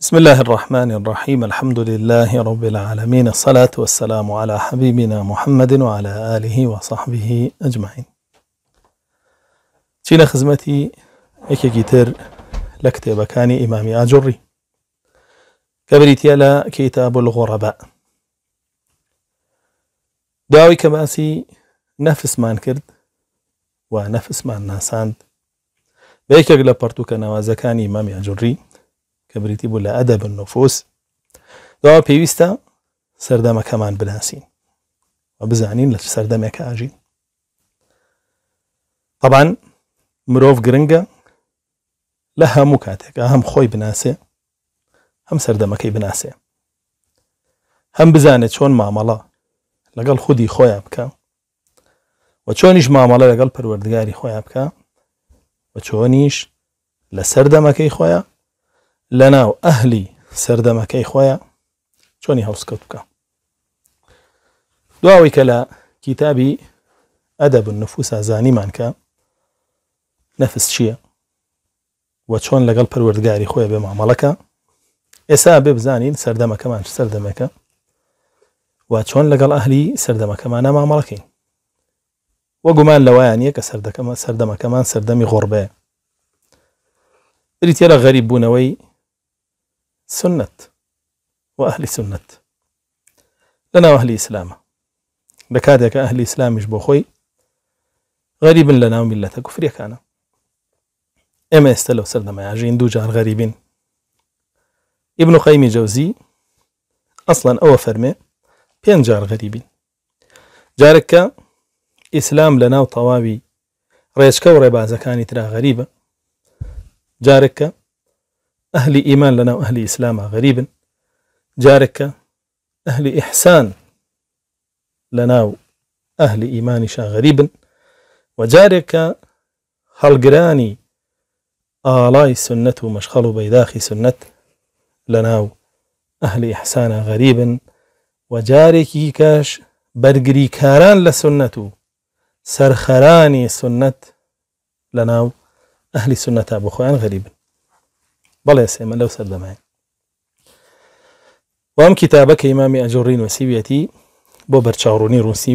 بسم الله الرحمن الرحيم الحمد لله رب العالمين الصلاة والسلام على حبيبنا محمد وعلى آله وصحبه أجمعين چیلە خزمتي إكي كتير لكتب كان إمامي أجري كبريتي على كتاب الغرباء داوي كماسي نفس ما نەفسمان ونفس ما نەفسمان ناساند بە یەکێک لە پەرتوکە ناوازەکانی ئیمامی کەبریتی بوو لە ئەدە بن نفوس داوا پێویستە سەردەمەکەمان بناسیین و بزانین لە سەردەمێکە ئاژین طبعاان مرۆڤ گرنگە لە هەموو هم هەم خۆی بناسێ هەم سەردەمەکەی بناسێ هەم بزانێت چۆن مامەڵە لەگەڵ خودی خۆیان بکە و چۆنیش مامەڵە لەگەڵ پەروەردگاری خۆیان بکە و چۆنیش لە سەردەمەکەی خۆیان لناو أهلي سردمك أي خويا شوني هاوسكتك دعويك لا كتابي أدب النفوس زاني مانكا نفس شيا وشون لقل برورد قاري خويا بما ملكا إسابب زاني سردمك كمان سردمك وشون لقل أهلي سردمك كمان مع ملكين وجمال لوان يك سردمك كمان سردمي غربة ريت غريب بونوي سنة وأهل سنة لنا وأهل إسلام بكاتك أهل إسلام مش بخوي غريب لنا وملة كفرية كان إما استلو ما يعجين دو جار غريبين ابن قيم جوزي أصلا أو فرمي بين جار غريبين جارك إسلام لنا وطوابي تەواوی وربع زكاني ترى غريبة جارك أهل إيمان لنا وأهل إسلام غريبا جارك أهل إحسان لنا وأهل إيمان شا غريبا وجارك هالقراني آلاي سنة مشخل بيداخي سنة لنا أهل إحسان غريبا وجارك كاش برقري كاران لسنة سرخراني سنة لنا لناو أهل سنة أبو خوان غريبا يا سێمە لەو لو دەمای وام كتابك امام اجرين وسيبيتي بو بۆ بەرچاوڕوونی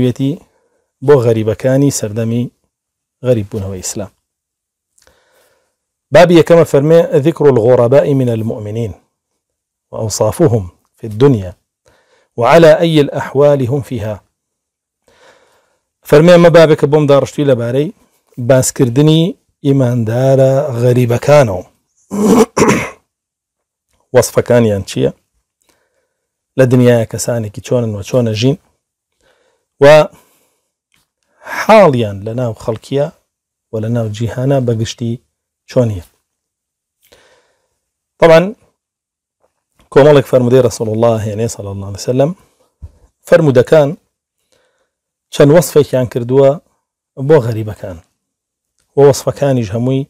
بو غريبكاني سردمي سەردەمی غەریب بوونەوە ئیسلام باب فرمي ذكر الغرباء من المؤمنين وأوصافهم في الدنيا وعلى أي الأحوال هم فيها فرمي ما بابك بوم دارشتي لباري باسكردني إيمان دار غريب كانوا وصفه كان يانشيا لدنيا كساني كي كيتون وتون جين و حاليا لنا خلقيا ولنا جيهانا بقشتي شونية طبعا كومالك فرمودي رسول الله يعني صلى الله عليه وسلم فرمودا كان كان وصفه كان كردوا بو غريبه كان ووصفه كان يجهموي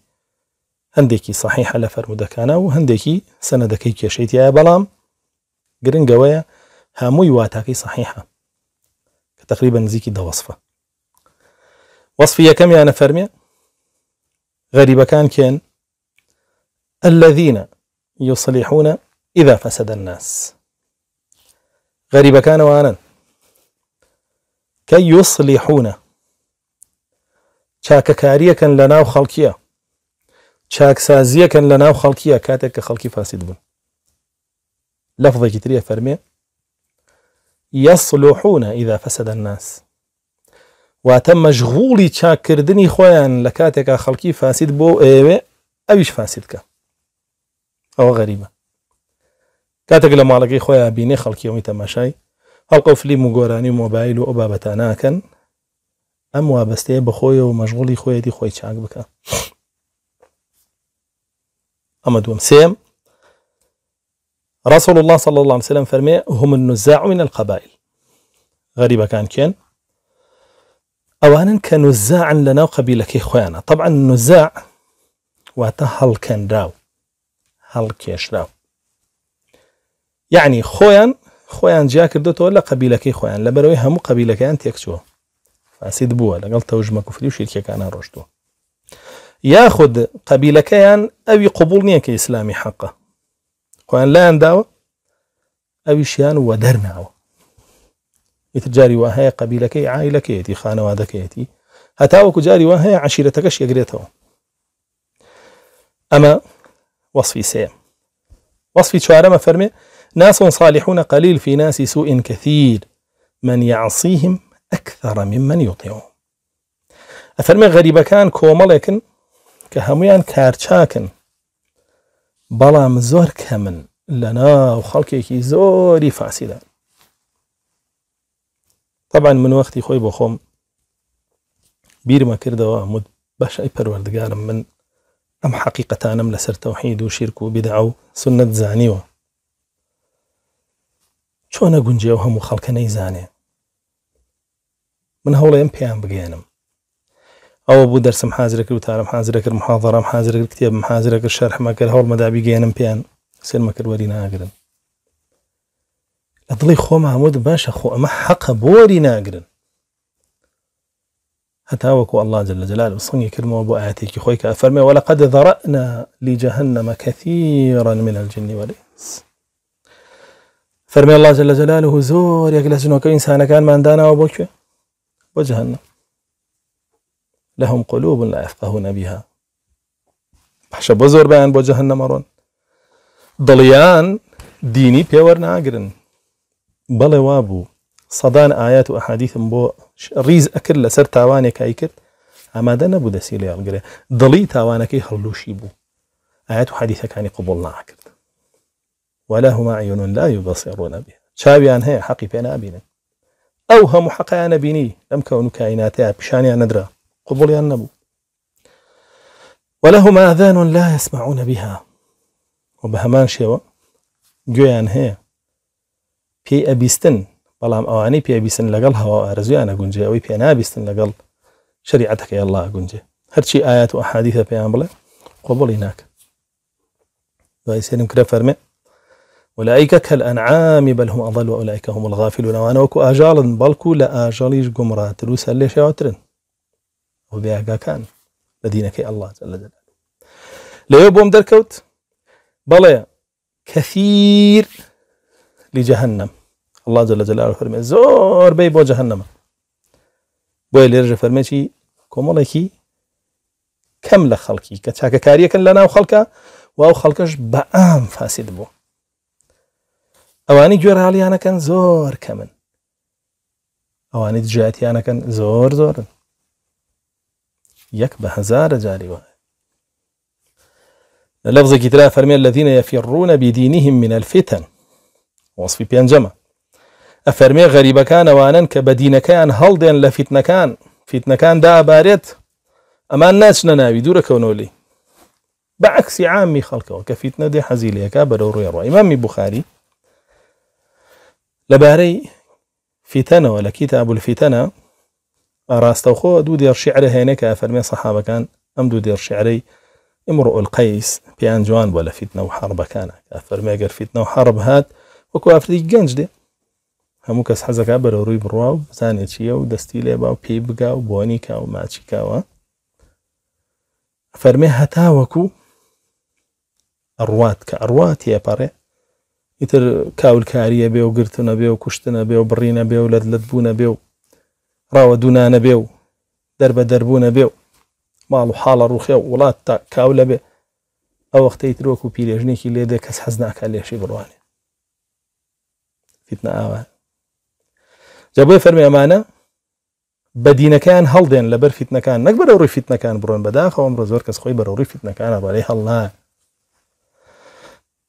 هەندێکی سەحیح لە فەرمودەکانە و هەندێکی سەنەدەکەی کێشەیتیایە آه، بەڵام گرنگەوەیە واتاكي صحيحة تقريبا زيكي دا وصفة وصفية كم يا نفرمي غريبة كان كين الذين يصلحون إذا فسد الناس غريبة كان وانا كي يصلحون شاككارية كان لنا وخلقيه شاك سازية كان لنا وخلقية كاتك خلقي فاسد بن لفظة كتريا فرمي يصلحون إذا فسد الناس واتم مشغولي شاكر دني خويا لكاتك خلقي فاسد بو ايوه أبيش فاسدك أو غريبة كاتك لما لقي خويا بيني خلقي يومي تماشاي هلقوا في لي مقوراني موبايل وأبابتاناكن أم وابستي بخوي ومشغولي خويا دي خوي شاك بكا رسول الله صلى الله عليه وسلم فرمي هم النزاع من القبائل غريبة كان كان أوانا كنزاعا لنا وقبيلة كي خوانا طبعا النزاع واتا هل كان راو هل كيش راو يعني خويا ولا قبيلة كي خويا لبروي هم قبيلة كي أنت تێکچووە فاسید بووە لەگەڵ وجمك کوفری و شیرکەکانە رشدو یاخود قەبیلەکەیان ئەوی قوبول نییە کە ئیسلامی حەقە خۆیان لایەن داوە ئەویشیان وە دەرناوە ئیتر جاری وا هەیە قەبیلەکەی عیلەکەیەتی خانەوادەکەیەتی هەتاوەکو جاری وا هەیە يقريتو اما وصفي سيم وصفي وصفی ما فرمي ناس صالحون قليل في ناس سوء كثير من يعصيهم أكثر ممن يطيعهم أفرمي غريبة كان كومالكن کە هەمویان کارچاکن بەڵام زۆر کەمن لە ناو خەڵکێکی زۆری فاسیدا طبعاان من وەختی خۆی بۆ خۆم بیرمە کردەوە مد بەش ئەی پەروەردگارم من ئەم حەقیقەتانم لەسەر تەوحید و شیرک و بیدا و سنت زانیوە چۆنە گونجێ و هەموو خەڵکە نەیزانێ من هەوڵێم پێیان بگێنم ئەوە بوو دەرسم حازرەکە وتارم ما محاضەرم هول مدعبي حازرەکە شەرحمەکرد هەوڵمەدا بیگەێنم پێیان سێمەکردوەری ناگرن لە دڵی خۆمە هەمود باشە خۆ ئەمە حەقە بۆری ناگرن هەتاوەکو الله جل جلال سنگی کردمەوە بۆ ئاەتێکی خۆی کە فەرمێ ذرأنا لجهنم كثيرا من الجن والإنس فرمي الله جل جلاله زور يا لە كان ما عندنا بۆ کوێ وجهنم لهم قلوب لا يفقهون بها پاشە بۆ بان بەیان جهنم رون ضليان ديني بيور ناقرن ناگرن بەڵێ وا بوو سەدان ئايات و ئەحادیثم بۆ ریز ئەکرد لەسەر تاوانێکایی کرد ئامادە نەبوو ضلي تاواني كي هلوشي بو آيات بوو كاني و حەدیثەکانی ولا هما عيون لا يبصرون بها عن هي حقي بين أبينا أوهم حقي أنا بيني لم كونوا كائناتي کایناتەیە أنا درا قبول النبو ولهم آذان لا يسمعون بها وبهمان شێوە گوێیان هەیە أواني ئەبیستن بەڵام ئەوانەی پێبیستن انا جونجي او بي انا ابيستن لقل شريعتك يا الله جونجي هەرچی ايات واحاديث بي امبل قبول قۆبڵی ناکە دوای سێنم کرە فەرمێ ولائیکە کەل ئەنعامی بەلهم ئەڵل وأولئك هم الغافلون وأنا ئاژاڵن بەڵکو بلكو ئاژەڵیش گومڕاتر و سەر لێشێواترن وبياغا كان لدينك الله جل جلاله ليو بوم دركوت بلايا كثير لجهنم الله جل جلاله فرمي زور بي بو جهنم بوي ليرجع فرمي شي كومولكي كم لخلقي كتاكا كاريا كان لنا وخلقا واو خلقش بام فاسد بو اواني جورالي انا كان زور كمن اواني جاتي انا كان زور زور یەک بە هزارە لفظ لفظك ترى فرمي الذين يفرون بدينهم من الفتن وصف بينجما أفرمي غريب كان وانا كبدين كان هلدين لفتن كان فتن كان دا بارت أما الناس نناوي دور كونولي بعكس عامي خلقه كفتنة دي حزيلية كابدور يروى إمام بخاري لباري فتنة ولا كتاب الفتنة ڕاستەوخۆ دوو دێر شیعرە هێنێک کە فەرمێ سەحابەکان ئەم دوو دێر شیعرەی ئمر القیس پێیان جوان بۆ لە فیتنە و حربەکانە کە فەرمێگەر فیتنە و حرب هات وكو ئافری گەنج دێ هەموو کەس حەزەکە بەرە ڕووی بڕوا و بزانێت چیە و دەستی لێ باو پێی و بۆنی کا و اروات کاوە فەرمێ هەتا وەکو ئەڕوات کە ئەڕوات هێپەڕێ ئیتر کاولکاریە بێ و گرتنە بێ و کوشتنە بيو راو دونا ڕاوەدوونانە بێ و دەربە دەربوونە بێ و ماڵ و حاڵە ڕوخێ و وڵات تا کاو لە بێ ئەو وەختەی ترۆک و پیرێژنێکی لێدە کەس حەز ناکە لێشی بڕوانێ فیتنا ئاوە لبر فەرمیێمانە كان دینەکان اوري لەبەر كان برون بەرە ڕی فیتنەکان كس خوي بە زۆر کەس خۆی بەرەڕی فیتنەکانە بەڵی هەڵنا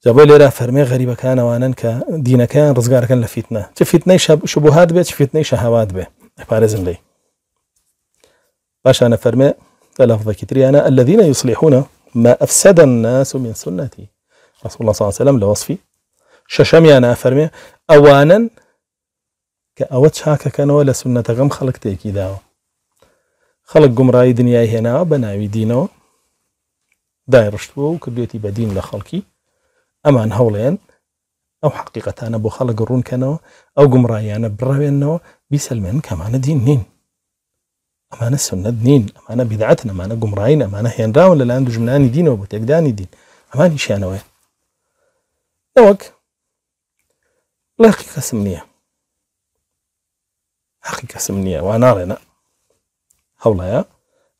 جەبۆ لێرە فەرمی غەریبەکانەوانن کە دينا كان رزقار كان چ فیتنەی شبهات بێت چ شهوات شەهاوات بێ پارێزم لی باشانە فرمي لە لەفظێکی الذين يصلحون ما أفسد الناس من سنتي رسول الله صلى الله عليه وسلم لوصفي وصفی أنا فەرمێ أوانا کە ئەوە چاکەکەنەوە لە سنەتەکەم خەڵک تێکی خلق خەڵک گومڕایی دنیای هێناوە بە ناوی دینەوە دایڕشتووە و كبيوتي بدين لخلقي أمان هولين او حقيقة انا بو خلق الرون كانوا او قمراي انا بالربي انه بيسلمن كمان دين نين امانة سنة دين امانة بدعتنا امانة قمراينا امانة هين راون لان دجمناني دين وبو تقداني دين امانة ايش انا وين نوك لا حقيقة سمنية حقيقة سمنية وانا رينا هولا يا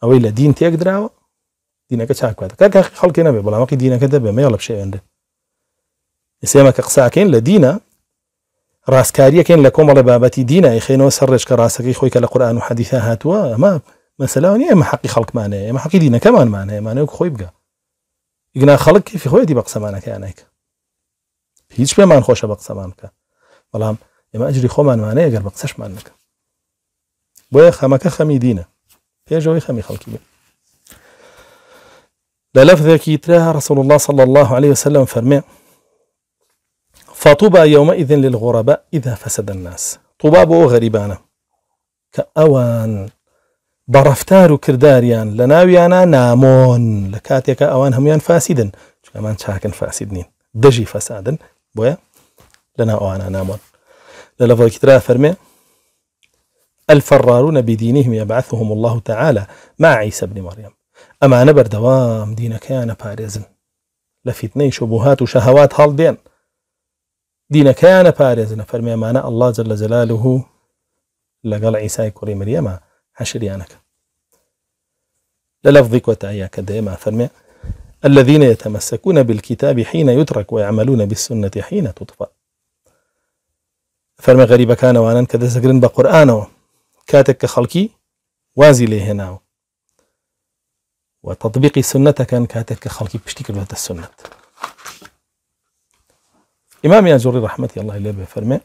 اويلا دين تيقدر او دينك تاكو هذا كاك خلقنا بي بلا ماقي دينك دبي ما يغلب شيء عنده سێمەکە قساکەین لە دینە ڕاستکاریەکەین لە کۆمەڵە بابەتی دینە یخێنەوە سەر ڕێژکە ڕاستەکەی خۆی کە لە ما و حەدیثە هاتووە ئەمە مەسەلاوە نیە ئەمە حەقی خەڵکمانەیە ئەمە حەقی دینەکەمانمانە ئەمانەیە خۆی بگە ئیگنا خەڵک کیفی خۆیەتی بە قسەمانەکەیانێک هیچ پێمان خۆشە بە قسەمان بکە بەڵام ئێمە ئەجری خۆمانمانەیە گەر بە قسەشمان نەکە بۆیە خەمەکە خەمی دینە پێشەوەی خەمی خەڵکی بێت لفظ لەفذێکی ترى رسول الله صلى الله عليه وسلم فرمي فطوبى يومئذ للغرباء إذا فسد الناس طوبى بو غريبانە كأوان ئەوان كرداريان و کردداریان لە ناویانە نامۆن لە کاتێکە فاسدين هەمویان فاسیدن چکەمان چاکن فاسید نین دژی فەسادن بۆیە لەنا الفرارون بدينهم يبعثهم الله تعالى مع عيسى بن مريم أما أنا دوام دينك يا أنا بارزن لفتني شبهات وشهوات هالدين كان فارز نفر ما جل الله جل جلاله لقال عيسى كري مريم لە لەفظی للفظك کە ديما فرمي الذين يتمسكون بالكتاب حين يترك ويعملون بالسنة حين تطفى فرمي غريب كان وانا كذا سقرن بقرآن كاتك خلقي وازي لێ هنا وتطبيق سنتەکەن كان كاتك خلقي بشتكر کردوێتە السنة امام يازوري رحمه الله اللي بفرمه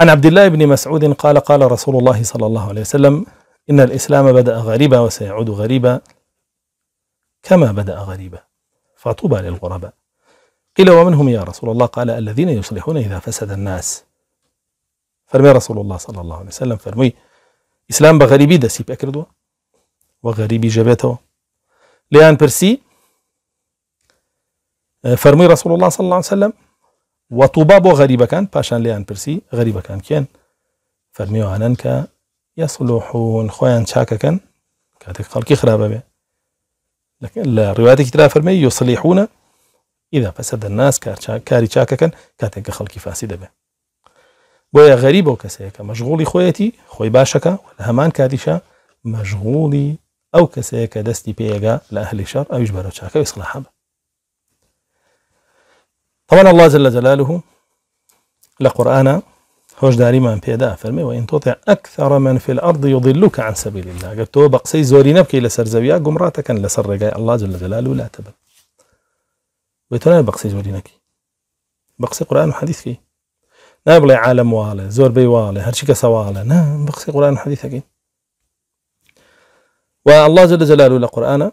عن عبد الله بن مسعود قال قال رسول الله صلى الله عليه وسلم إن الإسلام بدأ غريبا وسيعود غريبا كما بدأ غريبا فطوبى للغرباء قيل ومن هم يا رسول الله قال الذين يصلحون إذا فسد الناس فرمي رسول الله صلى الله عليه وسلم فرمي إسلام بغريبي دسي بأكردوا وغريبي جبته لأن برسي فرمي رسول الله صلى الله عليه وسلم وطباب غريبة كان باشان ليان برسي غريبة كان كين فرمي وانانك يصلحون خوان شاكا كان كاتك خلقي خرابة بي لكن لا رواية فرمي يصلحون إذا فسد الناس كاري شاكا كان كاتك خلقي فاسدة بي بويا غريبة وكسيك مشغولي خويتي خوي باشكا والهمان كاديشا مشغولي أو كسيك دستي بيجا لأهل الشر أو يجبروا شاكا ويصلحها طبعا الله جل جلاله لقرآن هوش داري من بيدا فرمي وإن تطع أكثر من في الأرض يضلك عن سبيل الله قلت هو بقسي زوري نبكي لسر زويا قمراتك لسر رقاي الله جل جلاله لا تبل ويتنا نعم، بقسي زوري نكي بقسي قرآن وحديث كي نابلي نعم، عالم والي زور بي والي هرشيك سوالي نا نعم، بقسي قرآن وحديث كي والله جل جلاله لقرآن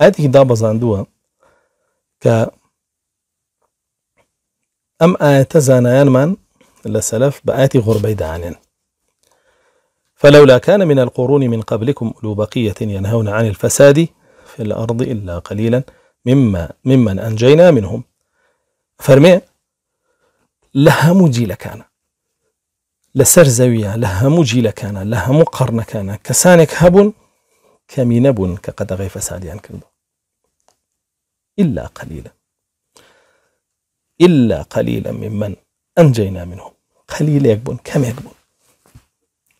هذه دابا زاندوها کە ئەم ئاەتە من لسلف سەلف بە ئاتی فلولا كان من القرون من قبلكم أولو بقية ينهون عن الفساد في الأرض إلا قليلا مما ممن أنجينا منهم فرمي لها مجيل كان لسر زاوية لها مجيل كان لها مقرن كان كسانك هب كمينب كقد غي فساد كردو إلا قليلا إلا قليلا ممن أنجينا منهم قليل يكبون كم يكبون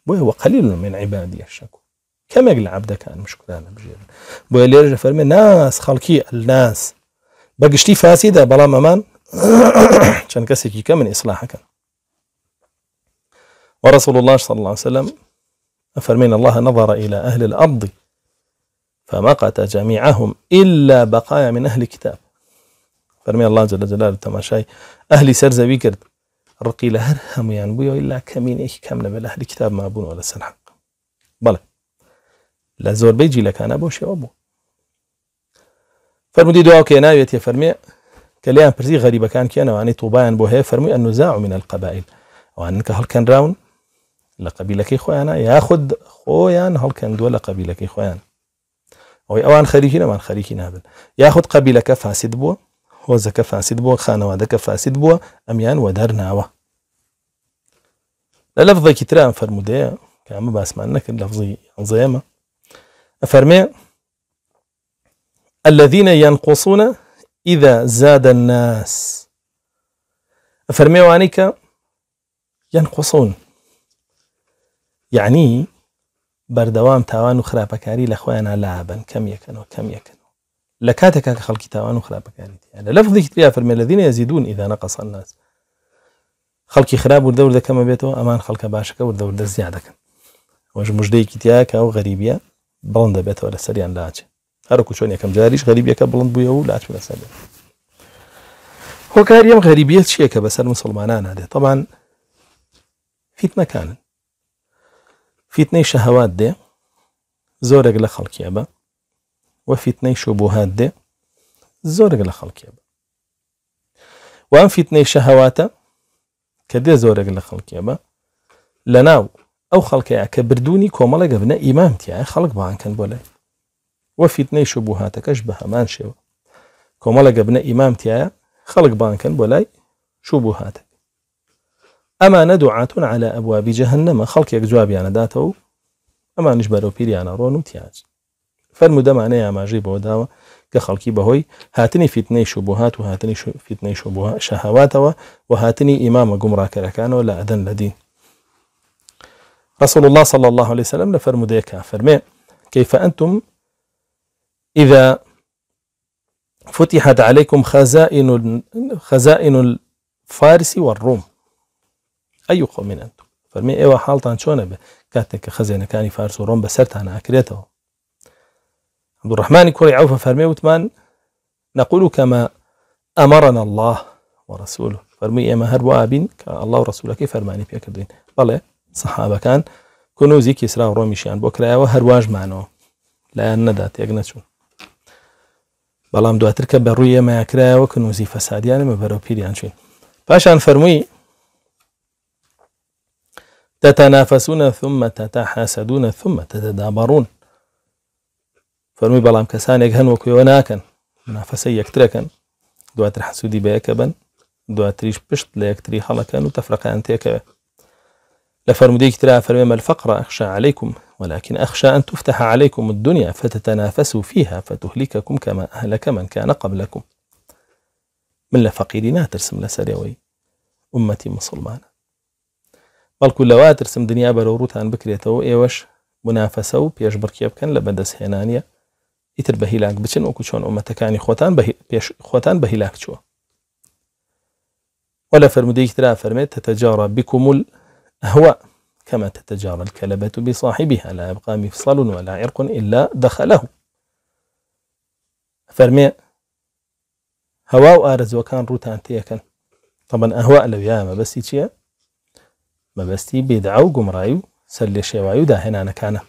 وهو قليل من عبادي الشكور كم يقل عبدك أن مشكلان بجير اللي يرجع فرمي ناس خلقي الناس بقشتي فاسدة بلا ممان كان كسكي كم من إصلاحك ورسول الله صلى الله عليه وسلم أفرمين الله نظر إلى أهل الأرض فمقت جميعهم إلا بقايا من أهل الكتاب فرمي الله جل جلاله تماشاي أهل سرزة بيكرد رقي لهر هميان بيو إلا كمين إيش كاملة من أهل الكتاب ما بون ولا سنحق بلى لا زور بيجي لك أنا بوشي أبو فرمودي دعاء كينا يا فرمي كليان برزي غريبة كان كينا وعني طوبان بو هي فرمي النزاع من القبائل وأنك هل كان راون لقبيلك خويانا ياخذ خويان هل كان دول قبيلك خويان أوان ئەوەی أوان خەریکی هذا خەریکی قبيلك فاسد قەبیلەکە فاسید فاسد هۆزەکە فاسید بووە فاسد فاسید بووە ئەمیان وەدەر ناوە لە لەفظێکی تران فەرمودەیە كأم بس ما أنك لفظي عظيمة ئەفەرمێ الذين ينقصون إذا زاد الناس وانك ينقصون يعني بردوام تاوانو و خرابکاری لخوان لعبن کم یکن و کم یکن لکاته که خلقی توان و خرابکاری دیگر لفظی که بیا فرمی اذا نقص الناس خلقی خراب ورد ورد کم بیتو امان خلق باشك که ورد زيادك زیاد کن وش او غريبية بلند بیتو ولا سريعا ان لعج هر کشوری کم جاریش غریبیه که بلند ولا او لعج ولی هو كاريم غريبية شيكا بس المسلمان عادي طبعا فيت مكان فتني شهوات دي زورق لخلق يابا وفتني شبهات دي زورق لخلق يابا وان فتني شهوات كدي زورق لخلق يابا لناو او خلق يعك بردوني كومالا قبنا امام تيعي خلق بان كان بولاي وفتني شبهات كشبه مان شبه كومالا قبنا امام تيعي خلق بان كان بولاي شبهاتك أما دوعاتون على أبواب جهنم خلق يكزواب يعني داتو أما نشبرو بيري يعني رونو فەرمو دەمانەیە ئاماژەی يا داوە وداوة خەڵکی بهوي هاتني فیتنەی شوبهات و وهاتني فتني شوبها شەهاواتەوە و هاتنی ئیمامە گومڕاکەرەکانەوە لە ئەدەن أذن لدين رسول الله صلى الله عليه وسلم ديكا فرمي كيف أنتم إذا فتحت عليكم خزائن خزائن الفارس والروم أي قوم أنتم فرمي إيوا حالتان شونة بكاتك خزينة كاني فارس وروم بسرتان أكريتو عبد الرحمن كوري عوفا فرمي وثمان نقول كما أمرنا الله ورسوله فرمي إما هر وابين كالله ورسوله كيف فرماني فيك الدين بلى صحابة كان كنوزي زي كسرا ورومي شيان بكرة وهر واج معنو لأن ندات يقنشو بلام دواتر كبروية ما يكرا وكنو زي فساد يعني ما برو بيريان شوين فاشان فرمي تتنافسون ثم تتحاسدون ثم تتدابرون فرمي بلام كسان يجهن وكيوناكا منافسة يكتركا یەکترەکەن دواتر حسوودی بە یەکە بشت دواتریش پشت لە یەکتری خەڵەکەن و تەفرەکان تێکەوە لە فەرمودەیەکی ترا فەرمێمە الفقر أخشى عليكم ولكن أخشى أن تفتح عليكم الدنيا فتتنافسوا فيها فتهلككم كما أهلك من كان قبلكم من لە ترسم ناترسم لەسەرەوەی أمتي مسلمانە بلکو لەواتر سم دنیا بەرەوروتان بکرێتەوە ایوش منافەسە و پێشبڕکیە کن لە بەدەستهێنانیە ئیتر بە هیلاک بچن وەکو چۆن ئۆمەتەکانی خۆتان به... پیش... بە هیلاک چووە ولا فرمودی ترى فرمید تتجارى بكم الهواء كما تتجارى الكلبة بصاحبها لا يبقى مفصل ولا عرق إلا دخله فرمي هواء أرز وكان روتان تيكن طبعا أهواء لو ياما بس يتشيا مەبەستی بێدعا و گومڕایی و سەر لێ شێوایی انا داهێنانەکانە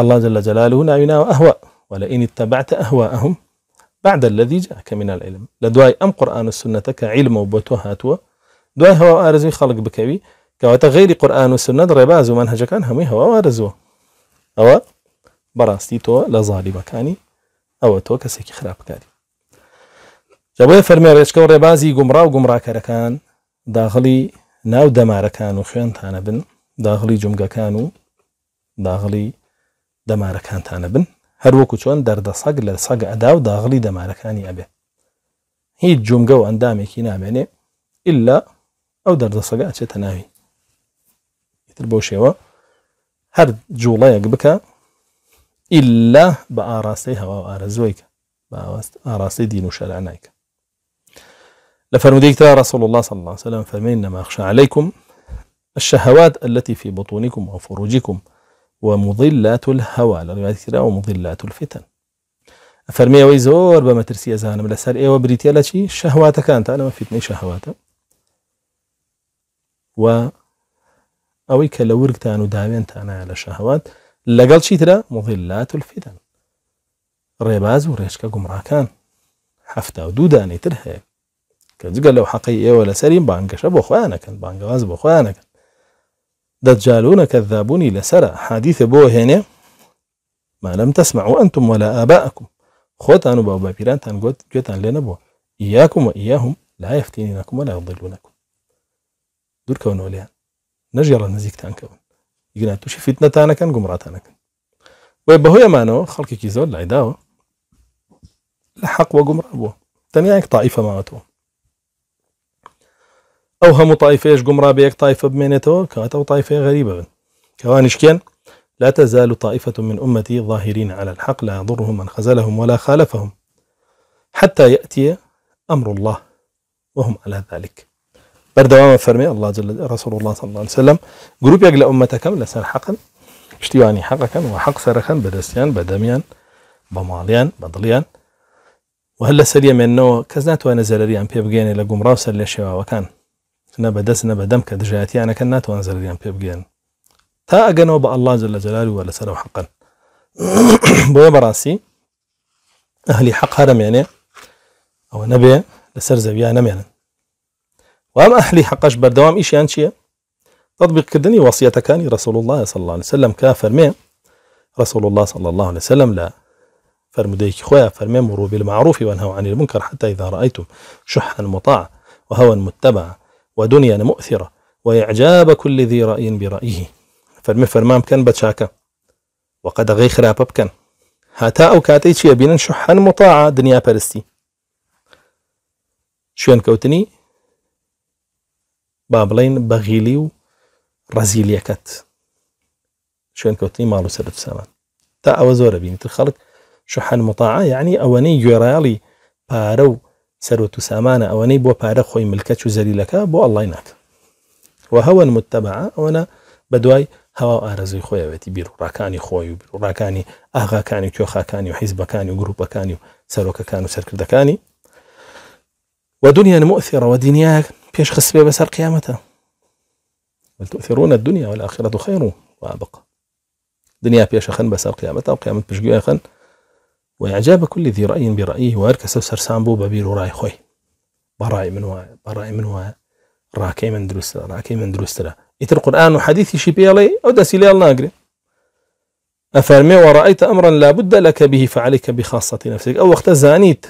الله جل جلاله ناوینا و ئەهوە ولئن اتبعت أهواءهم بعد الذي جاءك من العلم لدواي أم قرآن السنة كعلم وبتوهاتوا دواي هوا أرزوي خلق بكوي كواتا غير قرآن السنة ربازو ومنهج كان همي هوا ارزو أو براستي تو لظالي مكاني أو تو كسيكي خراب كاري جابوا فرمي ريشكو ربازي قمرا وقمرا كركان داخلي ناو دەمارەکان خيان تانا بن داغڵی جونگەکان و داغڵی دەمارەکانتانە بن هەروەکو چۆن دەردە سەگ لە ساق ئەدا و داغڵی دەمارەکانی ئەبێ هیچ جونگە و ئەندامێکی نامێنێ ئللا إلا أو سەگە ئەچێتە ناوی تر بۆ شێوە هەر جوڵەیەک بکە ئللا بە ئاراستەی هەوا ئارەزۆیکە بە ئاراستەی دین و شەرع لفنوديك رسول الله صلى الله عليه وسلم فإنما أخشى عليكم الشهوات التي في بطونكم وفروجكم ومضلات الهوى لرواية كده ومضلات الفتن فەرمی ئەوەی زۆر بە مەترسی ئەزانم لەسەر ئێوە بریتە لە چی أنا ما فیتنەی شەهواتە و ئەوەی کە تانو ورگتان تانا على الشهوات لقل شي ترى مضلات الفتن ريباز وريشكا ڕێشکە گومڕاکان هەفتا و دوو ولا لەو حەقی ئێوە لەسەری بانگەشە بۆ غاز بانگەواز بۆ خۆیانەکەن دەجالونە کە ذابوونی لەسرە حديث بو هێنێ ما لم تسمعوا أنتم ولا آباءكم خوتان وبابا بيران تان جوتان لنا بو إياكم وإياهم لا يفتنينكم ولا يضلونكم دور كونوا وليان نجر نزيك تان كون أنتو شي فتنة تانا كان قمرا تانا كان ويبهو يمانو خلقك يزول لعداو يداو لحق وقمرا بو تنيا طائفة ما أتوم او هەموو طائفه ايش بە یەک طائفه بمێنێتەوە كانت او طائفه غريبه بن كان لا تزال طائفة من أمتي ظاهرين على الحق لا يضرهم من خزلهم ولا خالفهم حتى يأتي أمر الله وهم على ذلك بردوام فرمي الله جل رسول الله صلى الله عليه وسلم قروب يقل امتك لسان حەقن پشتیوانی حەقەکەن وحق حەق سەرەکەن بدميان بماليان بضليان وهل سليم و كزنات لەسەریە مێنەوە کەس ناتوانە زەرریان پێ بگەێنێ وكان کردنە بەدەستنە بەدەم کە دژایەتیانەکە ناتوان زەریان پێ بگەن تا ئەگەنەوە بە ئەلله جل لە جەلاری وە لەسەرەوە حقن بۆیە بەڕاستی ئەهلی حەق هەرەمێنێ يعني، ئەوە نەبێ لەسەر زەویان نەمێنن يعني. وام ئەهلی حەقش بەردەوام يعني تطبيق كدني تطبیقکردنی وەسیەتەکانی رسول الله صلى الله عليه وسلم كافر مين رسول الله صلى الله عليه وسلم لا فرمديك خويا فرمي مروا بالمعروف وانهوا عن المنكر حتى إذا رأيتم شحا مطاع وهوى متبع ودنيا مؤثرة وإعجاب كل ذي رأي برأيه فەرمی فرمام كان بتشاكا وقد دەغی خراپە بکەن هاتا أو كاتي چیە بين شو مطاعة دنيا دنیا پەرستی شوێن بابلين با بڵین كات و ڕەزیلیەکەت مالو کەوتنی سامان تا أو زۆرە بینیتر خەڵک شو مطاعة يعني أواني ئەوەنەی بارو سەرۆ و سامانە ئەوەنەی بۆ پارە خۆی ملکەچ و زەریلەکە بۆ ئەڵی ناکە و هەون متتەبع ئەوەنە بە دوای هەوا ئارەزوی بيرو راكاني خۆی و بڕاکانی كاني کۆخاکانی و حیزبەکانی و گروپەکانی و سەرۆکەکان و مؤثره و دنیا مؤثرەوە دنیا پێش خسبێ بەسەر تؤثرون الدنيا والآخرة خير وأبقى دنيا بيش خن بسر قيامتها وقيامة بيش خن وإعجاب كل ذي رأي برأيه وارك سبسر سامبو بابيرو راي خوي براي من وايا براي من وايا راكي من دروسترا راكي من دروسترا إتر القرآن وحديثي شبيالي أو دا الله ناقري أفرمي ورأيت أمرا لا بد لك به فعليك بخاصة نفسك أو وقت زانيت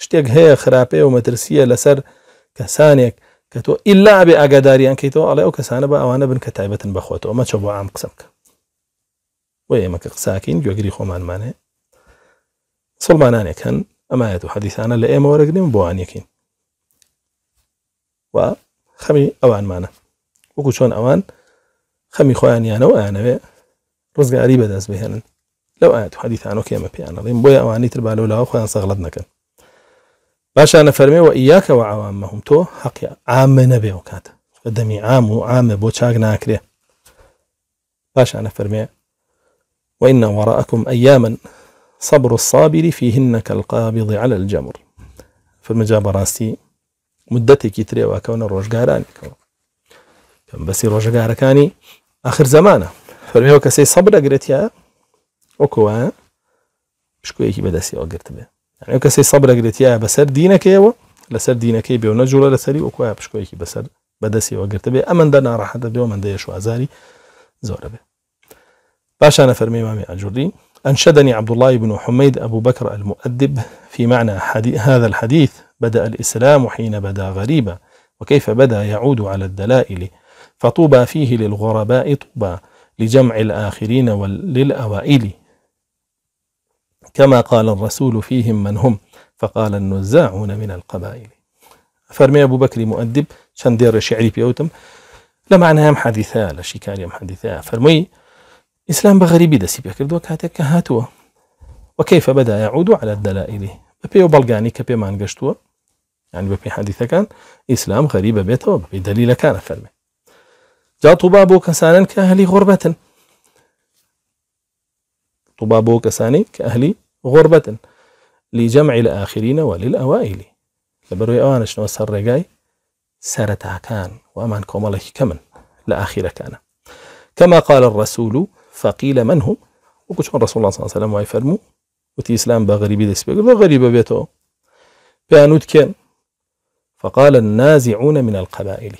اشتيق هي خرابي ومدرسية لسر كسانيك كتو إلا أبي أقداري أن كيتو علي أو كسانة بقى وأنا بن كتعبة بخوته وما تشبه عام قسمك ويأمك قساكين يقري خوما المانه أنا أما حديث لأي مورق سڵمانانێک هەن يكين و خمي أوان مانا وكو شون أوان خمي خوان يانا وەکو چۆن ئەوان خەمی خۆیانیانەوە ئەیانەوێ ڕزگاری بەدەست بهێنن لەو ئاەت حەدیثانۆ کێمە پێیانەڵیم بۆیە ئەوانی تربالە لەوە خۆیان سەغڵت نەکەن باشانە فەرمێەوە ئیاکەوە ئاوامەهم تۆ حەقی ئامە نەبێ و کاتە دەمی ئام و ئامە بۆ ناكري ناکرێ أنا فرمي وإن وراءكم أياما صبر الصابر فيهن كالقابض على الجمر فالمجاب راسي مدتي كتري وكون الرجقاران كان بس الرجقار كاني آخر زمانه فرميو كسي صبر قريت يا أوكو ها آه. بشكو بدا سي أقرت به يعني كسي صبر قريت يا بسر دينك يا لسر دينك يا بيو نجول لسري أوكو ها آه، بشكو بسر بدا سي أقرت به أمن دانا راح أدبه ومن دايش وازاري زور به باش أنا فرمي مامي أجوري أنشدني عبد الله بن حميد أبو بكر المؤدب في معنى هذا الحديث بدأ الإسلام حين بدا غريبا وكيف بدا يعود على الدلائل فطوبى فيه للغرباء طوبى لجمع الآخرين وللأوائل كما قال الرسول فيهم من هم فقال النزاعون من القبائل فرمي أبو بكر مؤدب شندير دێڕێ بيوتم لمعنى هم حديثة حەدیثە لە يم حديثة فرمي إسلام بغريبي دسي بيكر پێکردووە کاتێک کە وكيف بدأ يعود على الدلائل بە بلغاني كبي ما کە يعني ببي حديثة كان إسلام غريبة بيته غەریبە دليل كان فرمي جاء طبابو كسانا كأهلي غربة طبابو كساني كأهلي غربة لجمع الآخرين وللأوائل ئەهلی غۆربەتن شنو سر ئاخرینەوە لل كان وأمان كومالك كمن لآخرة كان كما قال الرسول فقيل من هم وقلت چون رسول الله صلى الله عليه وسلم واي فرمو وتي اسلام بغريبي دست بگر غريبه بيتو بيانوت كان فقال النازعون من القبائل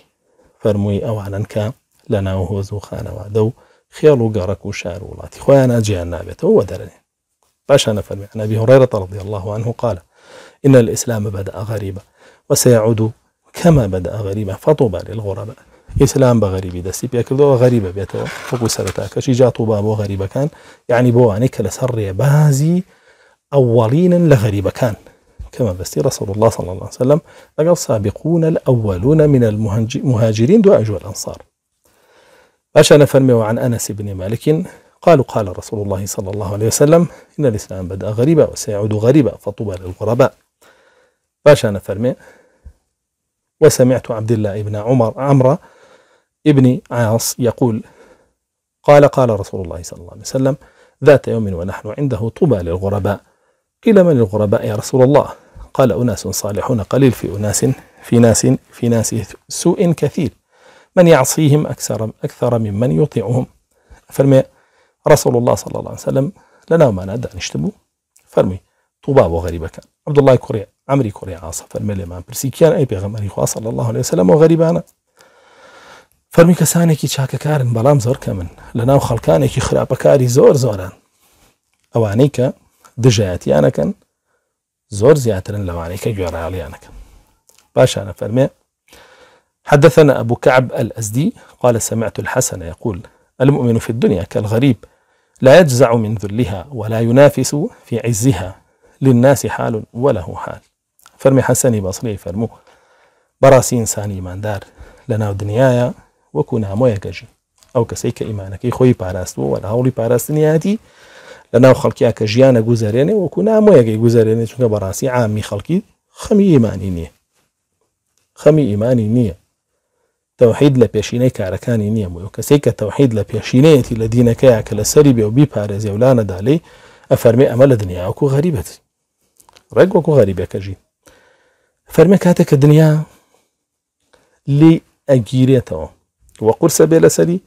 فرموي اوانا كان لنا وهو زوخان وعدو خيالو قرك وشار ولاتي خوانا جيان نابته ودرني باش أنا فرمي عن أبي هريرة رضي الله عنه قال إن الإسلام بدأ غريبا وسيعود كما بدأ غريبا فطوبى للغرباء ئیسلام بە غەریبی دەستی غريبه بيته فوق حکو شي جاتو بابو غريبه كان يعني بو بۆوانەی کە لەسەر بازي اولين لغريبه كان كما بستي رسول الله صلى الله عليه وسلم قال سابقون الأولون من المهاجرين اجو الأنصار باش أنا فرميو عن أنس بن مالك قالوا قال رسول الله صلى الله عليه وسلم إن الإسلام بدأ غريبا وسيعود غريبا فطوبى للغرباء باش أنا فرمي وسمعت عبد الله بن عمر عمرو ابن عاص يقول قال قال رسول الله صلى الله عليه وسلم ذات يوم ونحن عنده طبى للغرباء قيل من الغرباء يا رسول الله قال أناس صالحون قليل في أناس في ناس في ناس سوء كثير من يعصيهم أكثر أكثر ممن يطيعهم فرمي رسول الله صلى الله عليه وسلم لنا ما نادى نشتبو فرمي طوبى وغريبة كان عبد الله كوريا عمري كوريا عاصف فرمي لما برسيكيان أي بيغمري صلى الله عليه وسلم وغريبانا چاک کارن بالام زور کمن لناو خالکانی که خراب کاری زور زورن آوانی که کە آنکن زور زیاترن لەوانەی آنکن باشه آن فرمی حدثنا أبو كعب الأزدي قال سمعت الحسن يقول المؤمن في الدنيا كالغريب لا يجزع من ذلها ولا ينافس في عزها للناس حال وله حال فرمي حسني بصري فرمو براسي إنساني ماندار لنا دنيايا وەکو نامۆیە آو ئەو کەسەی کە ئیمانەکەی خۆی پاراستوە و هەوڵی پاراستنیاتی لەناو خەڵکیا کە ژیانە گوزارێنێ وەکو نامۆیەکەی گوزارێنێ چونکە بەڕاستی عامی خەڵکی خەمی ئیمانی نییە خەمی ئیمانی نییە تەوحید لە پێشینەی کارەکانی نییە و کەسێک کە تەوحید لە پێشینەتی لە دینەکەیە کە لە سەری بێ و بیپارێزی ولانەدا لێ ئەفەرمێ ئەمە لە دنیا وەکو غەریبەت ڕێک وەکو غەریبەکەژی فەرمە کاتێک کە دنیا لی ئەگیرێتەوە وقرص بلا سري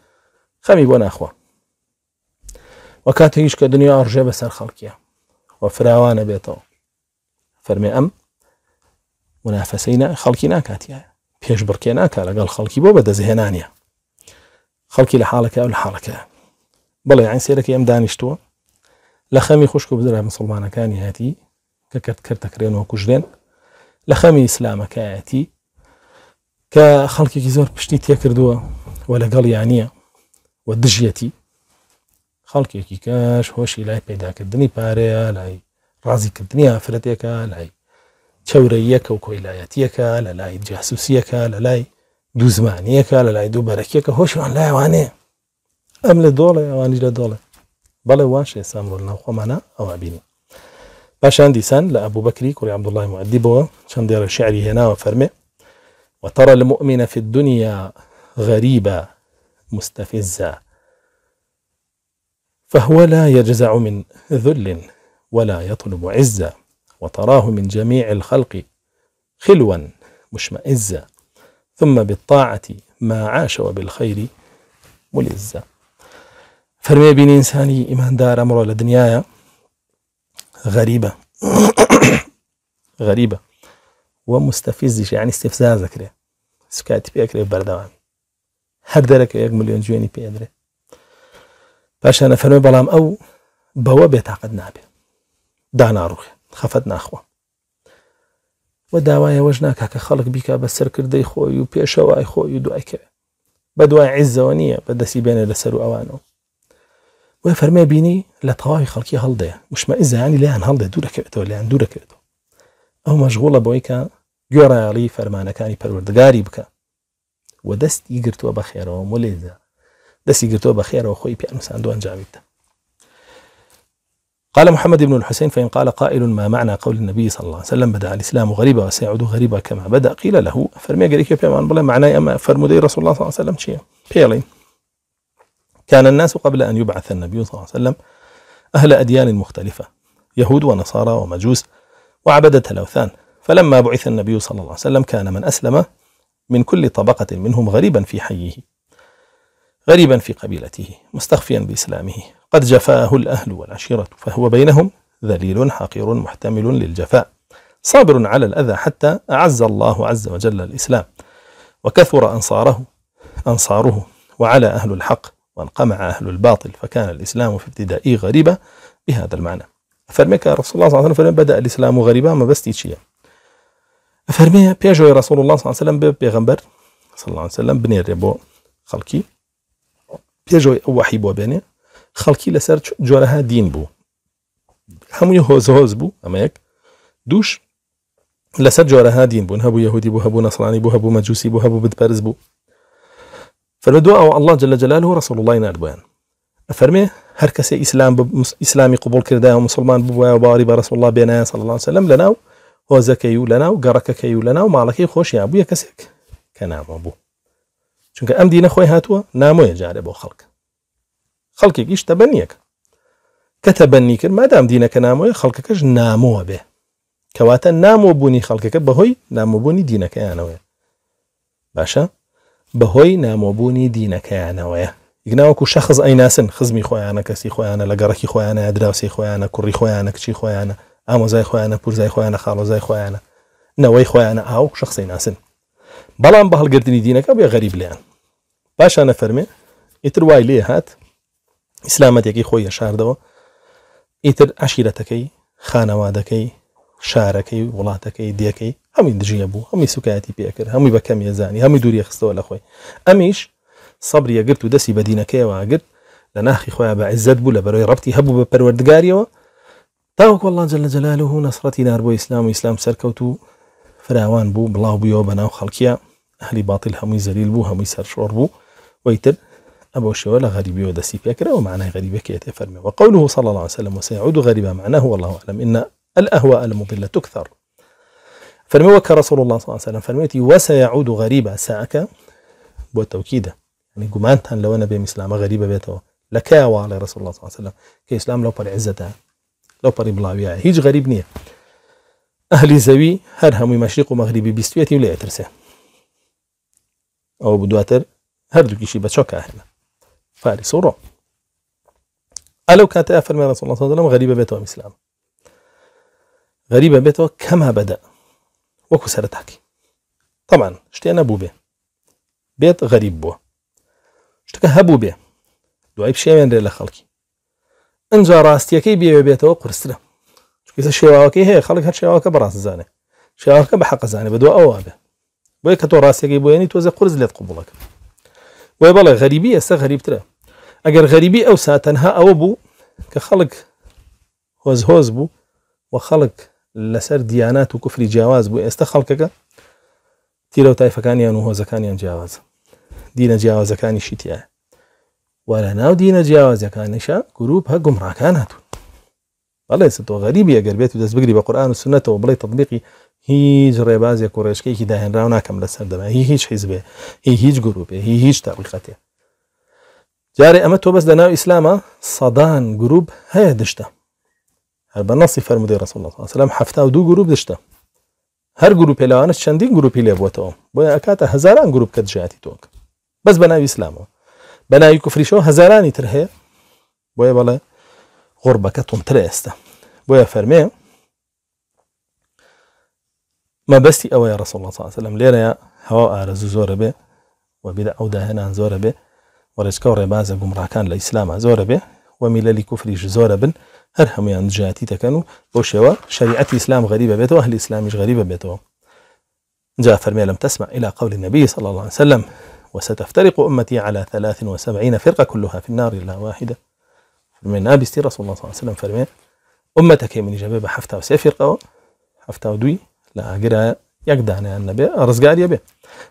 خمي بنا أخوة وكانت هيش كدنيا أرجع بسر خلقيا وفراوانا بيتو فرمي أم منافسينا خلقنا كاتيا بيش بركينا كالا قال خلقي بو بدا زهنانيا خلقي لحالك أو لحالك بلا يعني سيرك يم تو لخمي خشكو بدرها مسلمانا كان يهاتي ككرت كرتكرين وكجدين لخمي إسلامك آتي كخلقي كيزور بشتي تيكردوه ولا قال يعني ودجيتي خلق يكيكاش هوشي لاي بيدا كدني باريا لاي رازي كدني افرتيكا لاي تشوريك وكويلاياتيك لا لاي جاسوسيكا لا لاي دوزمانيكا لا لاي دو بركيك هوشي وان لاي واني ام لدولة وان جلا دولة بلا واشي سامرو لنا وخمانا او عبيني باش اندي سان لابو بكري كوري عبد الله مؤدبو شان دير شعري هنا وفرمي وترى المؤمن في الدنيا غريبة مستفزة فهو لا يجزع من ذل ولا يطلب عزة وتراه من جميع الخلق خلوا مشمئزا ثم بالطاعة ما عاش وبالخير ملزا بين إنساني إيمان دار ئەمڕۆ لە دنیاە غريبة غريبة وە يعني ینی سێفزازەکرێ سکاتی پێکرێ بردوان هەر دەرەکە 1 میلیۆن جوێنی پێدرێ پاشانە فەرمە بەڵام ئەو بەوە بێتاقت نابێ داناڕوخێ خەفەت ناخوە وە داوایەوەش ناکە کە خەڵک بیکە بە سەرکردەی خۆی و پێشەوای خۆی و دوایکەوێ بە دوای عیزەوە نییە بە دەسی بێنێ لەسەر و ئەوانەوە وە فەرمێ بینی لە تەواوی خەڵکی هەڵدێ مشمە ئیزانی لیان هەڵدە دوورەکەوێتەوە لیان دوورەکەوێتەوە ئەو مەژغوڵە بۆیکە گوێڕایاڵی فەرمانەکانی پەروەردگاری بکە و دەستی گرتووە بە خێرەوە مولێدا دەستی گرتووە بە خێرەوە خۆی پیان ساندو قال محمد بن الحسين فإن قال قائل ما معنى قول النبي صلى الله عليه وسلم بدأ الإسلام غريبا وسيعود غريبا كما بدأ قيل له فرمي قريك بيامان بلا معنى أما فرمودي رسول الله صلى الله عليه وسلم شيء بيالين كان الناس قبل أن يبعث النبي صلى الله عليه وسلم أهل أديان مختلفة يهود ونصارى ومجوس وعبدة الأوثان فلما بعث النبي صلى الله عليه وسلم كان من أسلم من كل طبقة منهم غريبا في حيه غريبا في قبيلته مستخفيا بإسلامه قد جفاه الأهل والعشيرة فهو بينهم ذليل حقير محتمل للجفاء صابر على الأذى حتى أعز الله عز وجل الإسلام وكثر أنصاره أنصاره وعلى أهل الحق وانقمع أهل الباطل فكان الإسلام في ابتدائه غريبة بهذا المعنى فرمك رسول الله صلى الله عليه وسلم بدأ الإسلام غريبا ما بس فەرمەیە بيجوي رسول الله سلم بە پێغمبەر سلام بنێرێ بۆ خەڵکی پێشەوەی ئەو وحی بۆ بێنێ خەڵکی لەسەر جۆرەها دین بوو هەمووی هۆز هۆز بوو ئەمە یەک دووش دوش جۆرەها دین بوون بو یهودی بوو بو نسلانی بوو هەبوو مەجووسی بوو بو بتپەرز بوو فلدو ئەو الله جل جلاله رسول الله نردبیان فەرمێ هەر اسلام اسلامي قبول قوبول ومسلمان و مسلمان برسول رسول الله بێنایە صلی الله عليه وسلم لناو هۆزەکەی و لەناو گەڕەکەکەی و لەناو ماڵەکەی خۆشیان بووە کەسێک کە نامە بوو چونکە ئەم دی نەخۆی هاتووە نامۆیە جارە بۆ خەڵک خەڵکێکیش تەبەن یەک کە تەبەنی کرد مادام دینەکە نامۆیە خەڵکەکەش نامۆوە بێ کەواتە نامۆ بوونی خەڵکەکە بەهۆی نامۆبوونی دینەکەیانەوەە باشە بەهۆی نامۆبوونی دینەکەیانەوەە یگناوەکو شەخص ئەیناسن خزمی خۆیانە کەسی خۆیانە لە گەڕکی خۆیانە دراوسی خۆیانە کوڕی خۆیانە کچی خۆیانە اما زای ئامۆزای زای پورزای خۆیانە زای خۆیانە نوای خۆیانە او شخصی ناسن بەڵام گردنی دینه که بیا غریب لیان باش انا فەرمێ اتر وای لی هات اسلامت یکی ئیسلامەتێکی خۆی هەشاردەوە ئیتر عشیرەتەکەی خانەوادەکەی شارەکەی وڵاتەکەی دیەکەی هەمی دژیە بوو همی سوکایەتی پێکرد همی بە کەم ێزانی هەمی دووری خستەوە لە خۆی ئەمیش سەبریە گرت و دەسی بە دینەکەیەوە ئاگرت لە ناخی خۆیان بە عزت بوو لە بەرەوەی ڕەتی هەبوو بە پەروەردگاریەوە تاوك والله جل لە جەلالە و نەسرەتی دار اسلام سركوتو فراوان بو سەرکەوت بو فراوان بوو بڵاو بوویەوە بەناو خەڵکیە هەلی باتیل هەمووی زەلیل بوو هەمووی سەرشۆر بوو ویتر ئەبۆ شێوە لە غەریبیەوە دەسی پێکرەوە كي يتفرمي تێفەرمێ وقوله صلى الله عليه وسلم وسيعود غريبا معناه والله أعلم إن الأهواء المضلة تكثر فرمي وك رسول الله صلى الله عليه وسلم فرميتي وسيعود غريبا ساعك بو توكيده يعني قمانتا لو أنا بيم إسلام غريبة بيتو لكاوى على رسول الله صلى الله عليه وسلم كإسلام لو بالعزتها لو باري بلاوي يعني هيج غريب نيه أهلي زوي هر همي مشرق ومغربي بيستويتي ولا يترسي أو بدواتر هر دو كيشي بچوك أهلا فارس ورو ألو كانت أفرمي رسول الله صلى الله عليه وسلم غريبة بيتو مسلم غريبة بيتو كما بدأ وكو سرتاكي طبعا شتي أنا بوبي بيت غريب بو شتك هبوبي دعيب شيئا من رئيلا خلقي انجا ئەجا ڕاستیەکەی بێوێ بێتەوە قرسرە چکیزە شێواوەکەی هەیە خەڵک هەر شێواکە بەڕاست زانێ شێواکە بە حەقەزانێ بە دو ئەوە بێ بۆیە کە تۆ ڕاستیەکەی بۆێنی تۆزە قرس لێت قوبڵەکە وای بەڵێ غەریبی ئێستا غەریبترە اگر غەریبی او ساتنها او بو کە خەڵک هوز هۆز بوو و خەڵک لەسەر دیانات و کوفری جیاواز بوو ئێستا خەڵکەکە تیرە و تایفەکانیان و جواز جیاواز جواز جیاوازەکانی شیتیە و لە ناو دینە جیاوازەکانیشە گروپ هە گومڕاکان هاتون بەڵێ ستۆ غەریبی ئەگەر بێت و دەستبگری بە قورآان و سنەتەوە بڵێ تطببیقی هیچ ڕێبازێک کوڕێشکێکی داهێنراو ناکەم لەسەر دەمە هي هيج حیزبێ هي هيج گروپێ هی هیچ تاقیقەتێ جارێ ئەمە تۆ بەس لەناو ئیسلامە سەدان گروپ هەیە دشتە هەر بە نەسی فەرمودی ڕسوڵ سلام هەفتا و دوو گروپ دشتە هەر گروپ لەوانە چەندین گروپی لێبووتەوە بۆیە ئەکاتە هزاران گروپ کە دژاتی تۆک بەس بە ناوی ئسلامەوە بەناوی کوفریشەوە هەزارانی تر هەیە بۆیە بەڵێ غوربەکە تونترە ئێستا بۆیە فەرمێ مەبەستی ئەوەیە ڕسەڵ سەلم لێرەیە هەوا ئارەزوو زۆرە بێ و بیدا ئەو داهێنان و بێ وەرجکە و ڕێبازە گومڕاکان لە ئیسلامە زۆرە بێ وەمی لەلی کوفریش زۆرە بن هەر هەمویان جیاتی دەکەن و بۆ شێوە شریعەتی ئیسلام غەریبە أهل هەلی ئسلامیش غەریبە بێتەوە جا فەرمێ لم تسمع إلى قول النبي صلى الله عليه وسلم وستفترق أمتي على 73 فرقة كلها في النار إلا واحدة فرمينا أبي رسول الله صلى الله عليه وسلم فرمينا أمتك من جبابة بحفتة وسي فرقة حفتة ودوي لا أقرأ يقدعنا عن النبي رزقار به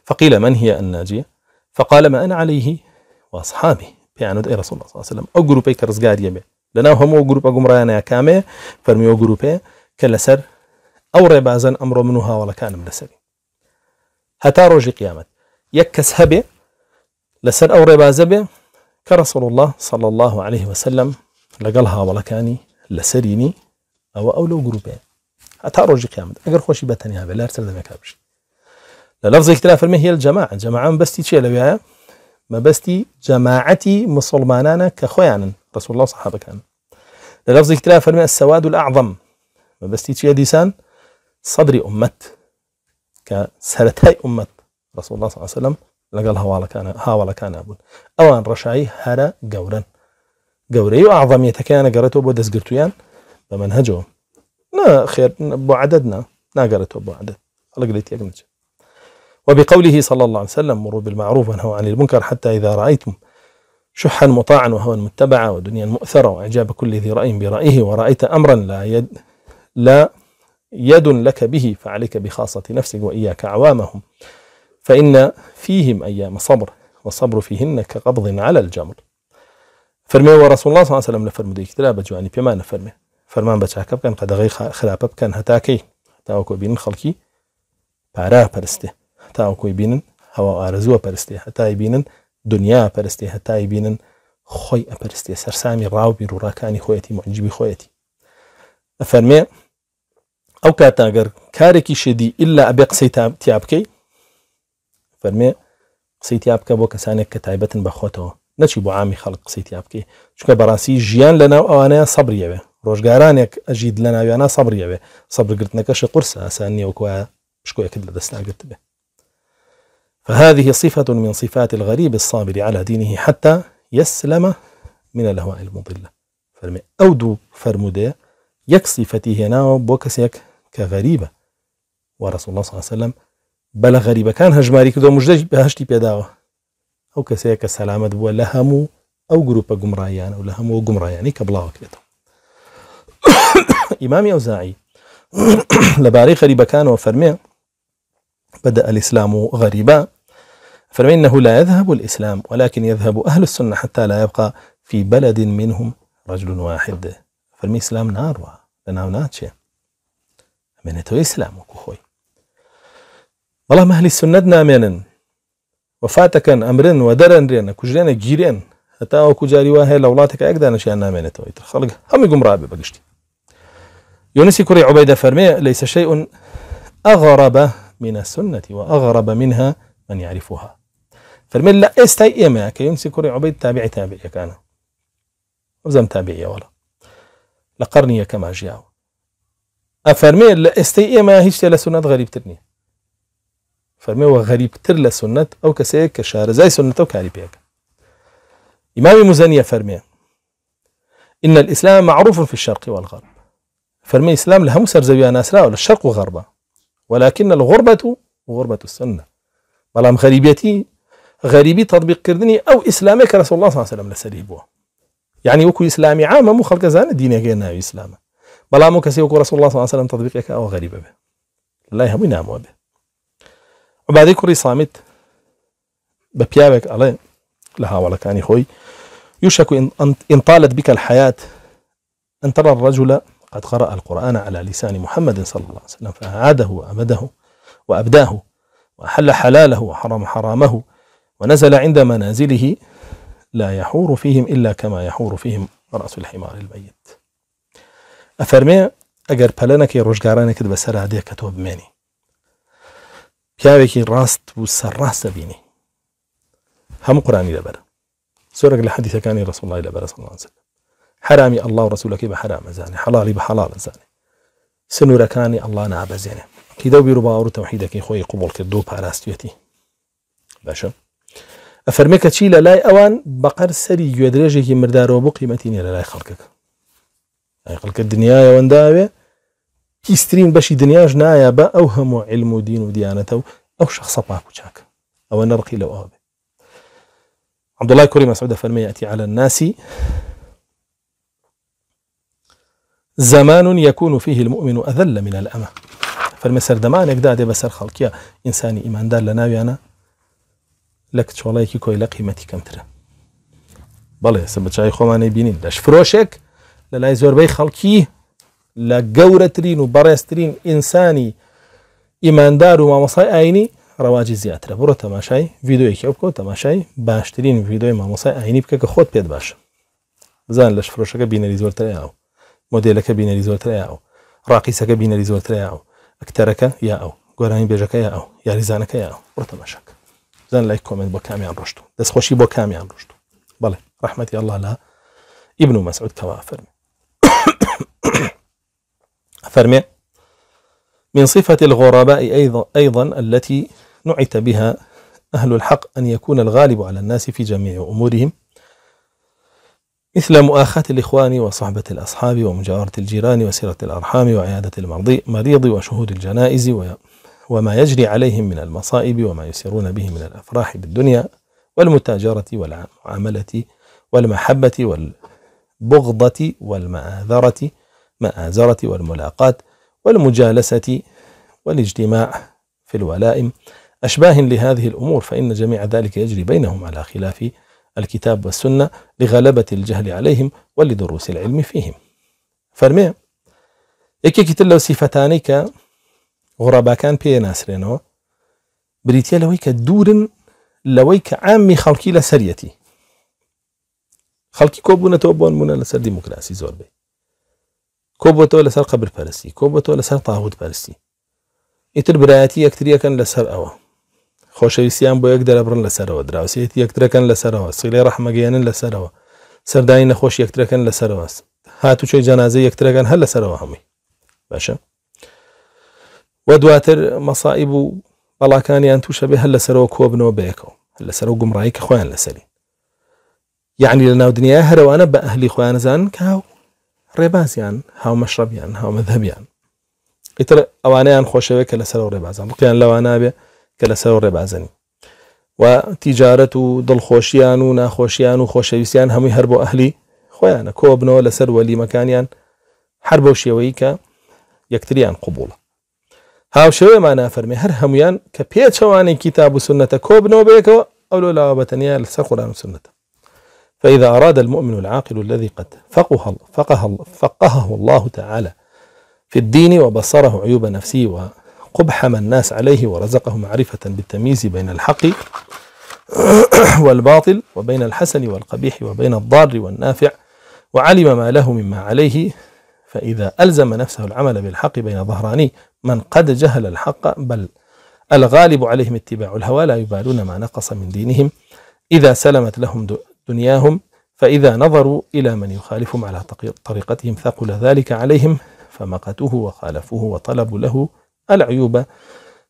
فقيل من هي الناجية فقال ما أنا عليه وأصحابي بيعنود أي رسول الله صلى الله عليه وسلم أو جروبيك رزقار به لنا هم أو جروب أقوم راينا كامي فرمي أو جروبي كالسر أو ربازا أمر منها ولا كان من السري هتا روجي قيامت يكس هبه لسر أو ربا زبي كرسول الله صلى الله عليه وسلم لقلها هاوڵەکانی لسريني أو أو لەو گروپێ هەتا ڕۆژی قیامەت ئەگەر خۆشی بەتەنیا بێ لەرتر دەمێکا بشی لە لەفزێک ترا فەرمە هێل جەماع جەماعان بەستی چێ لەوێە ما بستي جماعتي کە خۆیانن رسول الله صحابه كان لفظ اختلاف فەرمێ السواد الأعظم ما بستي دیسان ديسان ئومەت أمت كسرتاي أمت رسول الله صلى الله عليه وسلم لەگەڵ هەواڵەکانە هاوڵەکان بوون ئەوان ڕەشایی هەرە گەورن گەورەی و ئاعظەمیەتەکەیانە گەڕێتەوە بۆ دەستگرتویان بە بمنهجه هەجۆ خير بۆ عددنا ناگەڕێتەوە بو عدد قلت يا نچێت وبقوله صلى الله عليه وسلم مروا بالمعروف وانهوا عن المنكر حتى إذا رأيتم شحا مطاعا وهوى متبعا ودنيا مؤثرة وإعجاب كل ذي رأي برأيه ورأيت أمرا لا يد لا يد لك به فعليك بخاصة نفسك وإياك عوامهم فإن فيهم أيام صبر وصبر فيهن كقبض على الجمر فرمي ورسول الله صلى فرمێەوە ڕسوڵله سلام لە فرمودەیکترا بە جوانی پێمانە فەرمێ فرمان بە كان قد قەدەغی خراپە كان هتاكي تاوكو بين خلقي بارا پەرستێ تاوكو بين هوا ئارزووە پەرستێ هەتای بين دنيا پەرستێ هەتای بين خوي ئەپەرستێ سرسامي راو ڕوڕاکانی راكاني خويتي معجبي خويتي فرمي او کارێکی شدی ئللا ئەبێ قسەی تیا بکەی فەرمێ قسەیتیا بکە بۆ کەسانێک کە تایبەتن بەخۆتەوە نەچی بۆ عامی خەڵک قسەیتیا بکەی چکە بەڕاستی ژیان لە ناو ئەوانەیە سەبریەوێ ڕۆژگارانێک ئەژید لە ناویانە سەبریەوێ سەبرگرتنەکەشە قرسە ئاسان نییە وکوە شکوەکرد لە دەستناگرت به فهذه صفة من صفات الغريب الصابر على دينه حتى يسلم من الهواء المضلة فرمي أودو دو يك صفتي هنا بوكسيك كغريبة ورسول الله صلى الله عليه وسلم بە لە غەریبەکان هەژماری کردەوە مژدەی بەهشتی او کسی که سلامت سەلامت لهمو او گروپ گمرایان او لهمو و لە هەموو گومڕایانی امام بڵاوکرێتەوە لباری غریب کان و فەرمێ بدأ الإسلام غريبا فإنه لا يذهب الإسلام ولكن يذهب أهل السنة حتى لا يبقى في بلد منهم رجل واحد فەرمی اسلام ناڕوە لناو ناچه من تو اسلام کو خوی بلام هەلی سنت وفات کن امرن و دەرەنرێنە کوژێنە گیرێن هەتاوەکو جاری وا هەیە لە وڵاتێکە نامینه توی تر همه هەمی گومڕابێ بگشتی یونسی کری عبيدة فرمي ليس شيء أغرب من السنة وأغرب منها من يعرفها فرمي لا استي إيما كيونسي كوري عبيد تابعي تابعي كان وزم تابعي ولا لقرني كما جاو افرمی لا هیچ تلا سنت غریب غريب ترني فەرمێەوە غەریبتر لە لسنة أو كسيك كشار زي سنة أو کاری پێەکە ئیمامی مزەنیە إن الإسلام معروف في الشرق والغرب فرمي إسلام لها مسر زبيا ناسرا لە شەرق و ولكن الغربة غربة السنة بەڵام غەریبەتی غريبي تطبيق كردني أو إسلامك رسول الله صلى سلام لەسەری يعني وكو إسلامي ئسلامی مو خلق زان دینێکی ناوی ئسلامە بلا مو كسي وكو رسول الله صلى الله عليه وسلم تطبيقك أو بێ به الله نامەوە به وبعد کوڕی صامت ببيابك علي لها ولا كاني خوي يوشك إن طالت بك الحياة أن ترى الرجل قد قرأ القرآن على لسان محمد صلى الله عليه وسلم فأعاده وأمده وأبداه وأحل حلاله وحرم حرامه ونزل عند منازله لا يحور فيهم إلا كما يحور فيهم رأس الحمار الميت أفرمي أجر بلانك رجعرانك بسر هديك ماني پیاوێکی ڕاست و سەرڕاستە بینی هەموو قرانی لەبەر زۆرێک لە حەدیثەکانی الله لەبەر سڵانزل حرامی الله و ڕسوولەکەی بە حرام ئەزانێ حەڵی بە حەڵال ئەزانێ الله نعب نابەزێنێ کیدە دو و باور توحيدك خۆی قبول کرد دو پاراستێتی باشە ئەفەرمێکە چی لاي اوان بقر سري يدرجي گوێدرێژێکی مردارەوە بۆ قیمەتی لا يخلقك لای خلق الدنيا يا ونداوي هیسترین باش دنيا نایە با اوهم علم ودين وديانته او شخص باكو ئەو او نرقي لو اوبي عبد الله كريم مسعود ياتي على الناس زمان يكون فيه المؤمن أذل من الأمة فالمسر دمان يقداد بسر خلقيا إنساني إيمان دار لنا ويانا لك تشولايكي كوي متي كم ترى بله سبب چای خۆمانەی بينين داش فروشك للاي زور بي خلقي لە گەورەترین و بەڕێسترین ئینسانی ئیماندار و مامۆسای ئاینی ڕەواجی زیاترە بڕۆ تەماشای یددیوەکی بکە تەماشای باشترین یددیوی مامۆسای ئاینی بکە کە خۆت پێت باشە بزان لەش فرۆشەکە بینەری زۆرتەیاو مۆدلەکە بینەری زۆرتەیاو ڕاقیسەکە بینەری زۆرتەیاو ئەکتەرەکە یا ئەو گۆرانی بێژەکە یا ئەو یاریزانەکە یا بڕۆ تەماشاک زان لای کۆمنت بۆ کامیان ڕشت و دەستخۆشی بۆ کامیان ڕشت و بەڵێ ڕحمەتی ئەله لە ئیبن و مەسعود کەوا فەرمی فرمع من صفة الغرباء أيضا, أيضا التي نعت بها أهل الحق أن يكون الغالب على الناس في جميع أمورهم مثل مؤاخاة الإخوان وصحبة الأصحاب ومجاورة الجيران وسيرة الأرحام وعيادة المريض وشهود الجنائز وما يجري عليهم من المصائب وما يسرون به من الأفراح بالدنيا والمتاجرة والمعاملة والمحبة والبغضة والمآذرة المآزرة والملاقاة والمجالسة والاجتماع في الولائم أشباه لهذه الأمور فإن جميع ذلك يجري بينهم على خلاف الكتاب والسنة لغلبة الجهل عليهم ولدروس العلم فيهم فرمي إكي كتلو لەو سیفەتانی کە غڕاباکان پێ ناسرێنەوە بريتيا لويك کە لويك عامي خلقي لسريتي خلقي كوبونة سەرەتی منا لسر ديمقراسي زور بي کۆبتەوە لەسەر قبر پەرستی کۆبتەوە لەسەر تاغوت پەرستی ئیتر برایەتی یەکتریەکەن لەسەر ئەوە خۆشەویستیان بۆ یەک دەرەبرن لەسەرەوە دراوسێتی یەکترەکەن لەسەرەوە سیلێ ڕەحمەگەیانن لەسەرەوە سەردانی نەخۆش یەکترەکەن لەسەرەوە هاتوچۆی جەنازە یەکترەکەن هەر لەسەرەوە هەمووی باشە وە دواتر مەساائب و بەڵاکانیان تووشە بێ هەر لەسەرەوە کۆبنەوە بەیەکەوە لەسەر و گومڕایی کە خۆیان لەسەری یعنی لە ناودنیا هەروانە بە ئەهلی خۆیانزان کە ڕێبازیان هاومەشڕبیان هاومەذهبیان ئیتر ئەوانەیان خۆشەوێت کە لەسەر ڕێبازان بقییان لەوانابێ کە لەسەر ڕێبازنی و تیجارەت و دڵخۆشییان و ناخۆشییان و خۆشەویستیان هەمووی هەر بۆ ئەهلی خۆیانە کۆ بنەوە لەسەر وەلیمەکانیان هەر بەو شێوەی کە یەکتریان قوبووڵە هاوشێوێمانە فەرمی هەر هەمویان کە پێچەوانی کتاب و سنەتە کۆبنەوە بێکەوە ئەو لەوابەتەنیا لەسەر قۆران و سنەتە فإذا أراد المؤمن العاقل الذي قد فقه فقه فقهه الله تعالى في الدين وبصره عيوب نفسه وقبحم الناس عليه ورزقه معرفة بالتمييز بين الحق والباطل وبين الحسن والقبيح وبين الضار والنافع وعلم ما له مما عليه فإذا ألزم نفسه العمل بالحق بين ظهراني من قد جهل الحق بل الغالب عليهم اتباع الهوى لا يبالون ما نقص من دينهم إذا سلمت لهم دنياهم فإذا نظروا إلى من يخالفهم على طريقتهم ثقل ذلك عليهم فمقتوه وخالفوه وطلبوا له العيوب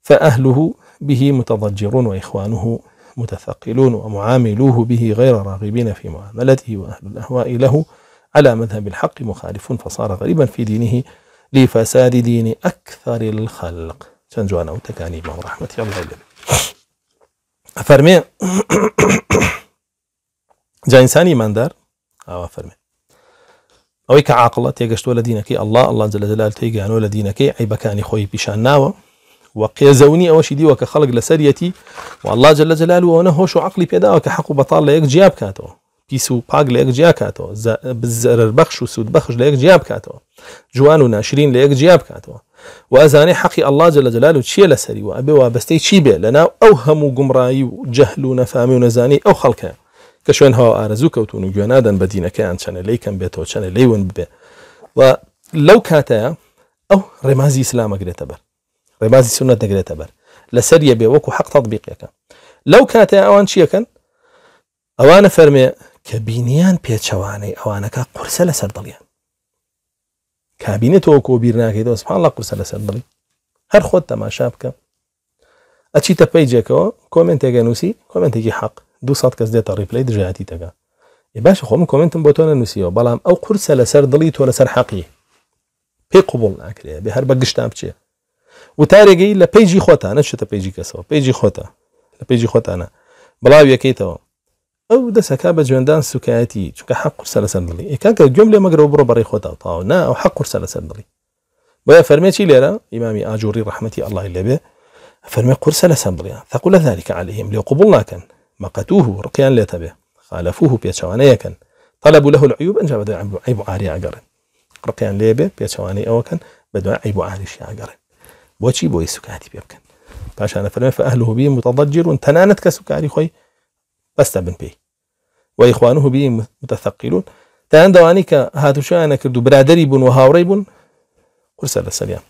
فأهله به متضجرون وإخوانه متثقلون ومعاملوه به غير راغبين في معاملته وأهل الأهواء له على مذهب الحق مخالف فصار غريبا في دينه لفساد دين أكثر الخلق تنجو أنا وتكانيما ورحمة الله فرمي جا ئینسانی دار او آه، فەرمێ او کە عاقله تێگەشتووە لە دینەکەی ئەلله الله جل تێگەیانەوە لە دینەکەی عیبەکانی خۆی پیشان ناوە و قێزەونی ئەوەشی دیوە کە خەڵک لەسەرەتی و الله جلە جلال وەنە هۆش و عقلی هو کە حەق و بەتال بطال یەک جیا بکاتەوە پیس و پاک لە یەک جیا بکاتەوە زەرر بەخش و سوود بخش لە یەک جیا بکاتەوە جوان و ناشرین لە یەک جیا بکاتەوە وازانێ الله جلە جلال و چییە لەسەری و ئەبێ وابستەی چی بێ لەناو ئەو هەموو گومڕایی و جەهل و نەفامی و کشوان ها آرزو کوتون و جوانادن بدین که ان چنلی کم بیتو چنلی ون بی و لو او رمازی اسلام اگریتا بر رمازی سنة اگریتا بر لسر یه بی حق تطبيق یکن لو کاتا اوان چی یکن اوان كابينيان کبینیان پیچوانی اوان که قرس لسر دلیان کابینه تو کو بیر سبحان الله قرس لسر دلی هر خود تماشا بکن اچی تا پیجه که کومنت اگنوسی کومنت حق 200 کەس دێتە ڕیپلی دژاتی تەگە ی باشە خۆم کمنتم او تۆ نووسیەوە بەڵام ئەو قورسە لەسەر دڵی تۆ لەسەر حەقی پێی قوبڵ ناکرێ بێ هەر بە گشتان خوتا وتارێگەی لە پیجی خۆتانە چێتە پیجی کەسەوە پیجی خوتا لە پیجی خۆتانە بڵاو یەکەیتەوە ئەو دەسەکە بە جوێندان سوکایەتی چکە حق قورسە لەسەر دڵی ئیکاکە گوێم لێ مەگرەوە برو بەڕی خوتا طاو نا او حق قورسە لەسەر دڵی بۆیە فەرمێکی لێرە ئیمامی ئاجووری ڕحمەتی ئەلهی لەبێ فەرمێ قورسە لەسەر دڵیان ثقل ذلك عليهم لو قوبڵ ناکەن مقتوه لا تبه خالفوه بيتشواني كان طلبوا له العيوب أنجب بدو عيب عاري عقرن رقيان ليبه بيتشواني او كان بدا عيب عاري شي عقرن بوشي بوي سكاتي بيبكن باش انا فلما فاهله به متضجر تنانت كسكاري خوي بس بن بي واخوانه به متثقلون تان دواني كهاتو شو انا كردو برادري بن وهاوري بن قرسل السلام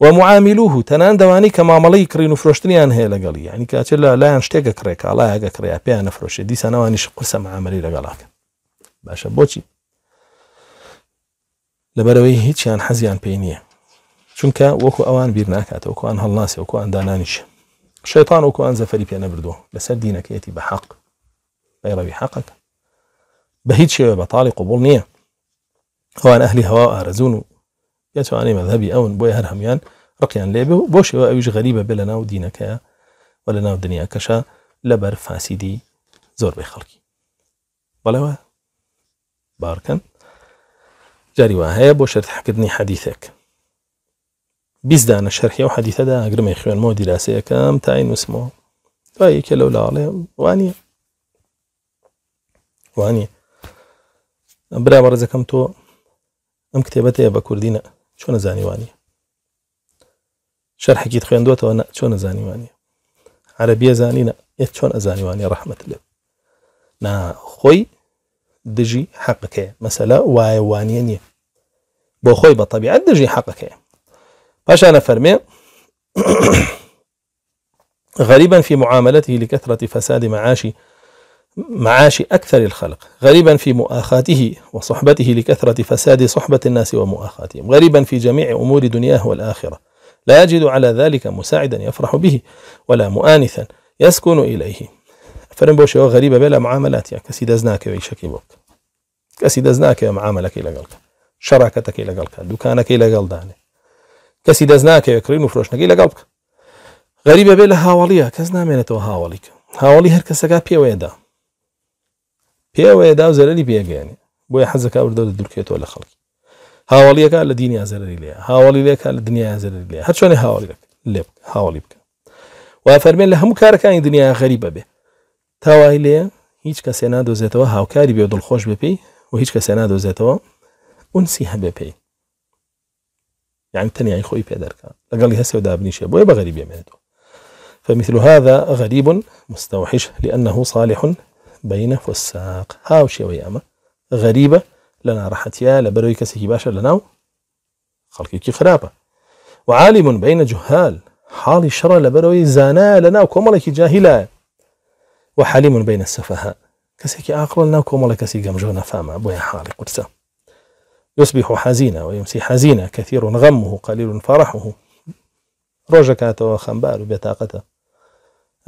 و معاملوه تەنان دەوانی کە يعني کڕین لا فرۆشتنیان هەیە لەگەڵی ینی کاچێت لە لایەن شتێکە کڕێک ئاڵایەگە کڕیا پێیان نەفرۆشێ دیسانەوانیش قرسە معاملی لەگەڵاکە باشە بۆچی لەبەرەوەی هیچیان حەزیان پێی نییە چونکە وەکو ئەوان بیر ناکاتەوە وکوان هەڵناسی وکوان دانانیش شێتان وکوان زەفەری پێ نەبردووە لەسەر دینەکەیەتی بە حەق بەڕەوی حەقەکە بە هیچ شێوە بەتاڵی قوبول نییە ئەوان ئەهلی هەوا ئارەزون ارزونو یا توانی مذهبی ئەون بۆیە هەر رقيان ڕقیان بوش و بۆ شێوە بلا غەریبە بێ لە ناو دینەکەە و لە ناو دنیا کەشە لەبەر فاسیدی زۆربەی خەڵکی بەڵەوە بارکەن جاری وا هەیە بۆ شەرحکردنی حەدیثێک بیست دانە شەرحی و حەدیثەدا ئەگرمی خوێنمەوە دیراسەیەەکەم تای نووسمەوە دوای یەکە لەو لاڵێ وانە وانە برا بەڕزەکەم تۆ چۆ نەزانی وانە شەرحێکیت خوێندوێتەوە چۆن نەزانی وانە عربیە زانینە چۆن زاني واني ڕحمت لێ نا خۆی دژی حقك مەسەلا وایە وانە نییە بۆ خۆی بە تەبیعەت دژی حەقەکەی پاشانە فەرمێ غريبا في معاملته لكثرة فساد معاشي معاش أكثر الخلق غريبا في مؤاخاته وصحبته لكثرة فساد صحبة الناس ومؤاخاتهم غريبا في جميع أمور دنياه والآخرة لا يجد على ذلك مساعدا يفرح به ولا مؤانثا يسكن إليه فرن بوشي غريبة بلا معاملات يا كسي دزناك ويشكي بوك كسي دزناك يا إلى قلك شراكتك إلى قلك دكانك إلى قل داني كسي دزناك يا وفروشنك إلى قلك غريبة بلا هاولية كسنا منتو هاوليك هاولي هر كسكا بيويدا پێوەیە دا زەرری پێگەیانێ بۆیە حەزەکە وردە دورکێتەوە لە خەڵک هاوڵیەکە لە دینیا ليه ها وليك على الدنيا دنیا زەرری لێ هەر ها وليك لێ ها وليك وا فەرمێن لە هەموو کارەکانی دنیا غەریبە بێ تاوای هيك هیچ کەسێ نادۆزێتەوە هاوکاری بێ دڵخۆش بپی و هیچ کەسێ نادۆزێتەوە ونسی هەبێ پێی يعني تنيا يخوي بيدرك قال لي هسه ودابني شيء بوي بغريب يا فمثل هذا غريب مستوحش لأنه صالح بينه فساق هاو شێوەی ئەمە غريبة لنا ناڕەحەتیا يا بەرەوەی کەسێکی باشە لە كي خرابة وعالم بين جهال حالي حاڵی لبروي زانا لە ناو جاهلا وحليم بين السفهاء سەفەها کەسێکی ئاقڵ ناو کۆمەڵە کەسی گەمژۆ نەفامە بۆیە حالي قورسە يصبح حزينا ويمسي حزينا كثير غمه قليل فرحه ڕۆژە وخنبار بطاقته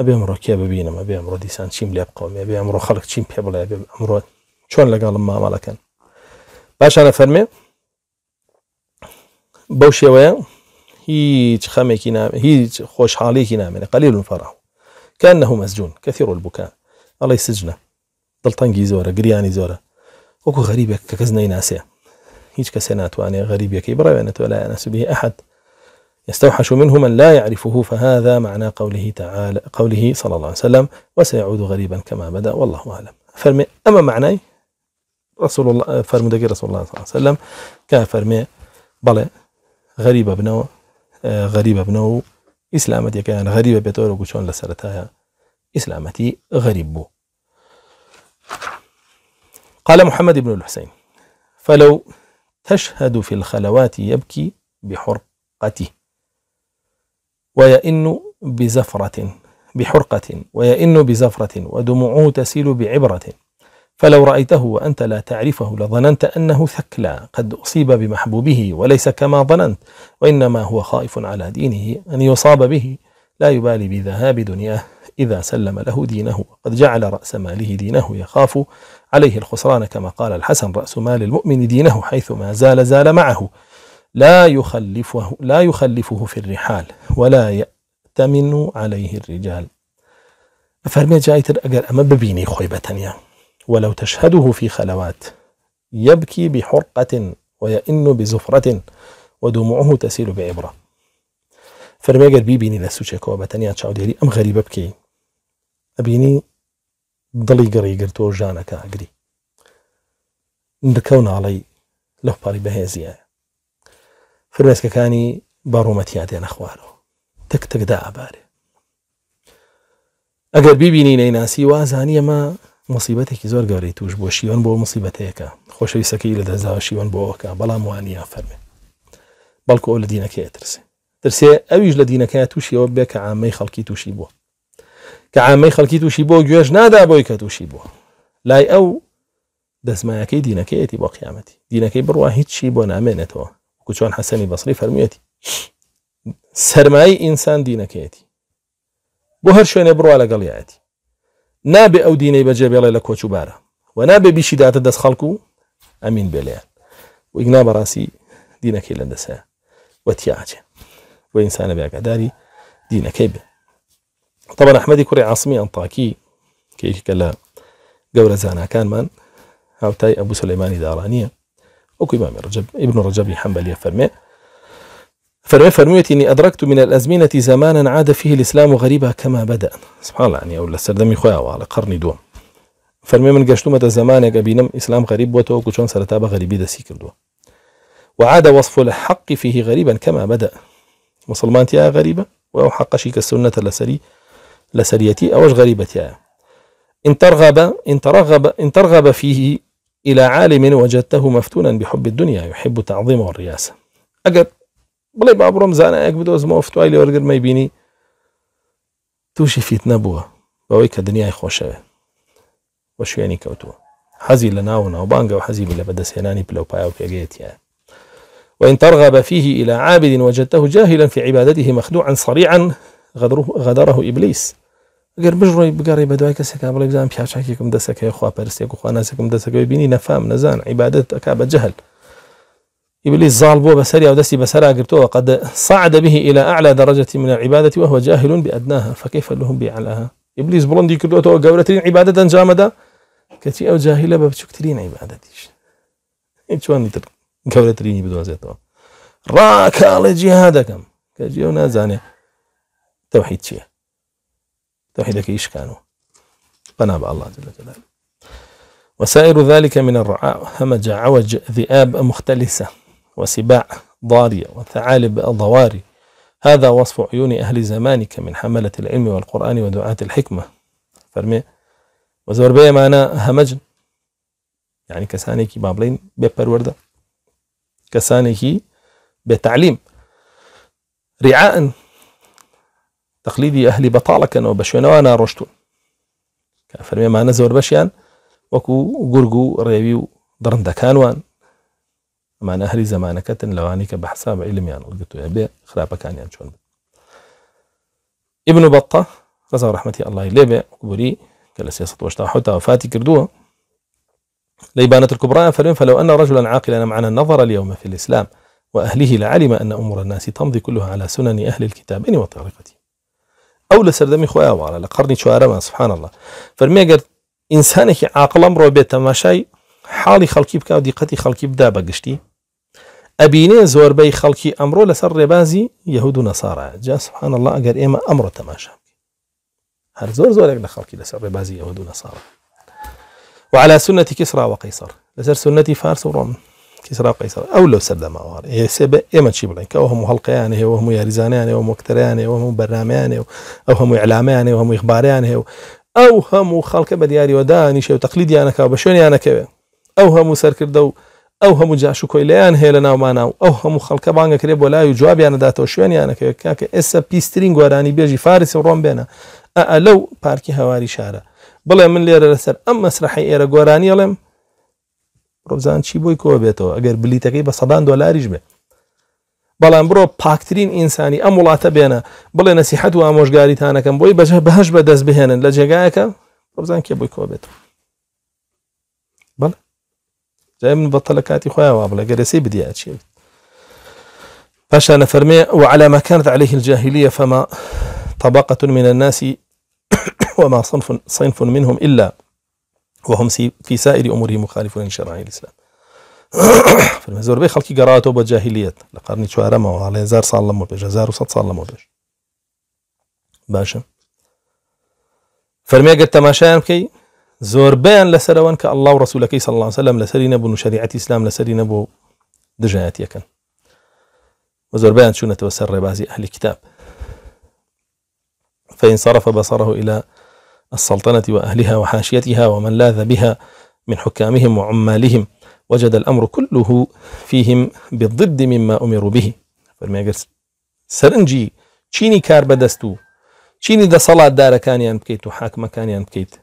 ابي امره كي ما ابي امره ديسان شيم لي قومي ابي امره خلق شيم بيبل ابي امره شلون لقال ما مالك باش انا فرمي بوشي ويا هيج خمي نام هيج خوش حالي نام يعني قليل الفرح كانه مسجون كثير البكاء الله يسجنه طلطنجي زوره قرياني زوره وكو غريبك كزني ناسيه هيج كسنات واني غريبك يبرا انا ولا انس به احد يستوحش منه من لا يعرفه فهذا معنى قوله تعالى قوله صلى الله عليه وسلم وسيعود غريبا كما بدا والله اعلم فرمي اما معني رسول الله دقي رسول الله صلى الله عليه وسلم كان فرمي بلى غريب ابنه غريب ابنو اسلامتی كان يعني غريب بيتور گوشون لسرتايا اسلامتي غريب بو قال محمد بن الحسين فلو تشهد في الخلوات يبكي بحرقته ويئن بزفرة بحرقة ويئن بزفرة ودموعه تسيل بعبرة فلو رأيته وأنت لا تعرفه لظننت أنه ثكلى قد أصيب بمحبوبه وليس كما ظننت وإنما هو خائف على دينه أن يصاب به لا يبالي بذهاب دنياه إذا سلم له دينه وقد جعل رأس ماله دينه يخاف عليه الخسران كما قال الحسن رأس مال المؤمن دينه حيث ما زال زال معه لا يخلفه لا يخلفه في الرحال ولا يأتمن عليه الرجال فرمي جايتر أجر أما ببيني خوي بتنيا ولو تشهده في خلوات يبكي بحرقة ويئن بزفرة ودموعه تسيل بعبرة فرمي أجر بيبيني لسوشيكو بتانية تشاو ديري أم غريبة بكي أبيني ضلي قري گرتوۆ ژانەکە ئەگری ندكون علي لو باري بهزيه فرێسکەکانی بەڕوومەتیا دێنە خوارەوە تک تکدا ئابارێ ئەگەر بیبینی نەیناسی وازانی ئەمە مصیبەتێکی زۆر گەورەی توش بۆ شیوان بۆ مصیبەتەیەەکە خۆشەویستەکەی لە دەزاوە شیوان بۆەکە بەڵام وانیان فەرمێ بەڵکو ئەو لە دینەکەی ترسێ ترسێ ئەویش لە دینەکە تووشیەوە بێ کە ئامەی خەڵکی تووشی بووە کە ئامەی خەڵکی تووشی بۆ گوێژ نادا بۆی کە تووشی بووە لای ئەو دەسمایەکەی دینەکەیەتی بۆ قیامەتی دینەکەی بڕوا هیچی بۆ نامێنێتەوە كوتشوان حسني بصري فرميتي سرماي انسان دينك ياتي بوهر شوين برو على قال ياتي نابي او ديني بجاب يلا لك وشبارة ونابي بشي دات دس خلقو امين بلا وإجنا براسي دينك الا دسا وتياجه وانسان بيا قداري دينك يب طبعا احمد كري عاصمي انطاكي كيف كي قول زانا كان من هاو تاي ابو سليمان دارانيه وەکو ئیمامی رجب ابن رجب حەمبەلیە فرمي فرمي فرميت إني أدركت من الأزمنة زمانا عاد فيه الإسلام غريبا كما بدأ سبحان الله يعني أولا سردمي خويا وعلى قرن دوم فرمي من قشتمة زمانك أبينم إسلام غريب وتوكو شون سرتابة غريبي سيكل دوم وعاد وصف الحق فيه غريبا كما بدأ مسلمان تيا غريبة وأو حق شيك السنة لسري لسريتي أوش غريبتي إن ترغب إن ترغب إن ترغب فيه إلى عالم وجدته مفتونا بحب الدنيا يحب التعظيم والرياسة أجر باب بڵێ بابڕۆم زانە ئەک بدۆزمەوە فتوای لە وەرگر مەبینی تووشی فیت نەبووە بەوەی کە دنیای خۆشەوێ بە شوێنی کەوتووە حەزی لە ناو ناوبانگە و حەزیبی لە بەدەسێنانی پلەپای و يعني. وإن ترغب فيه إلى عابد وجدته جاهلا في عبادته مخدوعا صريعا غدره, غدره إبليس اگر بگری بدوای کسی که بلی بزن بژڕۆی بگەڕی کم دست که بڵێ پرستی کو دەسەکەی خواپەرستێک کم دست که بینی نفهم نزن عبادت ئەک بە جەهل إبليس ظال بو بسری أو دسي بسرا قرتو قد صعد به إلى أعلى درجة من العبادة وهو جاهل بأدناها فكيف له بأعلاها إبليس بلندي كردو تو قورتين عبادة جامدة کتی أو جاهل به جاهلة عبادتیش این چون تر قورتريني بدو زيتو راك جهاد کم كجيو نازاني توحيد شيه توحيدك ايش كانوا فناب الله جل جلاله وسائر ذلك من الرعاء همج عوج ذئاب مختلسة وسباع ضارية وثعالب ضواري هذا وصف عيون أهل زمانك من حملة العلم والقرآن ودعاة الحكمة فرمي وزور بي معنا همجن يعني كسانيكي بابلين بيبر وردة كسانيكي بتعليم رعاء تەقلیدی ئەهلی بەتاڵەکەنەوە بە شوێنەوە ناڕۆشتون فەرمێمانە زۆر بەشیان وەکو گورگ و ڕێوی و دڕندەکانوان ئەمانە هەری زمانەکەتن لەوانی کە بە يعني عیلمیان وەگەتوە بێ يعني چۆن بن ئبن و بەتە ڕزا ڕحمەتی ئەلهی لێبێ قوبوری كلا سياسة وشتا تا وفاتي کردووە ليبانة الكبرى فرين فلو أن رجلا عاقلا معنا نظر اليوم في الإسلام وأهله لعلم أن أمور الناس تمضي كلها على سنن أهل الكتابين وطريقته ئەو لە سەردەمی خۆیانواە لە قڕنی چوارەمان سبحانەڵە فەرمی گەر ئینسانێکی عاقلم ڕۆ بێت تەماشای حاڵی خەڵکی بکە و دیقەتی خەڵکی بدا زور ئەبینێ زۆربەی امر ئەمڕۆ لەسەر ڕێبازی یهود و نەسارە جا سبحان الله اگر ئەگەر امر ئەمڕۆ تەماشا هەر زور زۆرێک لە خەڵکی لەسەر ڕێبازی یهود و نەسارە وعلى سنة كسرى وقيصر لسر سنة فارس وروم کیسرا قیسر ئەو لەو سەردەماوار ێسێ بە ئێمە چی بڵێن کە ئەو هەموو هەڵلقیان هەیە هەموو یاریزانیان هەیە مکتریان هەیە هەموو بەرنمەیان هێ و ئەو هەموو علامیان هەیە هەموو یخباریان هێ و ئەو هەموو خەڵکە بە دیاریەوە دانیشێ و تەقلیدیانەکە بە شوێنیانەکەوێ ئەو هەموو سەرکردە و ئەو هەموو جااش و کۆیلیان هەیە لە ناومانە و ئەو هەموو خەڵکە بانگەکرێ بۆ لای و جوابیانەداتەوە شوێنیانەکەوێ کاکە ئێستا پیسترین گۆرانی بێژی فارسی ڕۆم بێنە ئە لەو پارکی هەواری شارە بڵێ من لێرە لەسەر ئەم مەسرحی ئێرە گۆرانی ئەڵێم روزان چی بۆی کۆ بێتەوە ئەگەر بلیتەکەی بە سەدان دۆلاریش بێ بەڵام برو پاکترین انسانی ئەم وڵاتە بێنە بڵێ نەسیحەت و ئامۆژگاریتانەکەم بۆی بەجە بەهش بە دەست بهێنن لە جێگایەکە ڕۆزان کێ بوی کۆ بێتەوە بڵ جای من بەتە لە کاتی خۆیان وا بڵێ گەرەسی بدیا چێت باشا نفرمي وعلى ما كانت عليه الجاهلية فما طبقة من الناس وما صنف صنف منهم إلا وهم في سائر امورهم مخالفون لشرع الاسلام فالمزور بي خلقي قراتو بجاهليات لقرني شوارا ما على زار صالم وبيش زار وسط صالم وبيش باشا فرمي قد تماشان كي زور بين لسروان كالله ورسولك صلى الله عليه وسلم لسرين ابو شريعة الاسلام لسرين ابو دجايات يكن وزور بين شو نتوسر بازي اهل الكتاب فان صرف بصره الى السلطنة وأهلها وحاشيتها ومن لاذ بها من حكامهم وعمالهم وجد الأمر كله فيهم بالضد مما أمروا به سرنجي كار دا صلاة سەرنجی كان ينبكيت وحاكمة كان ينبكيت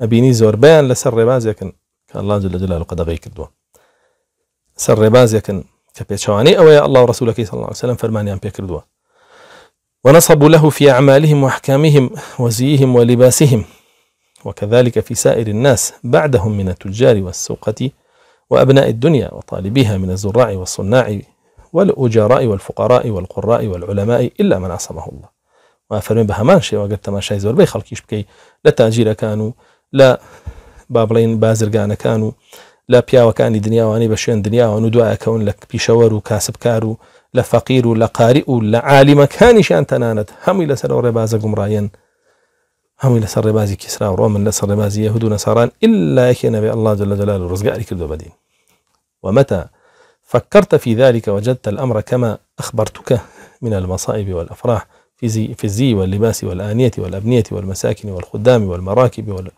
أبيني زور بيان لسر رباز يكن ئەبینی جل جلاله قد غيك ئەلاج سر رباز يكن كبيت شواني أو يا الله ئەوەیە صلى الله عليه وسلم فرماني پێ کردووە ونصبوا له في أعمالهم وأحكامهم وزيهم ولباسهم وكذلك في سائر الناس بعدهم من التجار والسوقة وأبناء الدنيا وطالبيها من الزراع والصناع والأجراء والفقراء والقراء والعلماء إلا من عصمه الله وفرمي بها مانشي وقد تماشاي زوربي خلقيش بكي لا تاجير كانوا لا بابلين بازر بازرگان كانوا لا پیاوەکانی دنیاوانی بە شوێن دنیاوان و دوایەکەون كون لك بيشور وكاسب كارو لفقير لقارئ لعالم كان شان تنانت هم إلى سر ربازة قمرين هم إلى سر ربازي كسرى کیسرا لسر ڕۆمن يهود نصران إلا يكين بالله الله جل جلاله ڕزگاری عليك بەدین ومتى فكرت في ذلك وجدت الأمر كما أخبرتك من المصائب والأفراح في, في الزي واللباس والآنية والأبنية والمساكن والخدام والمراكب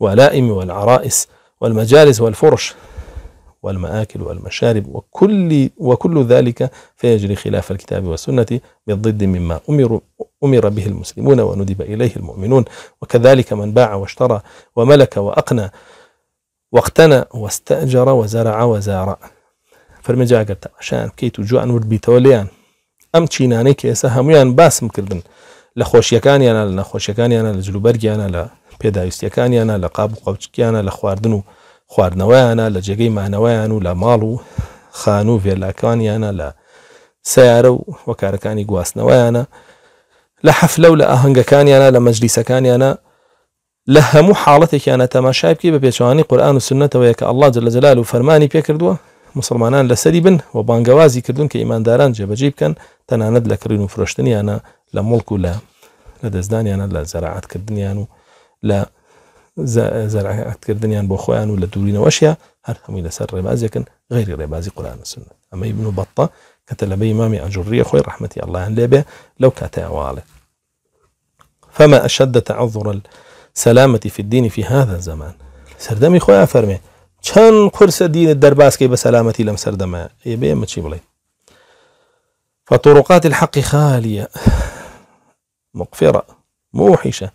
والولائم والعرائس والمجالس والفرش والمآكل والمشارب وكل, وكل ذلك فيجري خلاف الكتاب والسنة بالضد مما أمر, أمر به المسلمون وندب إليه المؤمنون وكذلك من باع واشترى وملك وأقنى واقتنى واستأجر وزرع وزارع فرمجا فەرمەجا گەرتەباشیان بکەیت و جوان ورد بیتەوەلیان ئەم چینانەی کێسە هەمویان باسم کردن لە خۆشیەکانیانە لە نەخۆشیەکانیانە يكان يانا لە يانا لە قاب يانا لقاب لە يانا لخواردنو خواردنەوەیانە لا جێگەی مانەوەیان و لە ماڵ و خان و لا لە سیارە و وەکارەکانی لا لە لا و كانيانا لا لە كانيانا لا همو حالتي تەماشای بکە بە پێچوانی قورآن و سنتەوەیە کە الله جل جلاله فرماني فەرمانی پێکردووە مسلمانان لەسەری بن و بانگەوازی کردون کە داران جێبەجێ كان تناند لە کردن و لا لە لا لا لە لە لا, لە زەراعاتکردنیان و زەرعاتکردنیان بۆ خۆیان و لە دوورینەوەشە هەر هەمووی لەسەر غير غیری قران السنة اما ابن بطة كتل بي امامي تەلبەی مامی رحمتي الله ان لبه لو كاتا کاتەیاواڵێ فما أشد تعذر السلامة في الدين في هذا الزمان سردمي خويا فرمي چەند قرسە دینت الدرباس كي بسلامتي لم سردما ئێبێ ئمە چی بڵێ فطرقات الحق خالية مقفرة موحشة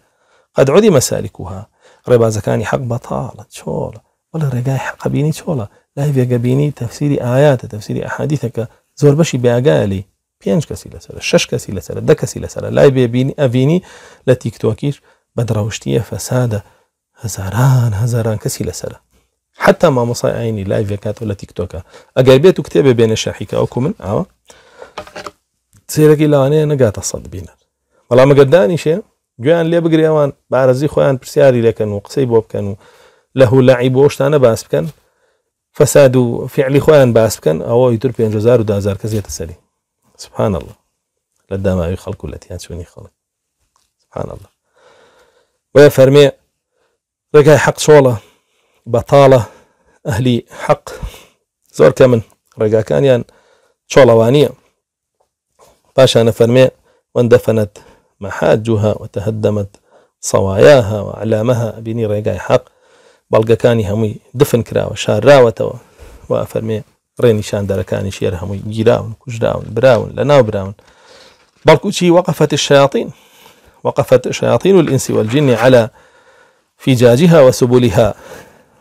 قد عدم سالكها ربا زكاني حق بطالة شولا ولا رجاي حق بيني شولا لا في جبيني تفسير آيات تفسير أحاديثك زور بشي بأجالي بينش كسيلة سلة شش كسيلة سلة دك كسيلة سلة لا بيني أبيني لا تيك تيكتوكيش بدروشتية فسادة هزاران هزاران كسيلة سلة حتى ما مصايعيني عيني لا في كات ولا تيك توكا أجاي بيتو كتابة بين الشاحكة أو كومن أو آه. تصير كي لا أنا نجات الصد بينا والله ما قداني شيء جوان لێ بگرێ ئەوان بارەزی خۆیان پرسیاری لەکەن و قسەی بۆ بکەن و لە هو لەعی بۆ شتانە باس بکەن فەساد و فعلی خۆیان باس بکەن ئەوە ئیتر 500 و دازار کە زیێتە سبحان الله لە داماوی خەڵکو لە تیان چوونی خەڵک سبحان الله وە فەرمێ ڕێگای حەق چۆڵە بەتاڵە ئەهلی حەق زۆر کە من ڕێگاکانیان چۆڵەوانییە پاشانە فەرمێ وەندەفەنەت محاجها وتهدمت صواياها وأعلامها بني بینی حق حەق كاني همي دفن کراوە شارراوەتەوە و فەرمێ ڕێنیشان دەرەکانی شير همي جيراون كجراون براون لناو براون براون بەڵکوچی وقفت الشياطين وقفت شياطين الإنس والجن على فجاجها وسبلها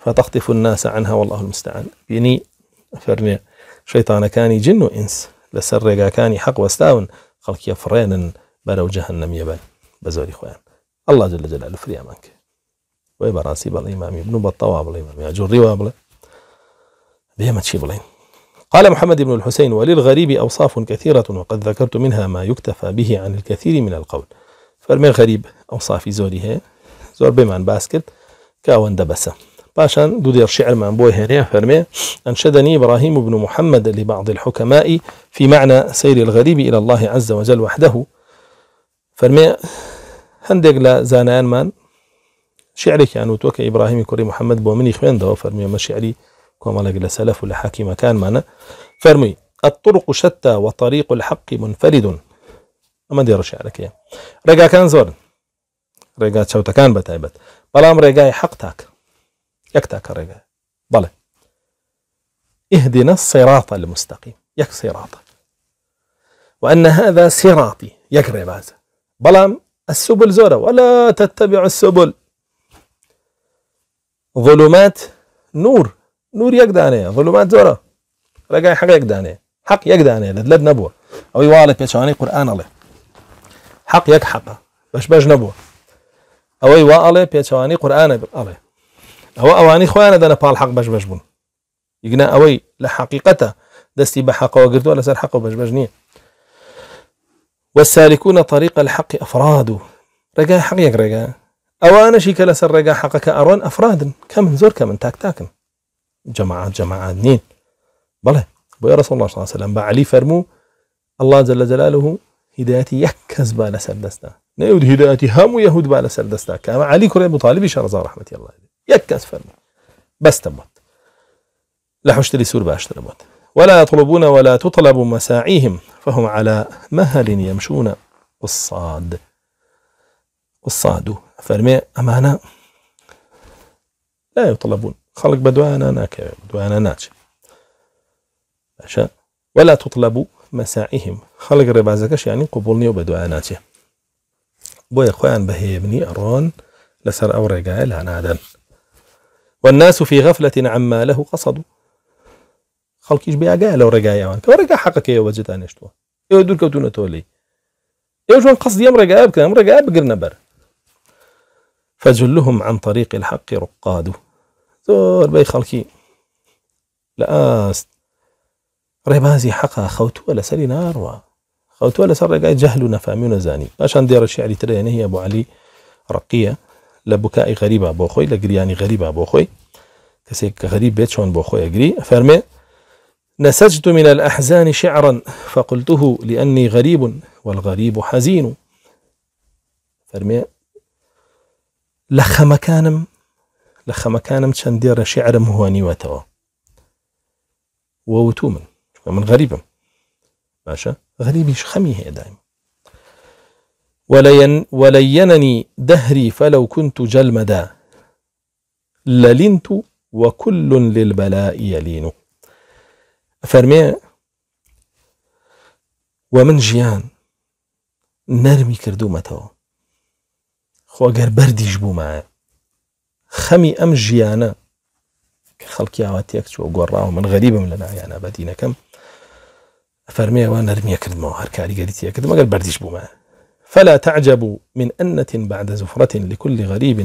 فتخطف الناس عنها والله المستعان بيني فرمي شيطان كاني جن وإنس لسر كاني حق وستاون خلقي فرينن بەرەو جهنم یەبەن بە بزوري خۆیان الله جل جلاله فريا منك وی بەڕاستی بەڵی مامی بن و بەتەوا بڵێ مامی جوڕیوا قال محمد بن الحسين وللغريب أوصاف كثيرة وقد ذكرت منها ما يكتفى به عن الكثير من القول فالمن غريب أوصافي زوري هي زور بمان باسكت كاون دبسة باشان دودير شعر من بوي هنا فرمي أنشدني إبراهيم بن محمد لبعض الحكماء في معنى سير الغريب إلى الله عز وجل وحده فرمي لا زانان لە شعري كان وتوك ابراهيم كوري محمد محەممەد بۆ منی خوێندەوە فەرمیێمە شعری کۆمەڵێک لە ولا و كان مانا فرمي الطرق شتى وطريق الحق منفرد ئەمە دێڕ كان ڕێگاکان زۆر ڕێگا كان بەتایبەت بلام ڕێگای حەق تاك یەک تاك ڕێگای ضل اهدنا الصراط المستقيم يك صراط وأن هذا صراطي يك ربازة بلام السبل زورة ولا تتبع السبل ظلمات نور نور يقدانه ظلمات زورة رقاي حق يقدانه حق يقدانه لدلد نبوه أو يوالك بشاني قرآن الله حق يك حق باش باش نبوه أو يوالك بشاني قرآن الله أو أواني خوانا دانا بال حق باش باش بون يقنا أوي لحقيقته دستي بحقه وقرتو ولا سر حقه باش باش نيه والسالكون طريق الحق أفراد رجاء حق يك أوانا شي كلا سر حقك أرون أفراد كم زور كم تاك تاكن جماعات جماعات نين بله بو رسول الله صلى الله عليه وسلم بعلي فرمو الله جل جلاله هدايتي يكز بالا سردستا نيود هدايتي هم يهود بالا سردستا كما علي كريم طالب شرزا رحمه الله يكز فرمو بس تموت لا لي سور باش تموت ولا يطلبون ولا تطلب مساعيهم فهم على مهل يمشون الصاد الصاد فرمي أمانة لا يطلبون خلق بدوانا ناك بدوانا ناج ولا تطلب مساعيهم خلق ربازكش يعني قبولني وبدوانا بو يخوان بهيبني أرون لسر أوريقا رجال والناس في غفلة عما له قصدوا خەڵکیش بیاگایە لەو ڕێگایەوان کە ڕێگا حەقەکەی وەجدتان نشتووە ئێوە دوورکەوتونەتەوە لی ئێوژۆن قەس ئەم ڕێگای بکەم ڕێگای بگرنە بەر فجلهم عن طريق الحق رقاد و بي بەی خەڵکی لە حقا ڕێبازی ولا خەوتووە لەسەری خوتو ولا لەسەر ڕێگای جەهل و نەفامی و نەزانی باشان دێڕە شعری ترە نەیە بۆ علی ڕقیە لە بکای غەریبا بۆ خۆی لە گریانی غەریبا بۆ خۆی کەسێک کە غەریب بێت چۆن بۆ نسجت من الأحزان شعرا فقلته لأني غريب والغريب حزين فرمي لخ مكانم لخ مكانم تشندير شعرم هواني وتوا ووتوما من غريبم باشا غريب خمي هي دائم ولين ولينني دهري فلو كنت جلمدا للنت وكل للبلاء يلينه فەرمێ و من ژیان نەرمی کردومەتەوە خۆگەر بەردیش بوومایە خەمی ئەم ژیانە کە خەڵکیاوە تێک چوە گۆڕاوە من غەریبم لە نایانە بەدینەکەم فەرمیەوە نەرمیە کردمەوە هەر کاریگەری اگر مەگەر بەردیش بوومە فلا تعجب من أنة بعد زفرة لكل غريب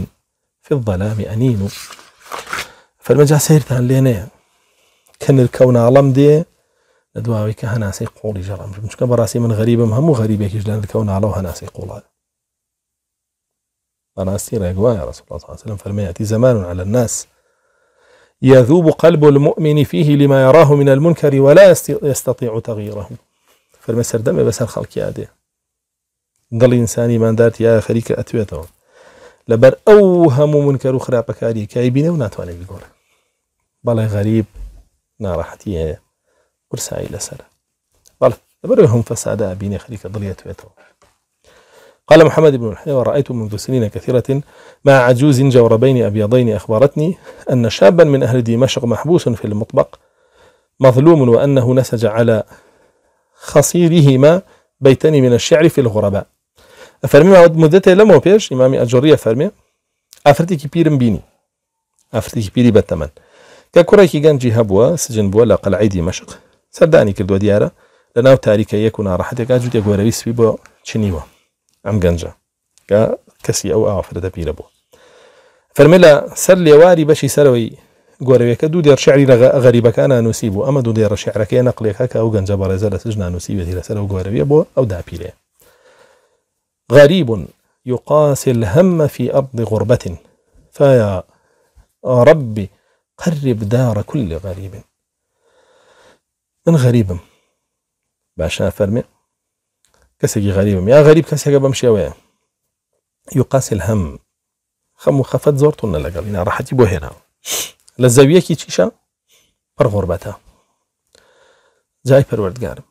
في الظلام أنين فالمجا سيرتان لينيه كن الكون عالم دي ندوا ويك هنا سي قولي جرام مش كبر راسي من غريبه مهم غريبه كي جلان الكون على هنا سي قولا انا سير اقوى يا رسول الله صلى الله عليه وسلم فرمي ياتي زمان على الناس يذوب قلب المؤمن فيه لما يراه من المنكر ولا يستطيع تغييره فرمي سردم بس الخلق يا دي ضل انساني ما دارت يا خريك اتويته لبر اوهم منكر خرابك علي كايبين وناتواني بالقول بلا غريب ناڕەحەتی هەیە إلى لەسرە قال لەبەر هەم فەسادا خليك خەریکە دڵیەتوێتەوە قال محمد بن الحي ورأيت منذ سنين كثيرة مع عجوز جوربين أبيضين أخبرتني أن شابا من أهل دمشق محبوس في المطبق مظلوم وأنه نسج على خصيرهما بيتان من الشعر في الغرباء أفرمي مدته لم وبيش إمامي أجوري أفرمي أفرتي كبير بيني أفرتي كبير بتمن کە کوڕێکی گەنجی هەبووە سجن بووە لە قلعي مەشق سەردانی کردووە دیارە لە ناو تاریکە یەک و ناڕەحەتێکا جووتێک گۆرەویسوی بۆ چنیوە ئەم گەنجە کە کەسی ئەو ئافرەدە پیرە بوو فەرمێ لە سەر لێواری بەشی سەرەوەی گۆرەوەیەکە دوو دێر شعری لە غەریبەکانە نووسی بوو ئەمە دوو دێڕە شعرەکەی نەقلێکە کە ئەو گەنجە بەڕێزە لە سژ نانووسی بێتی لەسەر ئەو گۆرەویە بۆ او داپیرێ غريب يقاسي الهم في أرض غربة فيا ربي قرب دار كل غريب من غريب باشا فرمي كسكي غريب يا غريب كسكي بمشي ويا يقاس الهم خم خفت زورتنا لقلنا راحتي تجيبو هنا للزاوية كي تشيشا بر غربتها جاي پەروەردگارم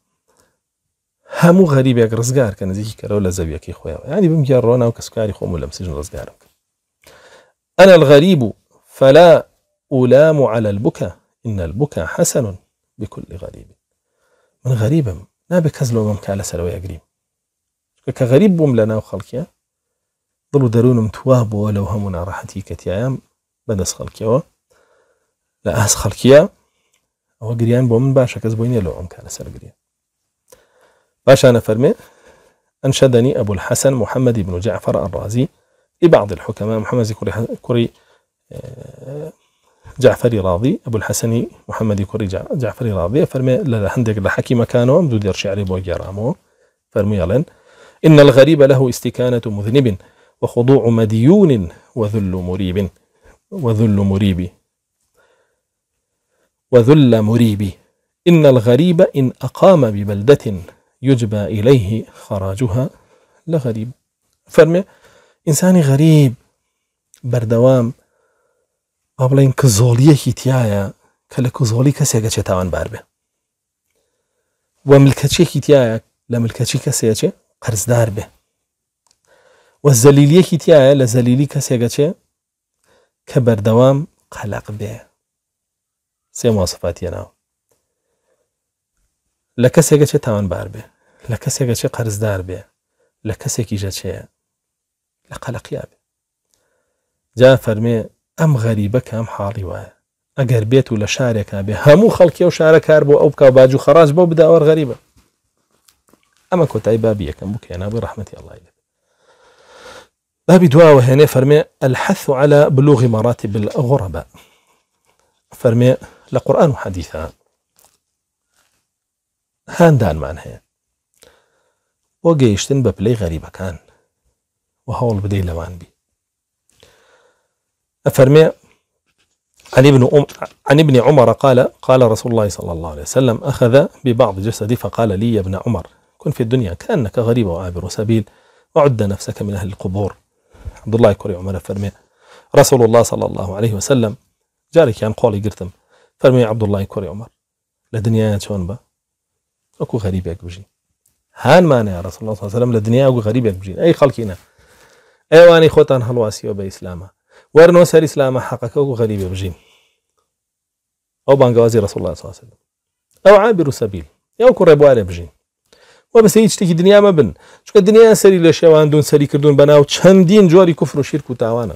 هەموو غەریبێک غريب کە رزقار كان لە زەویەکەی خۆیەوە ینی بم گیان ڕۆناو کە سوکاری خۆم خوم ولا يعني مسجن ڕزگارم انا الغريب فلا ألام على البكا إن البكا حسن بكل غريب من غريب لا بكزل لەوەم کا لەسەرەوەی ئەگریم كغريب بوم لنا لە ظلوا خەڵکیە دڵ و دەروونم توا بووە لەو هەموو ناڕەحەتی کەتیایەم بەدەست خەڵکیەوە لە ئاس خەڵکیە ئەوە گریان بۆ من باشە کەس بۆی نیە لەوەم کا لەسەرگریە باشانە أنشدني أبو الحسن محمد بن جعفر الرازي لبعض الحكماء محمد كري كري آه، جعفري راضي ابو الحسني محمد کوڕی جعفري راضي فرمى لە هەندێک مكانه حەکی مەکانەوەم شعري بو جرامو فرمي فەرموویڵێن إن الغريب له استكانة مذنب وخضوع مديون وذل مريب وذل مريب وذل مريب إن الغريب إن أقام ببلدة يجبى إليه خراجها لغريب فرمي إنسان غريب بردوام با بڵێن کە زۆڵیەکی تایە کە لە کوزۆڵی کەسێکە چێ تاوانبار بێ وە ملکەچێکی تایە لە ملکەچی کەسێکچێ قەرزدار بێ وە زەلیلیەکی تایە لە زەلیلی کەسێکەچێ کە بەردەوام قەلاق بێ سێ ماسەفاتیە ناو لە کەسێکە چێ تاوانبار بێ لە کەسێکە چێ قەرزدار بێ لە کەسێکی ژەچەیە لە قەلقییا بێ جا فەرمێ ئەم غەریبە کام حاڵی وایە ئەگەر بێت و لە شارێکا بێ هەموو خەڵکی و شارە کار بۆ ئەو کا باج و خەڕاز بۆ بداوە غەریبە ئەمە کۆتای بابی یەکەم بکەێنا بە ڕحمەتی ئەڵی بابی بابي دواء وهنا فرمي الحث على بلوغ مراتب الغرباء فرمي لقرآن حديثا هاندان مان هي وقيشتن ببلي غريبة كان وهول بدي لوان بی أفرمي عن ابن عن ابن عمر قال قال رسول الله صلى الله عليه وسلم أخذ ببعض جسدي فقال لي يا ابن عمر كن في الدنيا كأنك غريب وعابر سبيل وعد نفسك من أهل القبور عبد الله كوري عمر فرمي رسول الله صلى الله عليه وسلم جارك يعني قولي قرتم فرمي عبد الله كوري عمر لدنيا شون با أكو غريب يا كبجي هان مانا يا رسول الله صلى الله عليه وسلم لدنيا أكو غريب يا كبجي أي خلقينا أيواني خوتان هلواسي وبإسلامه وەرنەوە سەر ئسلامە حقك و غەریبێ بژین ئەو بانگوازی رسول الله وسلم أو عابر سبيل أو ئەو کوڕێ بوارێ وبس هيك بەسەی الدنيا ما بن شو الدنيا سري لە شێواندون دون سري كردون بناو جۆری دين جوري كفر وشرك تاوانە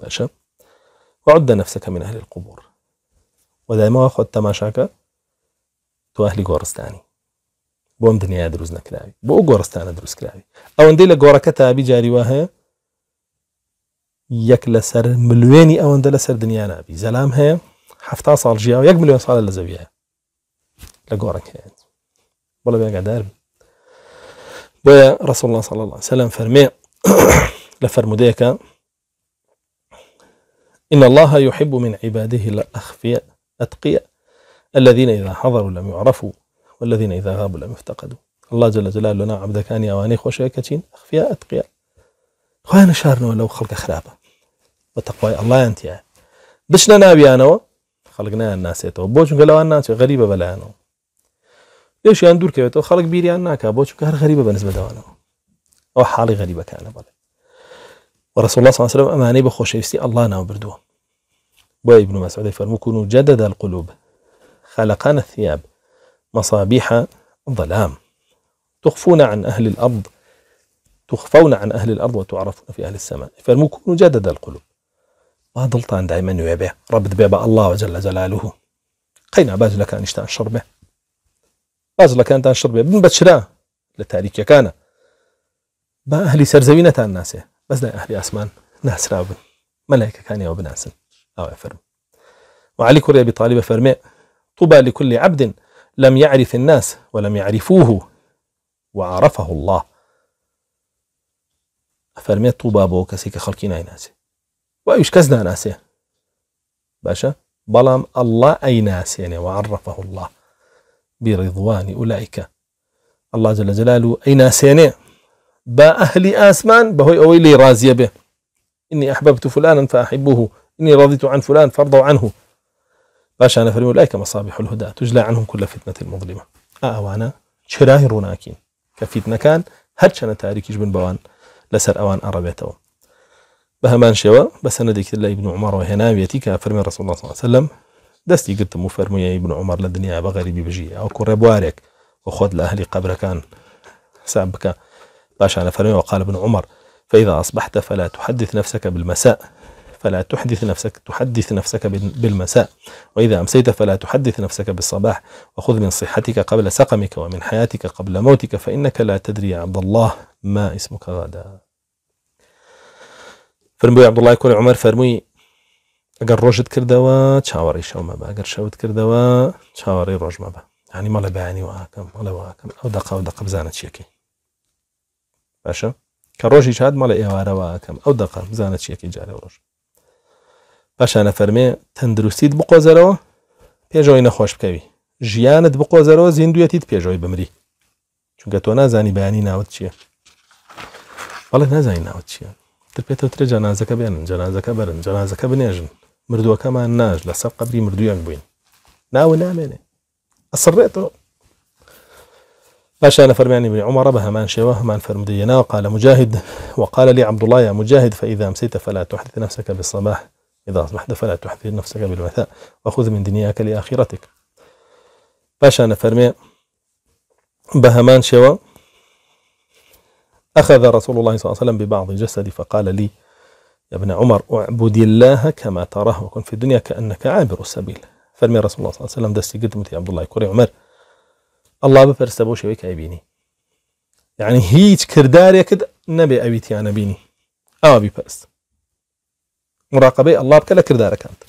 باشە وعد نفسك من أهل القبور ودائما أخذ تماشاك تو أهل غورستاني بوم دنيا دروزنا نەکراوی بو غورستان دروز كلاوي أو ئەوەندەی لە گۆڕەکە تابی جاریوە یەک لەسەر ملويني ئەوەندە سر دنیا نبی زەلام هەیە هەفتا ساڵ صار و یەک ملیۆن ساڵە لە زەویە لە گۆڕک هەیە بەڵە بێگادار بۆیە رسول الله صلى الله عليه وسلم فرمي لفرموديكا إن الله يحب من عباده الأخفياء أتقياء الذين إذا حضروا لم يعرفوا والذين إذا غابوا لم يفتقدوا الله جل جلاله لنا عبدكان يا واني خوشيكتين أخفياء أتقياء خوانا شارنا ولو خلق خرابه الله بە تەقوای ئەلایەن تایە بشنە أنا خەڵک الناس ناسێتەوە بۆ چونکە لەوان ناچێت غەریبە بەلایەنەوە لێشیان يعني دوورکەوێتەوە خەڵک بیریان ناکا بۆ چونکە هەر غەریبە بەنز او ئەو حاڵی غەریبەکانە بڵێ ورسول الله صلى الله عليه وسلم أماني بخوش الله نا بردو بوي ابن مسعود فرمو كونوا جدد القلوب خلقنا الثياب مصابيح الظلام تخفون عن أهل الأرض تخفون عن أهل الأرض وتعرفون في أهل السماء فالمكون جدد القلوب وهضلطان دائما ويبه ربط بيبه الله جل جلاله قينا باز لك انشتا شربه باز لك انتان شربه بن بشرا لتاريك كان با اهلي سرزوينتان الناس بس لا اهلي اسمان ناس رابن ملائكه كان يا بناسن او آه، فرم وعلي كوري ابي طالب فرمي طوبى لكل عبد لم يعرف الناس ولم يعرفوه وعرفه الله فرمي طوبى بو كسيك اي ناس وايش كزنا ناسي باشا بلام الله اي ناس يعني وعرفه الله برضوان اولئك الله جل جلاله اي ناس يعني با اهلي اسمان بەهۆی اويلي رازي به إني أحببت فلانا فأحبه إني رضيت عن فلان فارضوا عنه باشا أنا فرمي أولئك مصابيح الهدى تجلى عنهم كل فتنة مظلمة آه، أوانا شراه روناكين كفتنة كان هرشنا تاريكي بن بوان لسر أوان أربيتهم بهمان شوا بسند الله ابن عمر وهنا ياتيك فرمي رسول الله صلى الله عليه وسلم قلت مو فرمي يا ابن عمر لدنيا دنیا بجي او بژی بوارك وخذ لاهل قبرك كان سابك باش انا فرمي وقال ابن عمر فإذا أصبحت فلا تحدث نفسك بالمساء فلا تحدث نفسك تحدث نفسك بالمساء وإذا أمسيت فلا تحدث نفسك بالصباح وخذ من صحتك قبل سقمك ومن حياتك قبل موتك فإنك لا تدري يا عبد الله ما اسمك غدا فرم بۆی عبدڵای کوری عمەر فەرمووی ئەگەر ڕۆژت کردەوە چاوەڕی شەومە بە ئەگەر شەوت کردەوە چاوەڕی ڕۆژمە بە هەنی مەڵە بەیانی واکەم مەڵە واکەم ئەو دقا و دقە بزانە چیەکەی باشە کە ڕۆژی چات مەڵە ئێوارەواکەم ئەو دقا بزانە چیەکەی جارە ڕۆژ پاشانە فەرمێ تەندروستیت بقۆزەرەوە پێشەوەی نەخۆش بکەوی ژیانت بقۆزەرەوە زیندوێتیت پێشەوەی بمری چونکە تۆ نازانی بەیانی ناوت چییە بەڵێ نازانی ناوت چییە تر پێێتترێ جنازه بێنن جەنازەکە بەرن جەنازەکە بنێژن مردووەکەمان ناژ لەسەر قبری مردویان بووین ناوە نامێنێ إيه؟ ئەسڕێتەوە باشان فرمان بن عمر بهمان شواه من فرمدينا وقال مجاهد وقال لي عبد الله يا مجاهد فإذا أمسيت فلا تحدث نفسك بالصباح إذا أصبحت فلا تحدث نفسك بالمساء وخذ من دنياك لآخرتك باشان فرمي بهمان شواه أخذ رسول الله صلى الله عليه وسلم ببعض جسدي فقال لي يا ابن عمر اعبد الله كما تراه وكن في الدنيا كأنك عابر السبيل فرمي رسول الله صلى الله عليه وسلم دستي قدمتي عبد الله كوري عمر الله بفرسته بوشي ويك أبيني يعني هيج كردار يكد نبي أبيتي أنا بيني أو أبي فرست مراقبي الله بكلا كردار كانت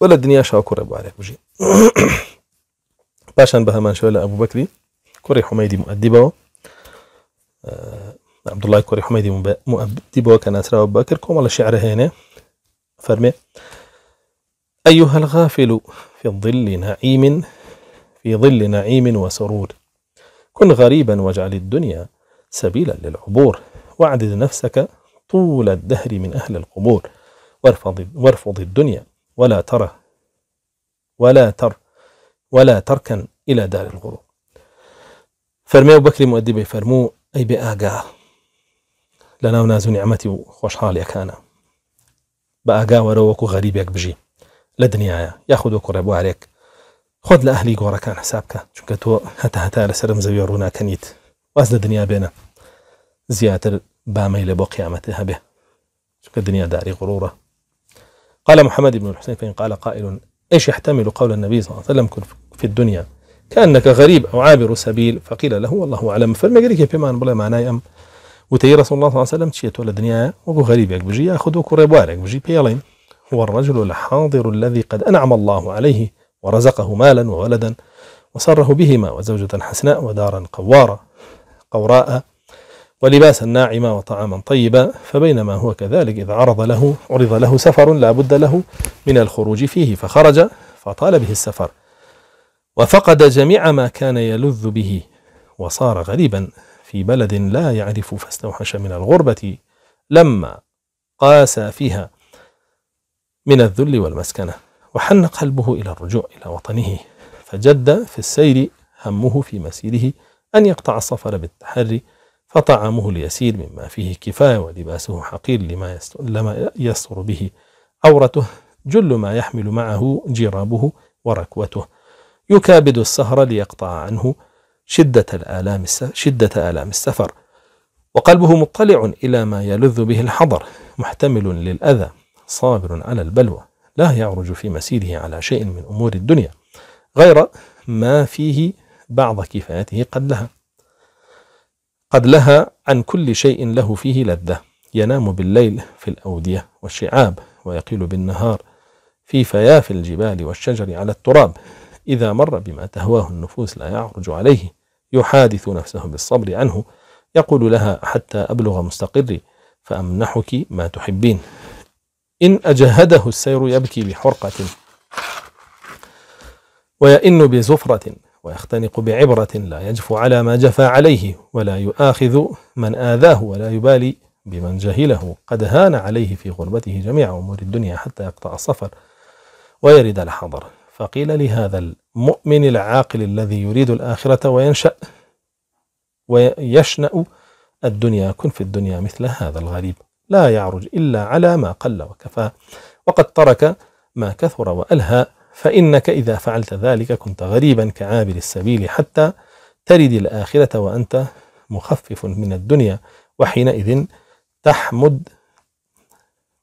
ولا الدنيا شاو كوري عليك بجي باشان ما شوالة لأبو بكري كوري حميدي مؤدبه آه، عبد الله حمیدی حميدي بوا کن اسرا و بكر كوم الله شعر هنا فرمي أيها الغافل في ظل نعيم في ظل نعيم وسرور كن غريبا واجعل الدنيا سبيلا للعبور واعدد نفسك طول الدهر من أهل القبور وارفض, وارفض الدنيا ولا ترى ولا تر ولا تركن إلى دار الغرور فرمي أبو بكر مؤدبي فرمو أي بآقا لنا ونازو نعمتي وخوش حالي كان و وروك بە ئاگا وەرەوەکو غەریبێک بژی لە عليك یاخود وەکو ڕێبوارێک كان حسابك ئەهلی گۆڕەکان هتا چونکە تۆ هەتا هەتا واز لە بينا بێنە زیاتر بامەی قيامتها به شو هەبێ داري غروره قال محمد بن الحسين فان قال قائل ايش يحتمل قول النبي صلى الله عليه وسلم في الدنيا كأنك غريب أو عابر سبيل فقيل له والله أعلم فالمقريك بمان بلا معناي أم وتي رسول الله صلى الله عليه وسلم تشيت ولا دنيا غريب ياك بجي ياخذ كوري ريبوارك بجي بيالين هو الرجل الحاضر الذي قد أنعم الله عليه ورزقه مالا وولدا وسره بهما وزوجة حسناء ودارا قوارا قوراء ولباسا ناعما وطعاما طيبا فبينما هو كذلك إذ عرض له عرض له سفر لا بد له من الخروج فيه فخرج فطال به السفر وفقد جميع ما كان يلذ به وصار غريبا في بلد لا يعرف فاستوحش من الغربة لما قاسى فيها من الذل والمسكنة وحن قلبه إلى الرجوع إلى وطنه فجد في السير همه في مسيره أن يقطع السفر بالتحري فطعامه اليسير مما فيه كفاية ولباسه حقير لما يسر لما يستر به عورته جل ما يحمل معه جرابه وركوته يكابد السهر ليقطع عنه شدة الآلام شدة آلام السفر وقلبه مطلع إلى ما يلذ به الحضر محتمل للأذى صابر على البلوى لا يعرج في مسيره على شيء من أمور الدنيا غير ما فيه بعض كفايته قد لها قد لها عن كل شيء له فيه لذة ينام بالليل في الأودية والشعاب ويقيل بالنهار في فياف الجبال والشجر على التراب إذا مر بما تهواه النفوس لا يعرج عليه يحادث نفسه بالصبر عنه يقول لها حتى أبلغ مستقري فأمنحك ما تحبين إن أجهده السير يبكي بحرقة ويئن بزفرة ويختنق بعبرة لا يجفو على ما جفى عليه ولا يؤاخذ من آذاه ولا يبالي بمن جهله قد هان عليه في غربته جميع أمور الدنيا حتى يقطع الصفر ويرد الحضر فقيل لهذا المؤمن العاقل الذي يريد الآخرة وينشأ ويشنأ الدنيا كن في الدنيا مثل هذا الغريب لا يعرج إلا على ما قل وكفى وقد ترك ما كثر وألهى فإنك إذا فعلت ذلك كنت غريبا كعابر السبيل حتى ترد الآخرة وأنت مخفف من الدنيا وحينئذ تحمد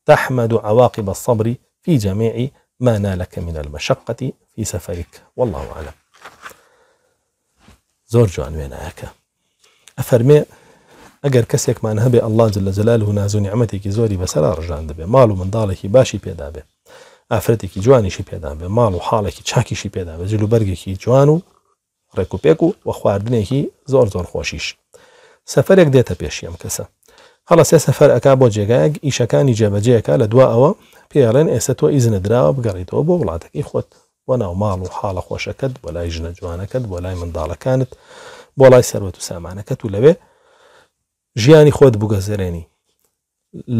تحمد عواقب الصبر في جميع ما نالك من المشقة في سفرك والله أعلم زورجو جوان وێنایەکە أفرمي أجر کەسێکمان ما نهبي الله جل جلاله نازو نیعممەتێکی زۆری بەسەرا ڕژان دەبێ ماڵ و منداڵێکی باشی پێدابێ ئافرەتێکی جوانیشی پێدا بێ ماڵ مالو حاڵێکی چاکیشی پێدا بە جللو بەرگێکی جوان و جوانو و بيكو و وە خواردنێکی زۆر زۆر خۆشیش سەفرێک دێتە پێشیم کەسە هەڵە سێ سەفەر ئەک بۆ جێگایەک ئیشەکانی جێبەجەیەکە لە پێڵێن ئێستا تۆ ئیزنە درراوە بگەڕیتەوە بۆ وڵاتەکەی خۆت بۆ ناو ماڵ و حاڵە خۆشەکەت بۆ لای ژنە جوانەکەت بۆ لای منداڵەکانت بۆ لای سەرەت و سامانەکەت و لەوێ ژیانی خۆت بگەزێنی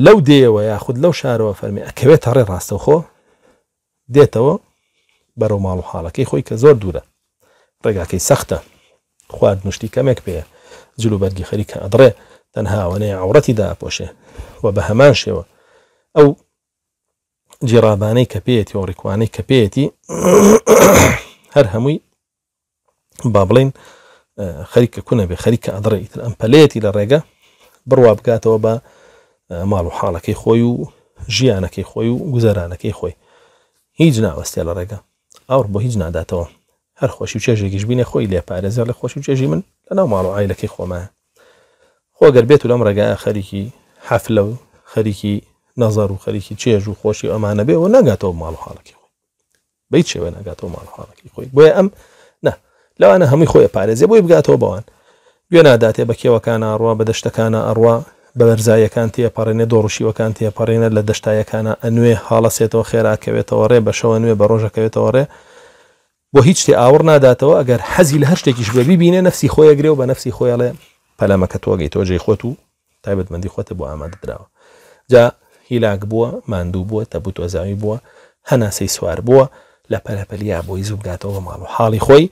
لەو دێەوە یاخود لەو شارەوە فەرمی ئەکەوێت هەڕێ ڕاستەوخۆ دێتەوە بەرەو ماڵ و حاڵەکەی خۆی کە زۆر دوورە ڕێگاکەی سەختە خوارد نوشتی کەمێک پێەیە جلو بەرگی خەریکە ئەدڕێ تەنها وەنەیە ئاورەتی داپۆشێ و بە هەمان شێوە ئەو جیرابانەی کە پێێتی و ڕێکوانەی کە پێێتی هەر هەمووی با بڵین خەریکە کوونە بێ خەریکە ئەدڕیت ئەم پەلێتی لە ڕێگە بڕوا بکاتەوە بە ماڵ و حاڵەکەی خۆی و ژیانەکەی خۆی و گوزارانەکەی خۆی هیچ ناوەستیا لە ڕێگە ئاور بۆ هیچ ناداتەوە هەر خۆشی و چێژێکیش بینێ خۆی لێ پارێزە لە خۆشی و چێژی من لە ناو ماڵ و ئایلەکەی خۆمە خۆگەر بێت و لەم ڕێگە خەریکی حەفلە و خەریکی نظر و خەریکی چێژ و خۆشی ئەمانە بێەوە نگاتەوە ماڵ حالڵکی خۆی بی چێوە نگاتەوە ماڵ حالڵکی خۆی بۆیە ئەم نه لەوانە هەمووی خۆی پارێزیە بۆی بگاتەوە بەوان گوێ ناداتێ بە کێوەکانە ئەڕوا بە دەشتەکانە ئەڕوا بە بەرزایەکان تێپەڕێنێ دۆڕشیوەکان تێپەڕێنە لە دەشتایەکانە ئەنوێ حاڵەسێتەوە خێراکەوێتەوە ڕێ بەشەوە نوێ بە ڕۆژەکەوێتەوە ڕێ بۆ هیچ تێ ئاور ناداتەوە ئەگەر حەزی لە هەشتێکیش بێبی بینە نفسی خۆیە گرێ و بە نفسی خۆیڵێ پەلامەکە تۆگەی تۆجێی خۆت و تایبەتمەندی خۆتە بۆ ئامادەراوە جا هیلاک بووە ماندوو بووە تەبوو تۆزاوی بووە هەناسەی سوار بووە لە پەرەپەلیا بۆی زوبگاتەوە ماڵ و حاڵی خۆی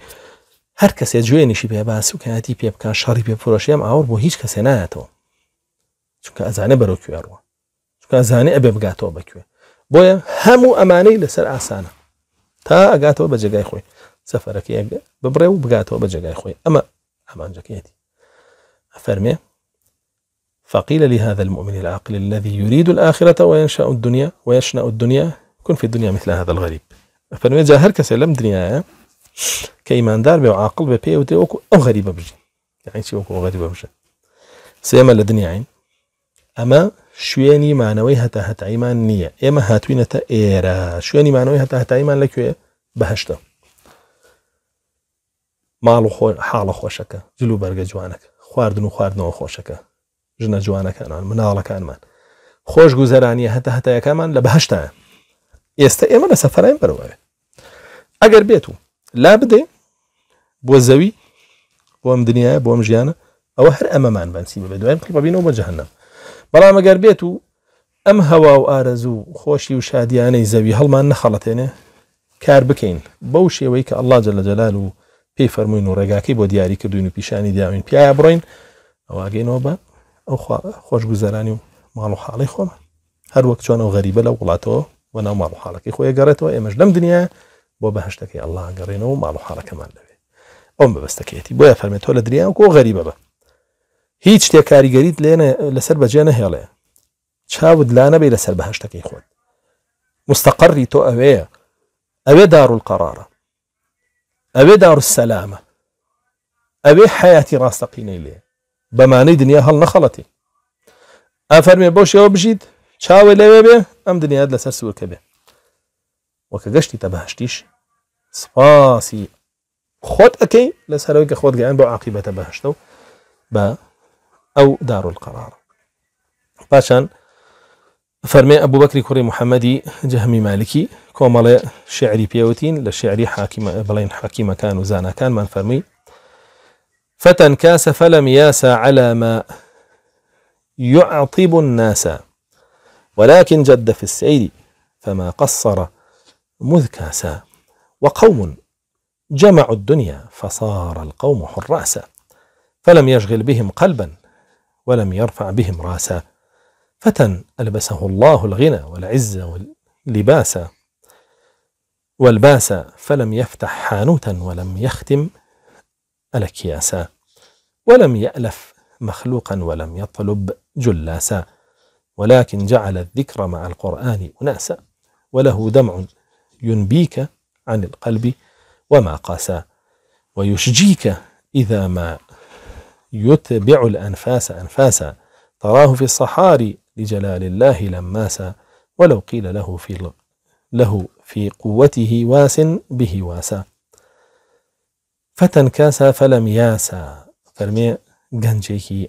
هەر کەسێ جوێنیشی پێباس و کەتی پێ بکە شەڕی پێپۆشیم ئاور بۆ هیچ کەسێ نایەتەوە چونکە ئەزانە بەرەو کوێڕوە چونکە ئەزانێ ئەبێ بگاتەوە بەکوێ بۆیە هەموو ئەمانەی لەسەر ئاسانە تا ئەگاتەوە بە جگای خۆی سەفەرەکە ببڕێ و بگاتەوە بە جگای خۆی ئەمە ئامانجەکەێتی ئەفەرمێ فقيل لهذا المؤمن العاقل الذي يريد الآخرة وينشأ الدنيا ويشنأ الدنيا كن في الدنيا مثل هذا الغريب فەرمێ جاهر كسلم دنيا لەم دنیاە کە ئیماندار بێ و عاقل بە پێ وتێ وەکو ئەو يعني غەری بەبژی یاچی وەکو غەری بەبژە سێمە لە دنیاین ئەمە شوێنی مانەوەی هەتا هەتایمان نییە ئێمە هاتوینەتە ئێرە شوێنی مانەوەی هەتا هەتایمان لەکوێ بەهشتە ماڵ و حاڵە خۆشەکە جلو بەرگە جوانك خواردنو خواردنو خوشك ژنە جوانەکانان مناڵەکانمان خۆش گوزەرانیە هەتا هەتایەکەمان لە بەهشتایە ئێستا ئێمە لە سەفەرین بەرەوەێ ئەگەر بێت و لا بدەین بۆ زەوی بۆ ئەم دنیاە بۆ ئەم ژیانە ئەوە هەر ئەمەمان بەنسی بێ دوای قڵبینەوە بە جەهنم بەڵام ئەگەر بێت و ئەم هەوا و ئارەزوو خۆشی و شادیانەی زەوی هەڵمان نەخەڵەتێنێ کار بکەین بەو شێوەی کە ئەللا جە لە جەلال و پێی فەرمووین و ڕێگاکەی بۆ دیاری کردوین و پیشانی داوین پیاە بڕۆین ئەواگەینەوە بە ئەو خۆشگوزارانی و ماڵ و حاڵی خۆمان هەر وەک چۆن ئەو غەریبە لە وڵاتەوە و ناو ماڵ و حالڵەکەی خۆی گەڕێتەوە ئێمەش لەم دنیا بۆ بەهشتەکەی ئەله گەڕێنەوە و ماڵ و حاڵەکەمان لەوێ ئەم بەبستەکەیەتی بۆیە فەرمێتەوە لە دریا کو غەریبە بە هیچ شتێک لسر بجنه لەسەر بەجێ ود لانه لا لسر لەسەر بەهشتەکەی خۆت مستەقڕی تو ئەوەیە ئەوێ دار و قەرارە دار السلامه سەلامە ئەوێ حياتی ڕاستەقینەی لێ بەمانەی دنیا هەڵ نەخەڵەتی ئافەرمێ بۆ شێوە بژیت چاوێ لەوێ أم ئەم دل سر سور بێ وەکە گەشتی سفاسي بەهشتیش سپاسی خۆت ئەەکەی لەسەرەوەی کە خۆت با بۆ عقیبەتە أو و بە ئەو دارول قەرار پاشان فەرمێ ئەبوو بەکری کوڕی محەممەدی جەهمی مالکی کۆمەڵێ شعری پێوتین لە شعری حاکیمە بڵین حاکیمەکان و فتى انكاس فلم ياس على ما يعطب الناس ولكن جد في السير فما قصر مذ كاسا وقوم جمعوا الدنيا فصار القوم حراسا فلم يشغل بهم قلبا ولم يرفع بهم راسا فتى ألبسه الله الغنى والعزة واللباس والباس فلم يفتح حانوتا ولم يختم الأكياسا ولم يألف مخلوقا ولم يطلب جلاسا ولكن جعل الذكر مع القرآن أناسا وله دمع ينبيك عن القلب وما قاسا ويشجيك إذا ما يتبع الأنفاس أنفاسا تراه في الصحاري لجلال الله لماسا ولو قيل له في له في قوته واس به واسا فتن كاسا فلم ياسا فرمي قنجيه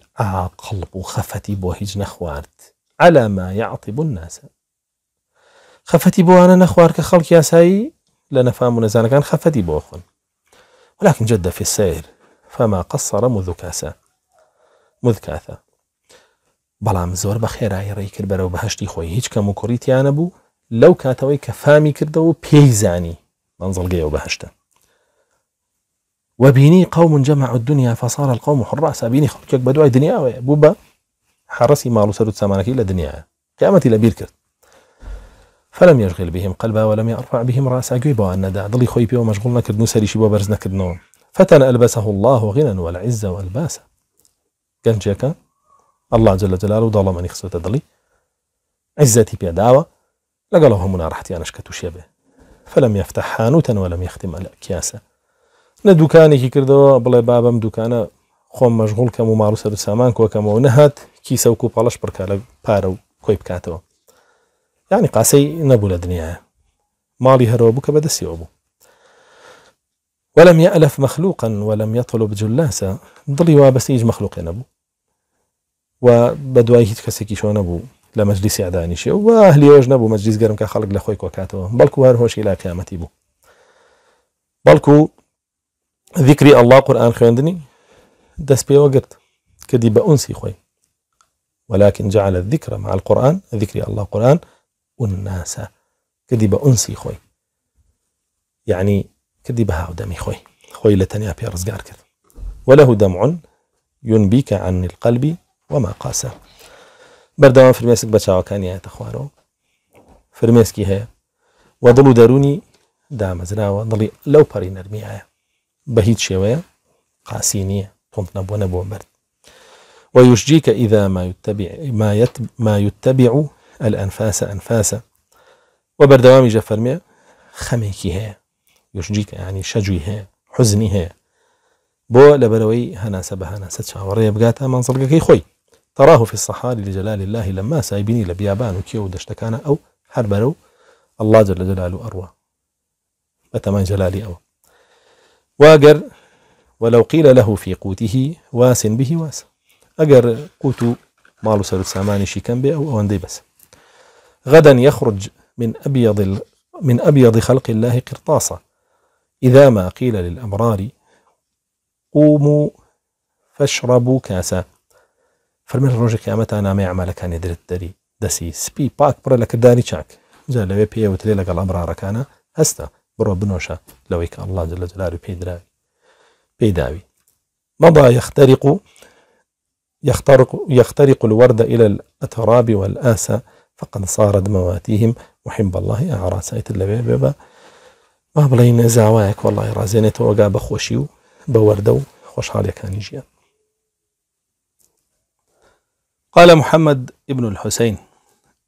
و خفتي بۆ هیچ نەخوارد على ما يعطب الناس خفتي بۆوانە نەخوارد کە خەڵکی یاسایی لە نەفام و نەزانەکان خەفەتی ولكن جد في السير فما قصر منذ كاسا مذ كاسا بەڵام زۆر بخير خێرایی ڕێ کرد خوي بەهشتی خۆی هیچ کەم و کوڕیتیانە بوو لەو کاتەوەی کە فامی کردەوە و پێی وبيني قوم جمعوا الدنيا فصار القوم حراسا بيني خلقك بدو الدنيا بوبا حرسي ما مالو سرد الى الدنيا قيامتي الى كرت فلم يشغل بهم قلبا ولم يرفع بهم رأسا قيبا أن دا ضلي خوي بيو مشغول نكد نسري شبو برز نكد نوم فتن ألبسه الله غنى والعزة والباسة كان جاكا الله جل جلاله ضل من يخسر تدلي عزتي بيا داوة هم نارحتي أنا شكتو شبه فلم يفتح حانوتا ولم يختم الأكياسة نە کرده و بله بابم دوکانه خۆم مشغول کم و ماڵ سەر سامان کۆکەمەوە نەهات کیسە وکو پاڵش پڕکە لە پارە پارو کۆی بکاتەوە یعنی قاسەی نبود دنیا مالی هر هەرەوە که بدستی بەدەستیەوە ولم يألف مخلوقا ولم يطلب جلاسا ضلي وابسيج مخلوق نبو وبدواي هيت كسكي شو نبو لمجلس اعداني شو واهلي واج نبو مجلس قرم كخلق لخوي كوكاتو بلكو هر هوش الى قيامتي بو بلكو ذكري الله قرآن خوێندنی دس پێوە گرت كدي بأنسي خوي ولكن جعل الذكر مع القرآن ذكري الله قرآن والناس كدي بأنسي خوي يعني كدي بها دمي خوي خوي لتنيا في رزقار كذا وله دمع ينبيك عن القلب وما قاسه بردوام فرميسك بچاو كان يا تخوارو فرميسكي هي وضلو داروني دامزراوە ضلي لو باري نرميها بهيت شوية قاسينية قمت نییە تۆمت برد ويشجيك إذا ما يتبع ما, يتب ما يتبع الأنفاس أنفاسا جفر مية خميكي هي يشجيك يعني شجوي هي حزني هي بو لبروي هنا هناسة بهناسة شاورية من منصرقك خوي تراه في الصحاري لجلال الله لما سايبني لبيابان وكيو دشتكانا أو حربرو الله جل جلاله أروى بتمان جلالي أو واجر ولو قيل له في قوته واس به واس أجر قوت مالو سر السامان شيكان به أو اندي بس غدا يخرج من أبيض من أبيض خلق الله قرطاسا إذا ما قيل للامرار قوموا فاشربوا كاسا فرمن روج كامتا أنا ما يعمل كان يدري الدري دسي سبي باك برا لك داني شاك جا لبي بي وتري لك الامرار كان هستا بڕۆ بنوشا لويك الله جل جلاله جلار بيداوي مضى يخترق يخترق, يخترق الورد إلى التراب والآسى فقد صارت مواتيهم محب الله اعراس ايت ببا ما بڵین زاواك والله رازينت وقا بخوشيو بوردو خوش حالك خۆشحالەکانی يجي قال محمد ابن الحسين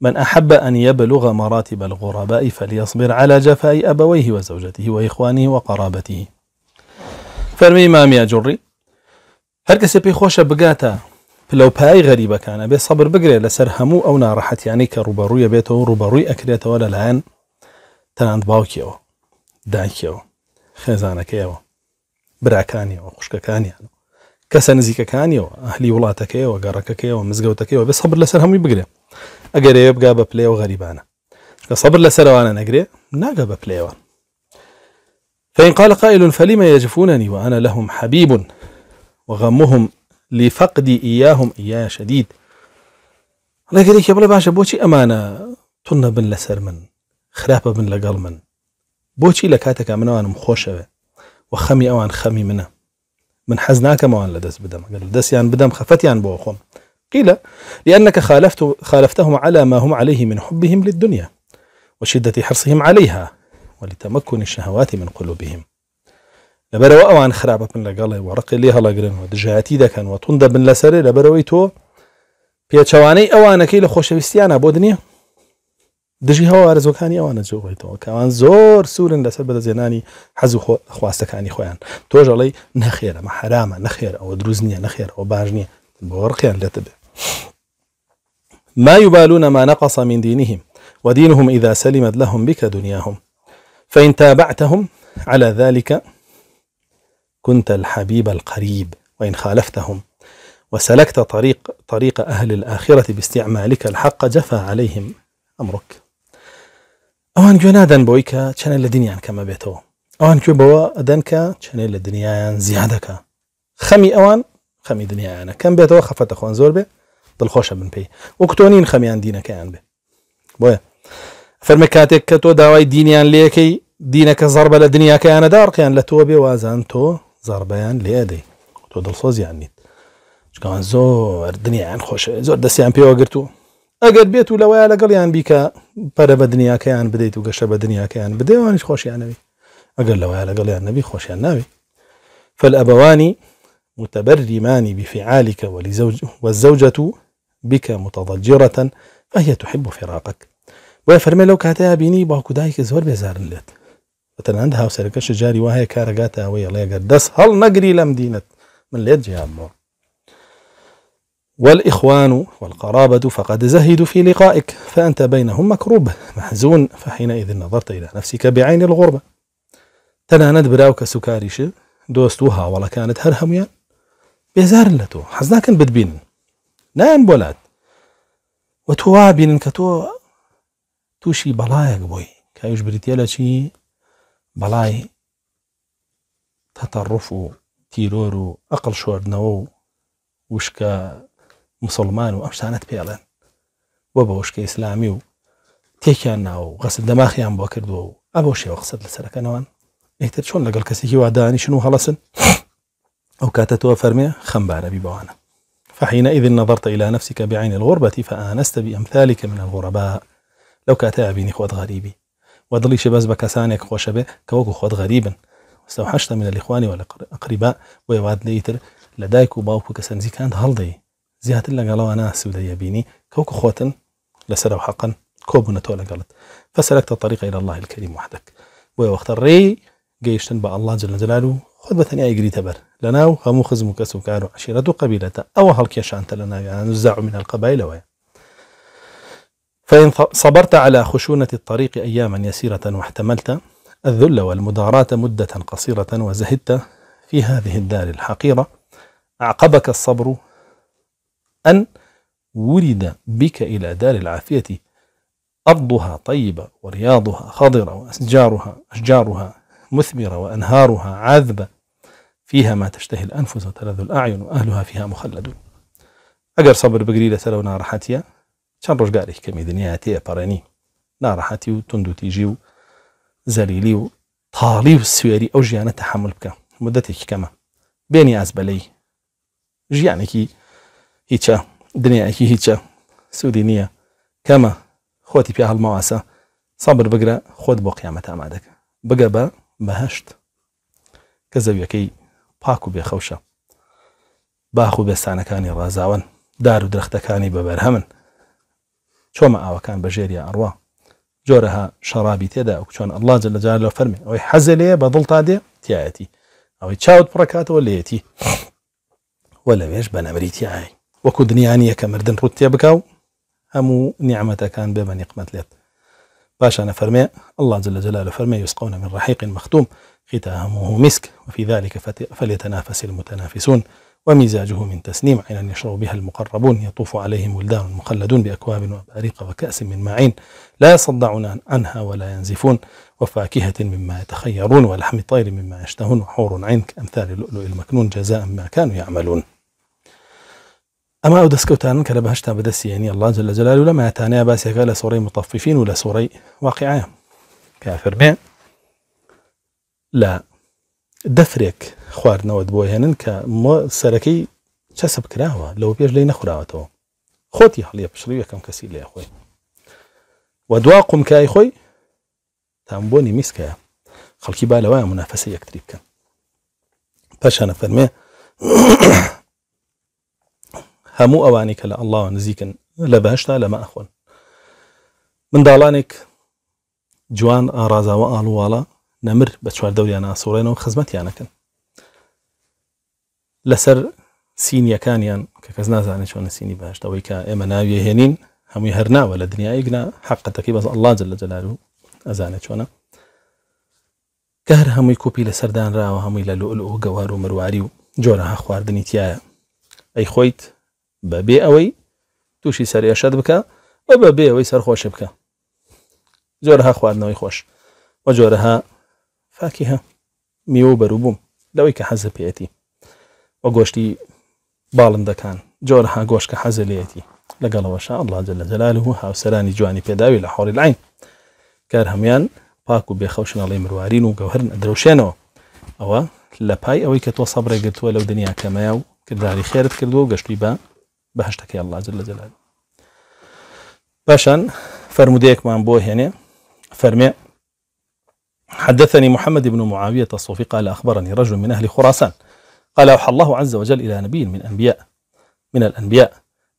من أحب أن يبلغ مراتب الغرباء فليصبر على جفاء أبويه وزوجته وإخوانه وقرابته يا جري هل كسبي خوش بقاتا لو باي غريبة كان بصبر بقري بگرێت لەسەر هەموو ئەو ناڕەحەتیانی کە ڕوبەڕوویە بێتەوە ڕوبەڕووی ولا الآن تناند باوكيو داکیەوە خزانكيو براكانيو خشككانيو کەسە نزیکەکانیەوە ئەهلی وڵاتەکەیەوە گەڕەکەکەیەوە مزگەوتەکەیەوە بە سەبر لەسەر هەمووی بگرێ ئەگەر ەیە بگا بە پلێ و غەریبانە کە سەبر لەسەروانە نەگرێ ناگە بە پلێوە فإن قال قائل فلما يجفونني وأنا لهم حبيب وغمهم لفقدي إياهم إياه شديد الله لە يا بلا باشا بوشي امانه تونە بن لسر من خرافه بن لەگەڵ من بۆچی لە کاتەکە منەوانم خۆشەوێ و خەمی ئەوان خەمی من حزناك ما لە بدم قال گەل يعني بدم خفت يعني بوخم قيل لأنك خالفت خالفتهم على ما هم عليه من حبهم للدنيا وشدة حرصهم عليها ولتمكن الشهوات من قلوبهم لبروا أوان خرابة من لقالي ورقي ليها لقرن ودجاتي ذا كان وطند من لسري في لبروي تو بيتشواني أوانكي لخوشويستيانا بودنيا هوا آوان تو زور دژی هەوە ئارزۆکانی ئەوانە جۆڕێتەوە کەوان زۆر سوورن لەسەر بەدەزێنانی حەز و خواستەکانی خۆیان تۆژەڵی نەخێرە مەحرامە نەخێر ئەوە دروست نییە نەخێرەوە باش نییە بۆڕقیان لەتبێ ما يبالون ما نقص من دينهم ودينهم إذا سلمت لهم بك دنياهم فإن تابعتهم على ذلك كنت الحبيب القريب وإن خالفتهم وسلكت طريق طريق أهل الآخرة باستعمالك الحق جفى عليهم أمرك آن گونه دن باید که چنل دنیان کم بیتو. آن که کوێ دن که چنل دنیان زیاده که. خمی آن خمی خەمی کم بیتو خفت خوان زور زۆر دل خوش بن پی. پێی وەکتۆنین خەمیان دینەکەیان بێ بۆیە فەرمە کاتێک کە تۆ داوای دینیان لیکی که ل دنیا لەکەی دینەکە زەربە لە دنیاکەیانە داڕقیان لە تۆ بێ وازان تۆ زەربیان لێدەی تۆ دڵسۆزیان نیت چکان زۆر دنیایان خۆشە زۆر دەستیان پێوە گرتو ئەگەر بێت و لەوەیە لەگەڵیان بیکە پەرە بە دنیاکەیان بدەیت و گەشە بە دنیاکەیان بدەیوانش خۆشیانەوی ئەگەر لەوەیە لەگەڵیان النبي خوش ناوی فالابوان متبرمان بفعالك ولزوج والزوجة بك متضجرة فهي تحب فراقك وفرمي لو كاتيا بيني باكو دايك زور بزار لێت مثلا عندها شجاری جاري وهي ئەوەی ئەڵێ گەر دەست هل نقري لەم دینت من ليت جیان مور والإخوان والقرابة فقد زهدوا في لقائك فأنت بينهم مكروب محزون فحينئذ نظرت إلى نفسك بعين الغربة تناند براوك سكاريش دوستوها ولا كانت هرهميا بزار لتو لە بدبين حەز ناکەن بتبینن نان بۆلات وە تۆوا بینن بلايك بوي تووشی بەڵایەک بۆی کاویش بریتە لە چی بەڵای مسلمان و ئەم پیلن و باوشک اسلامی و تێکیان ناو غەسل دەماخیان بۆ کردووە و ئە بۆ شێوە قسەد لەسەرەکەنەوەن یکتر چۆن لەگەڵ کەسێکی وادانیشن و هەڵەسن ئەو کاتەوە فەرمێ خەمبارەبی فحین اذن نظرت إلى نفسك بعین الغربتی فآنست بأمثالك من الغرباء لو کاتا عبینی خود غریبی و دلی شباز بكسانك خوش به كوكو خود غريبا استوحشت من الإخوان والأقرباء ويواد ليتر لدايك وباوك كسنزي كانت هلدي زیاتر لەگەڵەوە ناسب لە یەبینی کەوکە خۆتن لەسەر و حەقن کۆبوونەتەوە لەگەڵت فسەرکتە طریقی إلى الله الكريم وحدك بۆیە وەختە ڕێ گەیشتن بە الله جل جلال و خۆت بە تەنیا گریتە بەر لە ناو هەموو خزم و کەس و کار و عشیرەت و قبیلەتە ئەوە هەڵکێشانتە لە ناویان نزع من القبایلەوەە فإن صبرت على خشونة الطريق أياما يسيرة واحتملت الذل والمداراة مدة قصيرة وزهدت في هذه الدار الحقيرة أعقبك الصبر أن ولد بك إلى دار العافية أرضها طيبة ورياضها خضرة وأشجارها أشجارها مثمرة وأنهارها عذبة فيها ما تشتهي الأنفس وتلذ الأعين وأهلها فيها مخلدون أجر صبر بقريلة لو نارحاتيا چەند ڕۆژگارێک کەمی دنیا تێ پەڕێنی ناڕەحەتی و تند و تیژی و زەریلی و تاڵی و سوێری ئەو ژیانە تەحمل بکە مدەتێکی کەمە بێنی هیچە دنیاەکی هیچە سوودی نییە کەمە خۆتی پێ هەڵمەواسە سابر بگرە خۆت بۆ قیامەت ئامادەکە بگە بە بەهشت کە زەویەکەی پاک و بێخەوشە باخ و بێستانەکانی ڕازاون دار و درختەکانی بەبەرهەمن چۆمە ئاوەکان بە ژێری ئەڕوا جۆرەها شەڕابی تێدا و چۆن ئەله جە لەجار لە فەرمی ئەوی حەزە لەیە بە دڵ تا دێ تایەتی ئەوەی چاوت پڕکاتەوە لێتی وە لەوێش بە نەمریتیایی وەکو دنیایە كمردن رتيا بكاو همو بکاو كان بما نقمت ليت باشا أنا فەرمێ الله جل جلاله فرمي يسقون من رحيق مختوم ختامه مسك وفي ذلك فليتنافس المتنافسون ومزاجه من تسنيم عينا يشرب بها المقربون يطوف عليهم ولدان مخلدون بأكواب وأباريق وكأس من معين لا يصدعون عنها ولا ينزفون وفاكهة مما يتخيرون ولحم طير مما يشتهون وحور عين كأمثال اللؤلؤ المكنون جزاء ما كانوا يعملون اما او دسكوتان كلا بهشتا بدسي يعني الله جل جلاله لما تانيا باسي قال سوري مطففين ولا سوري واقعا كافر بين لا دفريك خوارنا ودبو هنن ك سركي شسب كراهوة لو بيج بيجلي نخراوته خوتي حليا بشريه كم كسيلي يا اخوي ودواقم كاي خوي تامبوني مسكا خلقي بالوايا منافسه يكتريك باش انا فرمي اوانيك لا الله نزيك لا بهشتا لا ما اخون من دالانك جوان ارازا ئاڵواڵە نەمر بە چواردەوریان ئاسۆڕێنەوە خزمەتیانەکەن لەسەر لسر کە کەس نازانێت چۆنە سینی باشەوەی کە ئێمە ناویە هێنین هەمووی هەرناوە هنين هم يهرنا ولا دنيا يقنا حق التكيب الله جل جلاله ازاني هەمووی كهر لە سەردانراوە لسردان راو لوئل و گەوار و مرواری و جۆرەها خواردنی تایە بەبێ ئەوەی تووشی سەرێشت بکە بە بەبێ ئەوەی سەرخۆشی بکە زۆرها خواردنەوەی خۆش وە جۆرەها فاکی هە میوە بەروبووم لەوەی کە حەزە پێەتی وە گۆشتی باڵندەکان جۆرەها گۆشکە حەزە لێتی لەگەڵەوەش ئەڵلاجە لە جەلال و هاوسەرانی جوانی پێداوی لە حۆری لاین کار هەمان پاک و بێخەوشنەڵی مروارین و گەوهرن درەوشێنەوە ئەوە لە پای ئەوەی کە تۆ سەبرێگرتووە لەو دنیا کەمەیە و کردداری خێرت کردو و گەشتی بە يا الله جل جلاله باشا فرموديك ما بۆ هنا فرمي حدثني محمد بن معاوية الصوفي قال أخبرني رجل من أهل خراسان قال أوحى الله عز وجل إلى نبي من أنبياء من الأنبياء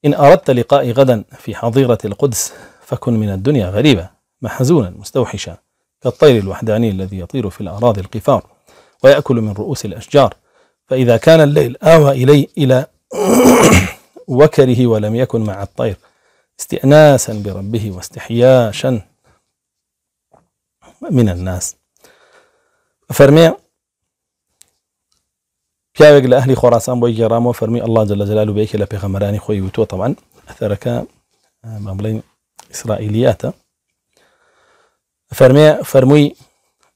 إن أردت لقائي غدا في حظيرة القدس فكن من الدنيا غريبا محزونا مستوحشا كالطير الوحداني الذي يطير في الأراضي القفار ويأكل من رؤوس الأشجار فإذا كان الليل آوى إلي إلى وكره ولم يكن مع الطير استئناسا بربه واستحياشا من الناس فرمي پیاوێک لأهل خراسان بوي جرامو فرمي الله جل جلاله بيك جلال و بەیەکی لە پێخەمەرانی خۆی وتوە فرمي فرمي بەم بڵین ئیسرائیلیاتە فەرمێ فەرمووی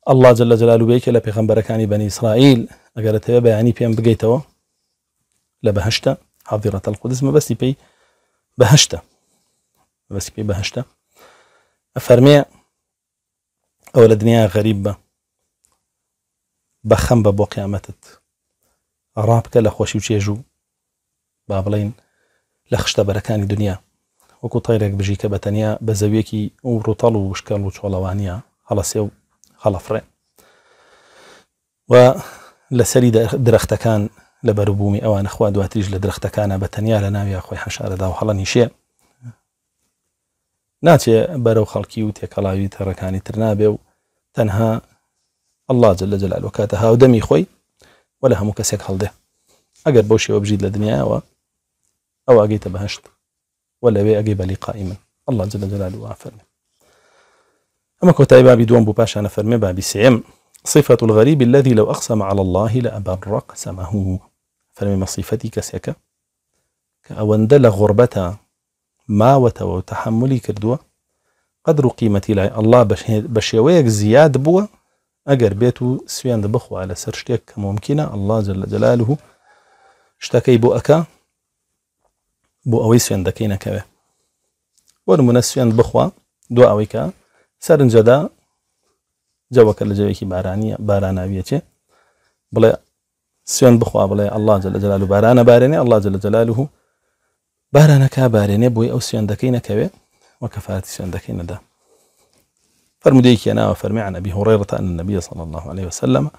ئەلله جە لە جلال و بەیەکی لە حضرت القدس ما بس بي بهشتا پێی بەهشتە ئەفەرمێ ئەوە أول دنیا غەریب بە بەخەم بە بۆ قیامەتت ڕابکە لە خۆشی و چێژ و با بڵین لە خشتە بەرەکانی دنیا وەکو تایرێک بژی کە بەتەنیا بە زەویەکی و ڕوتەڵ و وشکەل و چۆڵەوانیە هەڵەسێ و و لبربومي بەربوومی ئەوانە خوا دواتریش لە درختەکانە بە تەنیا لە ناوی خۆی حەشارەدا و هەڵەنی شێ ناچێ بەرەو خەڵکی و تێکەڵاوی تەڕەکانی تر نابێ الله جل جلاله جلال وکاتە هاودەمی خوي ولا لە هەموو کەسێک هەڵدێ ئەگەر بۆ شێوە أو لە بهشت ولا بي أجيب لي قائما الله جل جلاله جلال أما كتاب بابي دوم بباشا فرمي بابي سيم صفة الغريب الذي لو أقسم على الله لأبرق سمه فلمما صفتك سيكا كأوندل غربتا ما وتو تحملي كردوا قدر قيمة الله بشيويك زياد بوا أجر بيتو سيان بخو على سرشتك ممكنة الله جل جلاله اشتكي بوأكا بو أوي سيان دكينا كبه ورمونا سيان بخوا دو أويكا سرنجدا جوك لجويك بارانية بارانا بيتي بلا سيون بخوا بڵێ الله جل جلاله بارانا بارني الله جل جلاله جلال و بارانەکە بارێنێ بۆی ئەو سوێندەکەی نەکەوێ وەکەفاتی سوێندەکەی دا فرموديك أنا وفرمي عن أبي هريرة أن النبي صلى الله عليه وسلم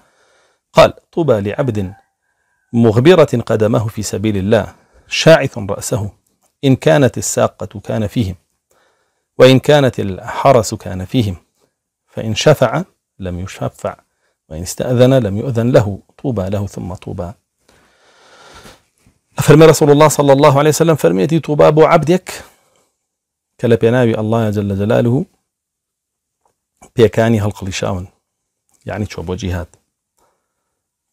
قال طوبى لعبد مغبرة قدمه في سبيل الله شاعث رأسه إن كانت الساقة كان فيهم وإن كانت الحرس كان فيهم فإن شفع لم يشفع وإن استأذن لم يؤذن له طوبى له ثم طوبى فرمي رسول الله صلى الله عليه وسلم فرميتي طوبى بو عبدك كلا بيناوي الله جل جلاله بيكاني هالقليشاون يعني تشوب جهاد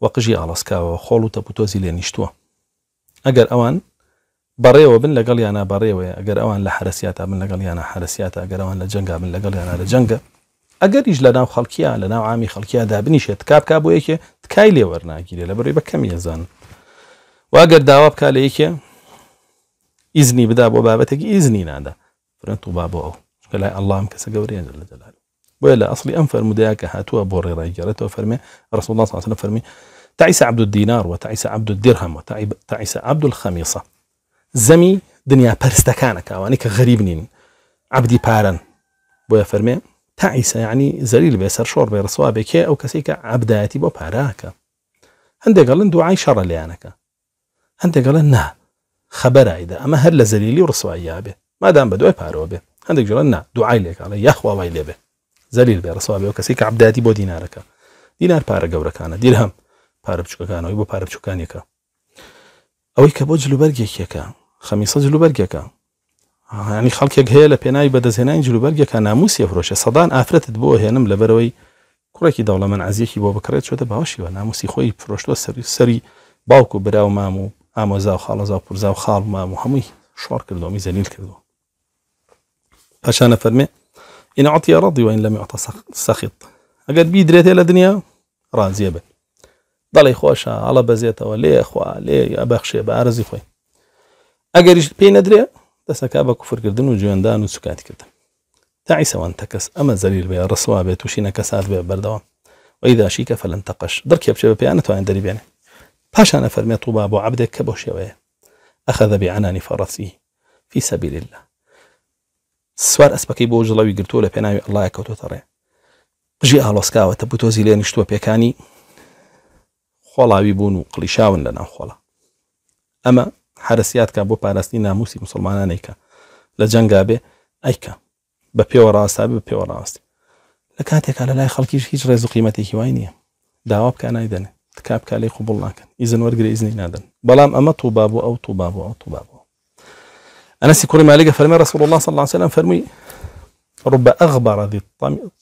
وقجي على ألسكا وخولو تبوتوزي لينشتوا أجر أوان بريو بن لەگەڵ یانە بريو ئەگەر أوان لحرسياتا بن من أنا حرسياتا أجر أوان لجنقا بن جەنگا من لجنقا ئەگەریش لە ناو خەڵکییا لە ناو ئامی خەڵکییادا بنیشێت کاب کا بۆ یەکێ تکای لێ وەرناگیرێ لە بڕێ بە کەمی ێزان اگر داوا بک لە یەکێ ئیزنی بدا بۆ بابەتێکی ئیزنی نادا فرەنت و با بۆ ئەو کە لای ئەلام کەسە گەورێن لە جلال بۆیە لە ئەاصلی ئەم فەرمودەیە کە هاتووە بۆ ڕێڕایگەرێتەوە فەرمێ ڕسوڵ سااسە فرمی تعیس عبد الدینار و تعیس عبد الدرهم و تعیس عبد الخمیصة زمی دنیا پەرستەکانە کاوانی کە غریب نین عبدی پارن بۆیە فەرمێ تعيسة يعني زليل بيسر شور بيرسوا بيكي أو كسيك عبداتي بو باراكا هندي قالن دعاي شر اللي أنا هندي قالن نه خبر عيدا أما هلا زليلي ورسوا إيابي ما دام بدو يبارو بي هندي قالن نه دعاي ليك على يخوى ويلي بي زليل بيرسوا بي وكسيك عبداتي بو ديناركا دينار بارا قورا كان ديرهم بارا بشوكا كان ويبو بارا بشوكا نيكا أويكا بو جلو برقيا كيكا خميصة جلو برقيا كان ینی خەڵکێک هەیە لە پێناوی بەدەستێنانی جلوبەرگەکە ناموسی فرۆشە سەدان ئافرەتت بۆ هێنم لە بەرەوەی كي داوڵە من عزیەکی بۆ بکرێت چۆتە باوشیوە ناموسی خۆی فرۆشتوە سري سري باوكو براو مام و ئامۆزا و خاڵەزا پورزا و خاڵ مام و هەمووی شۆڕ کردەوەمی زەلیل کردەوە پاشانە فەرمێ ئینە عتیە ڕەدی وین لەمی عتە سەخیت ئەگەر بیدرێتێ لە دنیا ڕازیە بن دەڵی خۆشە ئەڵە بەزێتەوە لێخوا لێ ئەبەخشێ بە ئارزی خۆی ئەگەریش پێی نەدرێت كفر كردن وجوان دان وسكات كردن تعيس وان تكس اما زليل بيا رسوا ڕسوا بێت كسات بيا بردوا واذا شيك فلن تقش درك دڕکی بچێ انا پێیان نتوانین دەریبێنێ باش انا فرمي بۆ ابو عبدك بۆ شێوەیە اخذ بعنان فەڕەسی في سبيل الله سوار اسبكي بوج الله يقرتو لبينا الله يكوتو تري جي اهل اسكا وتبوتو لێ نیشتووە پێکانی خۆڵاوی بوون و قلیشاون لە ناوخۆڵە حرسيات كابو بۆ پاراستنی ناموسی مسلمانانێکە لە جەنگابێ ئەیکە بە پێوە ڕاستابێ بە پێوە ڕاستی لە کاتێکا لە لای خەڵکیش هیچ ڕێز و قیمەتێکی وای كان داوا بکە نایدەنێ تکاب کالی خوبڵ نادن بەڵام اما طوبابو او طوبابو او بابوو انا تو كوري مالك فرمي رسول الله صلى الله عليه وسلم فرمي رب أغبر ذي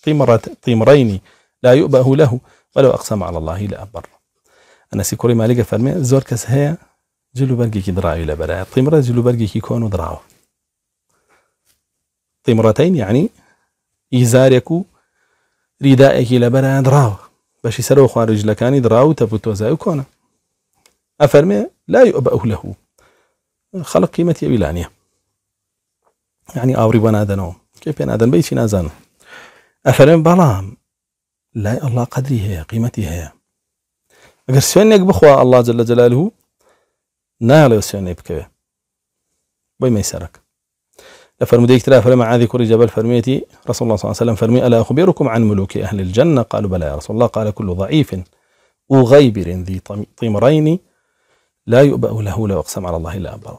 طمرة طمرين لا يؤبه له ولو أقسم على الله انا سي كوري مالك فرمي زور كس هي جلوبەرگێکی دراوی لە بەرای تیمرە جلوبەرگێکی کۆن و دراوە تیمڕەتین یعنی ئیزارێک و ریدائێکی لە بەرایان دراوە بەشی سەرەوە خواردژلەکانی درا و تبوت و کۆنە ئەفەرمێ لای ئۆبە ئەو لەهوو خەڵق قیمەتی ئەویلانە یعنی ئاوری بۆ نادەنەوە کێ پێ نادەن بەی چی نازانم ئەفەرێن بەڵام لای ئەللا قدری هەیە قیمەتی هەیە ئەگەر سوێنێک بخوا الله جل جلاله ناڵێ سوێنەی بوي ميسرك مەسەرەکە ديك ترى فلما عاذي كوري جبل فرميتي رسول الله صلى الله عليه وسلم فرمي ألا أخبركم عن ملوك أهل الجنة قالوا بلى يا رسول الله قال كل ضعيف وغيبر ذي طمرين لا يؤبأ له لو أقسم على الله إلا أبرو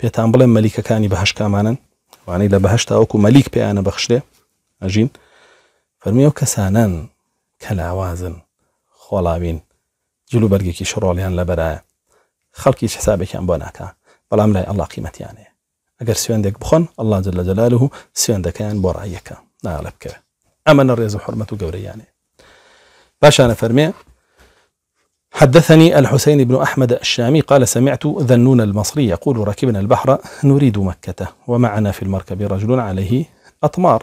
بيتان بلن ملك كاني بهش كامانا وعني لا بهش تاوكو ملك بي أنا بخش لي أجين فرميو كسانا كلاوازن خلابين جلو برقكي شروليان لبرايا خلقي خەڵکیش حسابێکیان بۆ ناکە بەڵام لای ئەللا قیمەتیانەیە ئەگەر سوێندێک بخون الله جل جلاله جەلاله و سوێندەکەیان بۆ ڕایەکە ناڵە بکە ئەمە نە ڕێز و حرمەت و گەورەیانێ باشانە حدثني الحسين بن أحمد الشامي قال سمعت ذنون المصري يقول ركبنا البحر نريد مكة ومعنا في المركب رجل عليه أطمار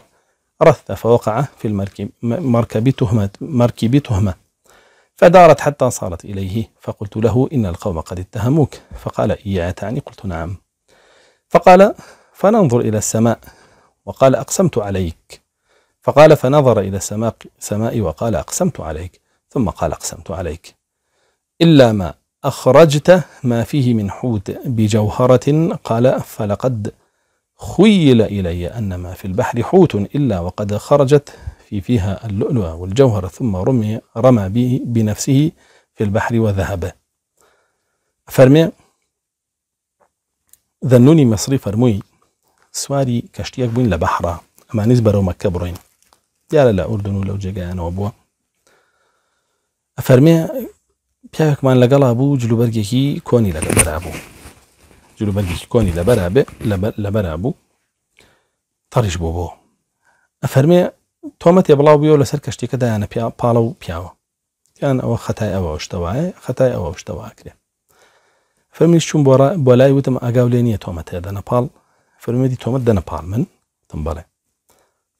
رث فوقع في المركب مركب تهمة, مركب تهمة فدارت حتى صارت إليه فقلت له إن القوم قد اتهموك فقال إياه تعني قلت نعم فقال فننظر إلى السماء وقال أقسمت عليك فقال فنظر إلى السماء, وقال أقسمت عليك ثم قال أقسمت عليك إلا ما أخرجت ما فيه من حوت بجوهرة قال فلقد خيل إلي أن ما في البحر حوت إلا وقد خرجت في فيها اللؤلؤ والجوهر ثم رمي رمى به بنفسه في البحر وذهب فەرمێ دەنونی مەسری فەرمووی سواری کەشتیەک بووین لە بەحرا ئەمانیز بەرەو مەکە بڕین دیارە لە ئوردن و وابوا جێگایانەوە بووە ئەفەرمێ پیاوێکمان أبو جلو جلوبەرگێکی كي كوني بەرا بوو جلوبەرگێکی كوني لبرا بەرابێ لبرا أبو طرش بو بو ئەفەرمێ تۆمەتێ بڵاو بیەوە لەسەر کەشتێکە دایانە پیا پاڵە و پیاوە یان ئەوە خەتای ئەوە شتەوەە خەتای ئەوە شتەواکرێ فەرمیش چوون بۆ لای وتم ئاگاو لێ نییە تۆمەتەیە دەنەپاڵ فەرمێدی تۆمەت دەنەپاڵ من تم بڵێ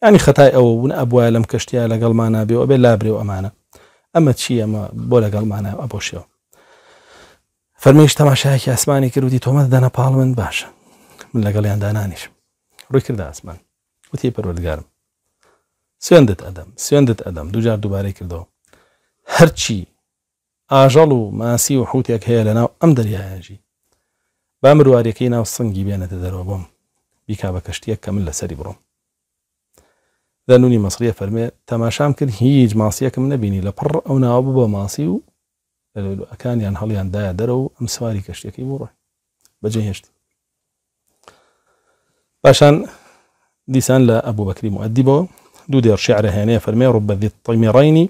ینی خەتای ئەوە ون ئەبواە لەم کەشتیا لەگەڵمانە بێ ئەبێ لابرێ و ئەمانە ئەمە چی ئەمە بۆ لەگەڵمانە ئەبۆشەوە فەرمیش تەماشایەکی ئاسمانی کردوتی تۆمەت دەنەپاڵ من باشە من لەگەڵیان دانانیشم ڕووی کرد ئاسمان وتی پەروەگارم سوێندت ئەدەم سوێندت ئەدەم دوجار دووبارەی کردەوە هەرچی ئاژەڵ و ماسی و حوتێک هەیە لە ناو ئەم دەریایەژی با مروارەکەی ناو سنگی بێنێتە دەرەوە بۆم بیکا بە کەشتیەک کە من لەسەری بڕۆم دەنونی مەسریە فەرمێ تەماشام کرد هیچ ماسیەکەم نبینی لە پڕ ئەو ناو بوو بە ماسی و لەلوولەکانیان هەڵیاندایە دەرەوە و ئەم سواری کەشتەکەی بڕۆی بەجێ هێشتی پاشان دیسان لە ئەبوو بەکری مؤدیبەوە دو دير شعر هنا فرمي رب ذي الطمرين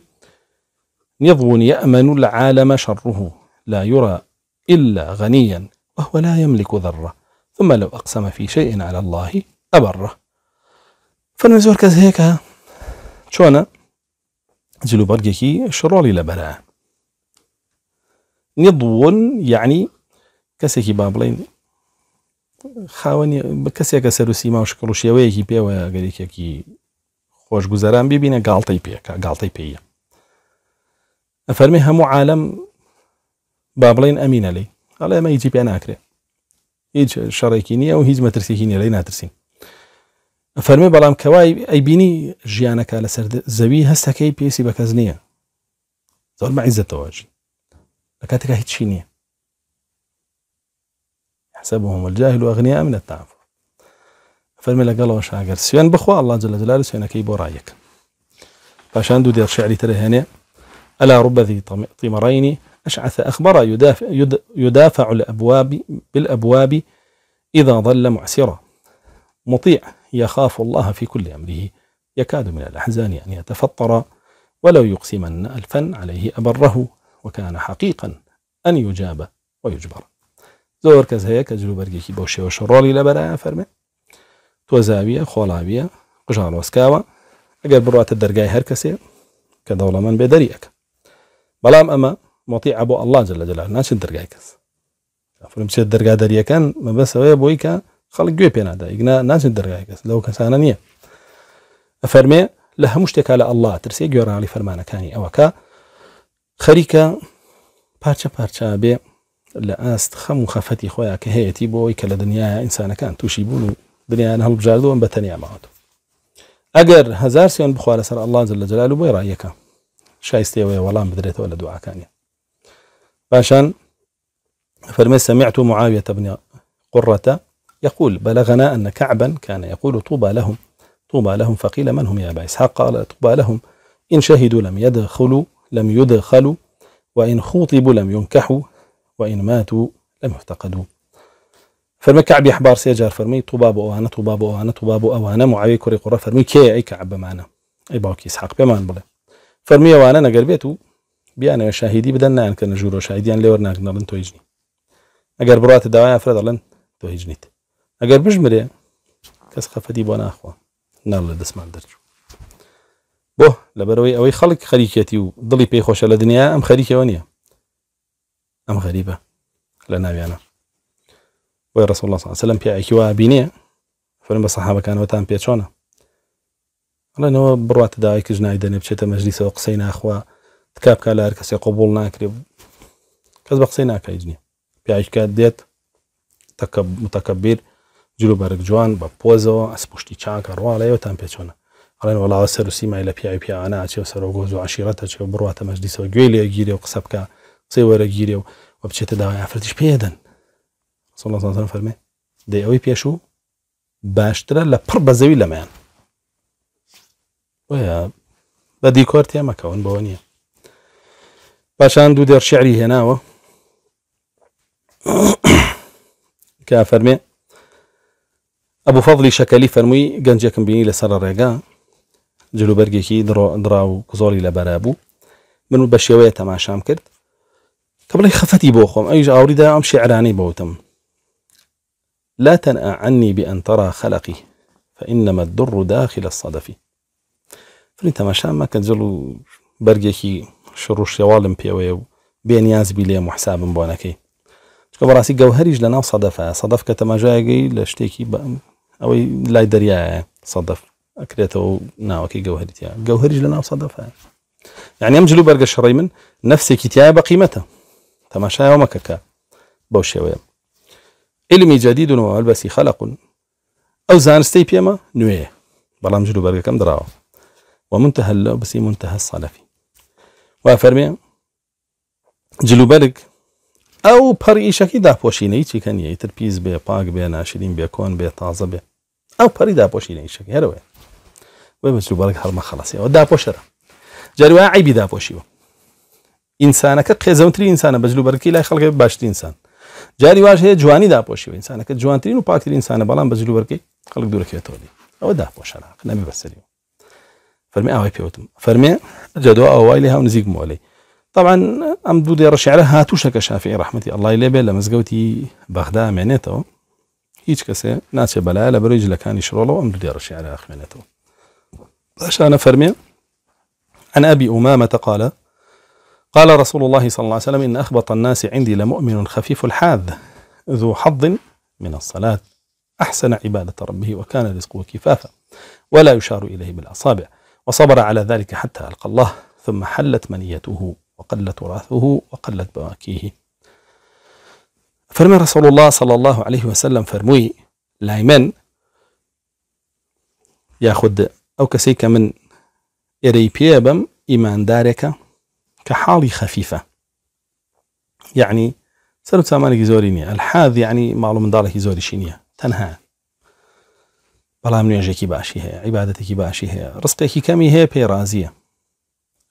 نضو يأمن العالم شره لا يرى إلا غنيا وهو لا يملك ذرة ثم لو أقسم في شيء على الله أبره فنزور كز هيك چۆنە جلوبەرگێکی شڕۆڵی لە بەرە نێڵون یعنی کەسێکی با بڵین خاوەنی کەسێکە سەر و سیما و شکڵ و خۆشگوزەران ببینە گاڵتەی پێکە گالتی پیه ئەفەرمی هەموو عالم بابلین بڵین ئەمینە لی ما ئەمە هیچی پێ ناکرێت هیچ شەڕێکی نییە و هیچ مەترسێکی نیە لی ناترسین فەرمی بەڵام کەوای ئەیبینی ژیانەکە لەسەر زەوی هەستەکەی پێسی بە کەس نییە زۆر مەعیزەتەوەژی لە کاتێکا هیچی نییە حسبهم الجاهل وأغنياء من التعفف فەرمی وش ئاگەر سوێن بخوا الله جل جلاله سوێنەکەی بۆ ڕایەک فشان دوو شعري شعری هنا ألا رب ذي طمرين أشعث أخبر يدافع, يدافع الأبواب بالأبواب إذا ظل معسرا مطيع يخاف الله في كل أمره يكاد من الأحزان أن يتفطر ولو يقسمن ألفا عليه أبره وكان حقيقا أن يجاب ويجبر زور كز هيك جلو برقي بوشي وشرالي لبرايا فرمي توزابيه خولابيه قشان وسكاوا اقل بروات الدرقاي هركسي كدوله من بدريك بلام اما مطيع ابو الله جل جلاله ناش الدرقاي كس فلم تشد الدرقا دريا كان ما بس ويا بويكا خلق جوي بينا دا يقنا ناش الدرقاي كس لو كسانا نيا افرمي لها مشتكى الله ترسي جورا علي فرمانا كاني اوكا خريكا بارشا بارشا بي لأست خم خفتي خويا كهيتي بويك لدنيا إنسان كان توشي بولو هل بجاردو بە بتنيا ماوەتەوە أجر هزار سيون سیۆن بخوا لەسەر ئەلان لە جلال و بۆی والله ما دريت ولا دعاء كان باشان فرمي سمعت معاوية بن قرة يقول بلغنا أن كعبا كان يقول طوبى لهم طوبى لهم فقيل من هم يا أبا إسحاق قال طوبى لهم إن شهدوا لم يدخلوا لم يدخلوا وإن خوطبوا لم ينكحوا وإن ماتوا لم يفتقدوا فرمي كعب يحبار سيجار فرمي طباب أوانا طباب أوانا طباب أوانا معاوية كوري قرى فرمي كي أي كعب بمعنى أي باوكي إسحاق بمعنى بلا فرمي أوهانا نقر بيتو بيانا شاهدي بدلنا نعن كان جورو شاهدي يعني ليور ناقنا لن تويجني أقر برات الدوايا أفراد لن تويجنيت أقر بجمري كس خفتي بوانا أخوة نال لدس ما درجو بو لبروي أوي خلق خريكيتي وضلي بيخوش على دنيا أم خريكي وانيا أم غريبة لنا بيانا يعني. وی رسول الله صلى الله عليه وسلم پیاکی و بینه فرم بە سەحابەکانەوە تان پێ انا نو بروات دايك ژنایدەێ بچێتە مەجلیسەوە مجلس وقسينا اخوا تكاب قال هەر کەسێک قۆبڵ ناکرێ کەس بە قسەی ناکەی نیە پیاکە دێت متەکەبیر جلو بەرگ جوان بە پۆزەوە ئەسپشتی چاکە ڕواڵەوە تان پێچۆنە ئەڵێن وڵاوە سەرسی مای لە پیاوی پیاوانە چێ سەرۆ گۆز و عشیرەتە چێ بڕاتە مەجلیسەوە گوێ لێ گیرێ و قسە بکە قسەی وەرەگیرێ و بچێتە داوای ئافرەتیش پێدەن صلى سڵ فەرمێ دەی فرمي پێش و باشترە لە پڕ بە زەوی ويا بە دیکۆر تێمەکەون بەوە نییە پاشان دوو دێر شعری هێناوە کە فەرمێ ئەبوو فەضلی شەکەلی فەرمووی گەنجێکم بینی لەسەر ڕێگا جلوبەرگێکی درا و زۆری لە بەرە بوو من بە شێوەیە تەماشام کرد کە بڵی خەفەتی بۆ خۆم ئەویش ئاوریدا ئەم شێعرانی بەوتم لا تنأ عني بأن ترى خلقي فإنما الدر داخل الصدف فلین ما شاء ما و بەرگێکی شڕوشێواڵم پێوەیە و بێنیاز بی لێم وحسابم بۆ نەکەی چکە بەڕاستی گەوهریش لە صدفة صدف كتما جايقي لشتيكي لە أو ئەوەی لای صدف أكريتو ناوكي ناوەکەی گەوهریتیا گەوهریش لە ناو سەدەفە یعنی ئەم جلو بەرگە شڕی من نفسێکی تایە بە قیمەتە تەماشایەوە علمي جديد و خلق او زانستی پێمە نوێ بەڵام جلو وافرمي جلو ومنتە او لە بسی دا بوشيني وا كان يتر بيز بي ئیشەکی بي چیکە بي كون بي بێ پاک بێ ناشرین بێ کۆن بێ تازە بێ جلو پەری داپۆشینە ئیشەکە هەرەوە دا بەجلوبەرگ جلو خلاصیەوە داپۆشەرە جەروا عیبی داپۆشیوە ئینسانەکە انسان بجلو بەجلوبەرگی لای خەڵگە باشتر انسان جاری واش هي جوانی داپۆشیوە ئینسانەکە جوانترین و پاکترین ئینسانە بەڵام بە جلوبەرکەی خەڵک دوورەکەێتەوە دی ئەوە داپۆشانە نەبی بەسەری فەرمی ئاوای پێوتم فرمي جەدوە ئەوای لێ هاو نزیک مۆلەی طبعا ئەم دوو دێ ڕەشعرە هاتووشەکە شافی ڕحمەتی ئەڵی لێبێ لە مزگەوتی بەغدا ئەمێنێتەوە ناتشي کەسێ لا بەلایە لە بەرەوەی جلەکانی شڕۆڵەوە ئەم دوو دێ ڕەشعرە باش انا فرمي عن أبي أمامة قال قال رسول الله صلى الله عليه وسلم إن أخبط الناس عندي لمؤمن خفيف الحاذ ذو حظ من الصلاة أحسن عبادة ربه وكان رزقه كفافا ولا يشار إليه بالأصابع وصبر على ذلك حتى ألقى الله ثم حلت منيته وقل تراثه وقلت بواكيه فرمى رسول الله صلى الله عليه وسلم فرموي لايمن ياخذ أو كسيك من إريبيبم إيمان دارك كحال خفيفة يعني سنة سامانك زوريني الحاذ يعني مالو من دارك زوري شينية تنها بلا من يجيكي باشي هي عبادتي كي باشي هي كي كامي هي بيرازية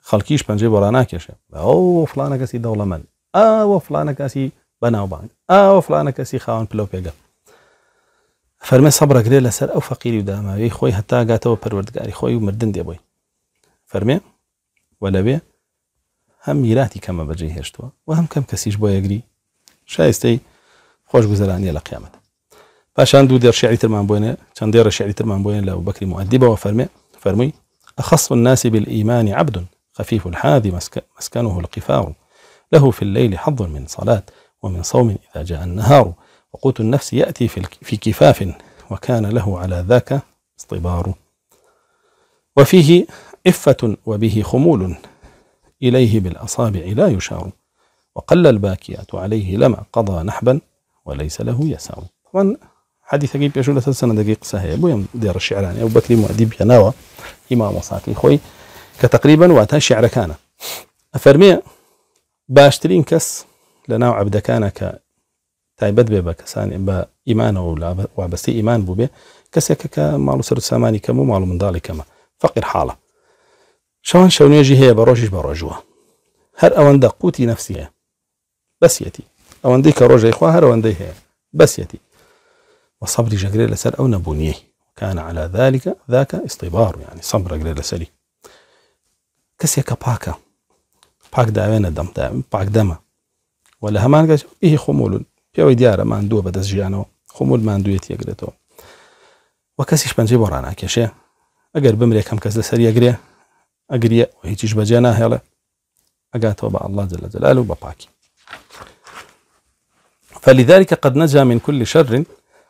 خلقيش بنجيب ولا ناكش او فلانة كسي دولة من او فلانة كسي بنا وبان او فلانة كسي خاون بلو بيقى فرمي صبرك ليلة سر او فقير يدامه يخوي حتى قاتوا بروردقاري خوي ومردندي دي بوي فرمي ولا بيه هم میراتی کم بجی هێشتووە و هەم شایسته خوش گذرانی لقیامت شایستەی خۆش دو لە قیامەت من دوو دەرشعری در بۆێنێ چەندێ ڕەشعری ترمان بۆێن لە بەکری و فەرمێ فرمی أخص الناس بالإيمان عبد خفيف الحاذ مسكنه القفار له في الليل حظ من صلاة ومن صوم إذا جاء النهار وقوت النفس يأتي في, في كفاف وكان له على ذاك اصطبار وفيه إفة وبه خمول إليه بالأصابع لا يشار وقل الباكيات عليه لما قضى نحبا وليس له يسار طبعا حديث قيب يشول سنة دقيق صحيح بويم دير الشعر يعني أبو بكري مؤدب يناوى إمام وصاكي خوي كتقريبا واتا شعر كان أفرمي باشترين كس لناو عبد كان ك تايبد بيبا كسان با إيمان أو وابستی ئیمان بوو بێ کەسێکە کە ماڵ سەر سامانی کەم و ماڵ منداڵی کەمە شون شەونێژی هەیە بە ڕۆژیش بە ڕۆژووە هەر ئەوەندە قوتی نفسیە بەسیەتی ئەوەندەی کە ڕۆژەی هر هەر هي بس يتي وصبر جغري لسر أو نبونيه كان على ذلك ذاك استبار يعني صبر جغري لسري كسي كباكا باك داوين دم دام باك دما ولا همان قاش إيه خمول بيوي ديارة ما عنده بدس جيانو خمول ما عنده يتيقريتو وكسيش بنجي برانا كشي اگر بمريكم كم كس لسري يقريه أجريا وهي هیچیش بەجێ ناهێڵێ ئەگاتەوە بە الله جل جلاله وبباكي فلذلك قد نجا من كل شر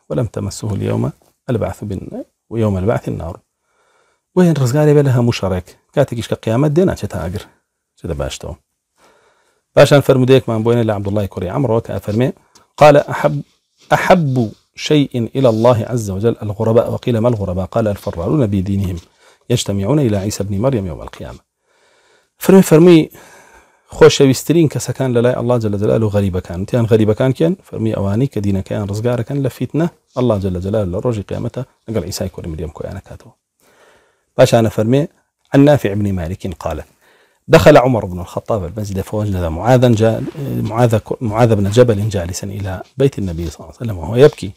ولم تمسه اليوم البعث بن ويوم البعث النار وين رزقاري بلها مشارك كاتكيش كقيامة دينا شتا أجر شتا باشتو باشان فرموديك ما بوين عبد الله كوري عمرو كأفرمي قال أحب أحب شيء إلى الله عز وجل الغرباء وقيل ما الغرباء قال الفرارون بدينهم يجتمعون إلى عيسى بن مريم يوم القيامة فرمي فرمي خوش خۆشەویستترین کەسەکان لەلای ئەلله جە لە جلال و غەریبەکان كان غەریبەکان کێن فەرمی ئەوانی کە كان ڕزگارەکەن لە فیتە ئەلله جە لە جلال لە ڕۆژی قیامەتە لەگەڵ ئیسای كاتو باش أنا فرمي عن نافع بن مالك قال دخل عمر بن الخطاب المسجد فوجد معاذا جال معاذ معاذ بن جبل جالسا الى بيت النبي صلى الله عليه وسلم وهو يبكي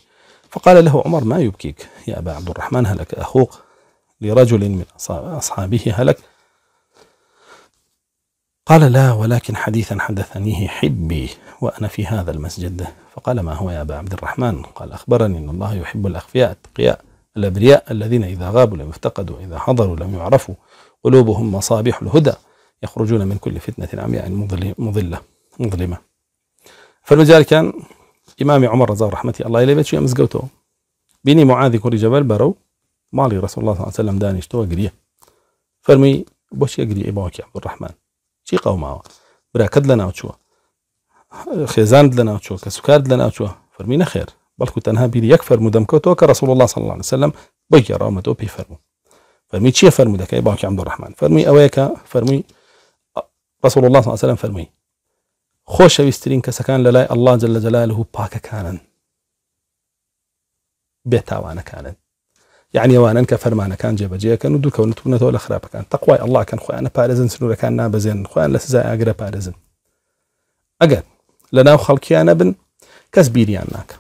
فقال له عمر ما يبكيك يا ابا عبد الرحمن هلك اخوك لرجل من أصحابه هلك قال لا ولكن حديثا حدثنيه حبي وأنا في هذا المسجد فقال ما هو يا أبا عبد الرحمن قال أخبرني أن الله يحب الأخفياء التقياء الأبرياء الذين إذا غابوا لم يفتقدوا إذا حضروا لم يعرفوا قلوبهم مصابيح الهدى يخرجون من كل فتنة عمياء مظلة مظلمة فالمجال كان إمام عمر رضا رحمتي الله إليه بيت شو بني معاذ كوري جبل برو مالي رسول الله صلى الله عليه وسلم داني شتو اقري فرمي بوش اقري اباك يا عبد الرحمن شي قوم هاو برا كد لنا وشو خيزان لنا وشو كسكار لنا وشو فرمي نخير بل كنت انها بيري يكفر مدم كرسول الله صلى الله عليه وسلم بيا رامتو بي فرمو فرمي شي فرمو داك اباك يا عبد الرحمن فرمي اواك فرمي رسول الله صلى الله عليه وسلم فرمي خوش ويسترين كسكان للاي الله جل جلاله باك كانن بيتاوانا كانن يعني وانا انك فرمانا كان جاب جيه كان ودوك ونتبنا تولى خرابة كان تقوي الله كان خوانا بارزن سنورا كان نابزين خوانا لسزا اقرا بارزن اقل لنا وخلقي انا بن كسبيري اناك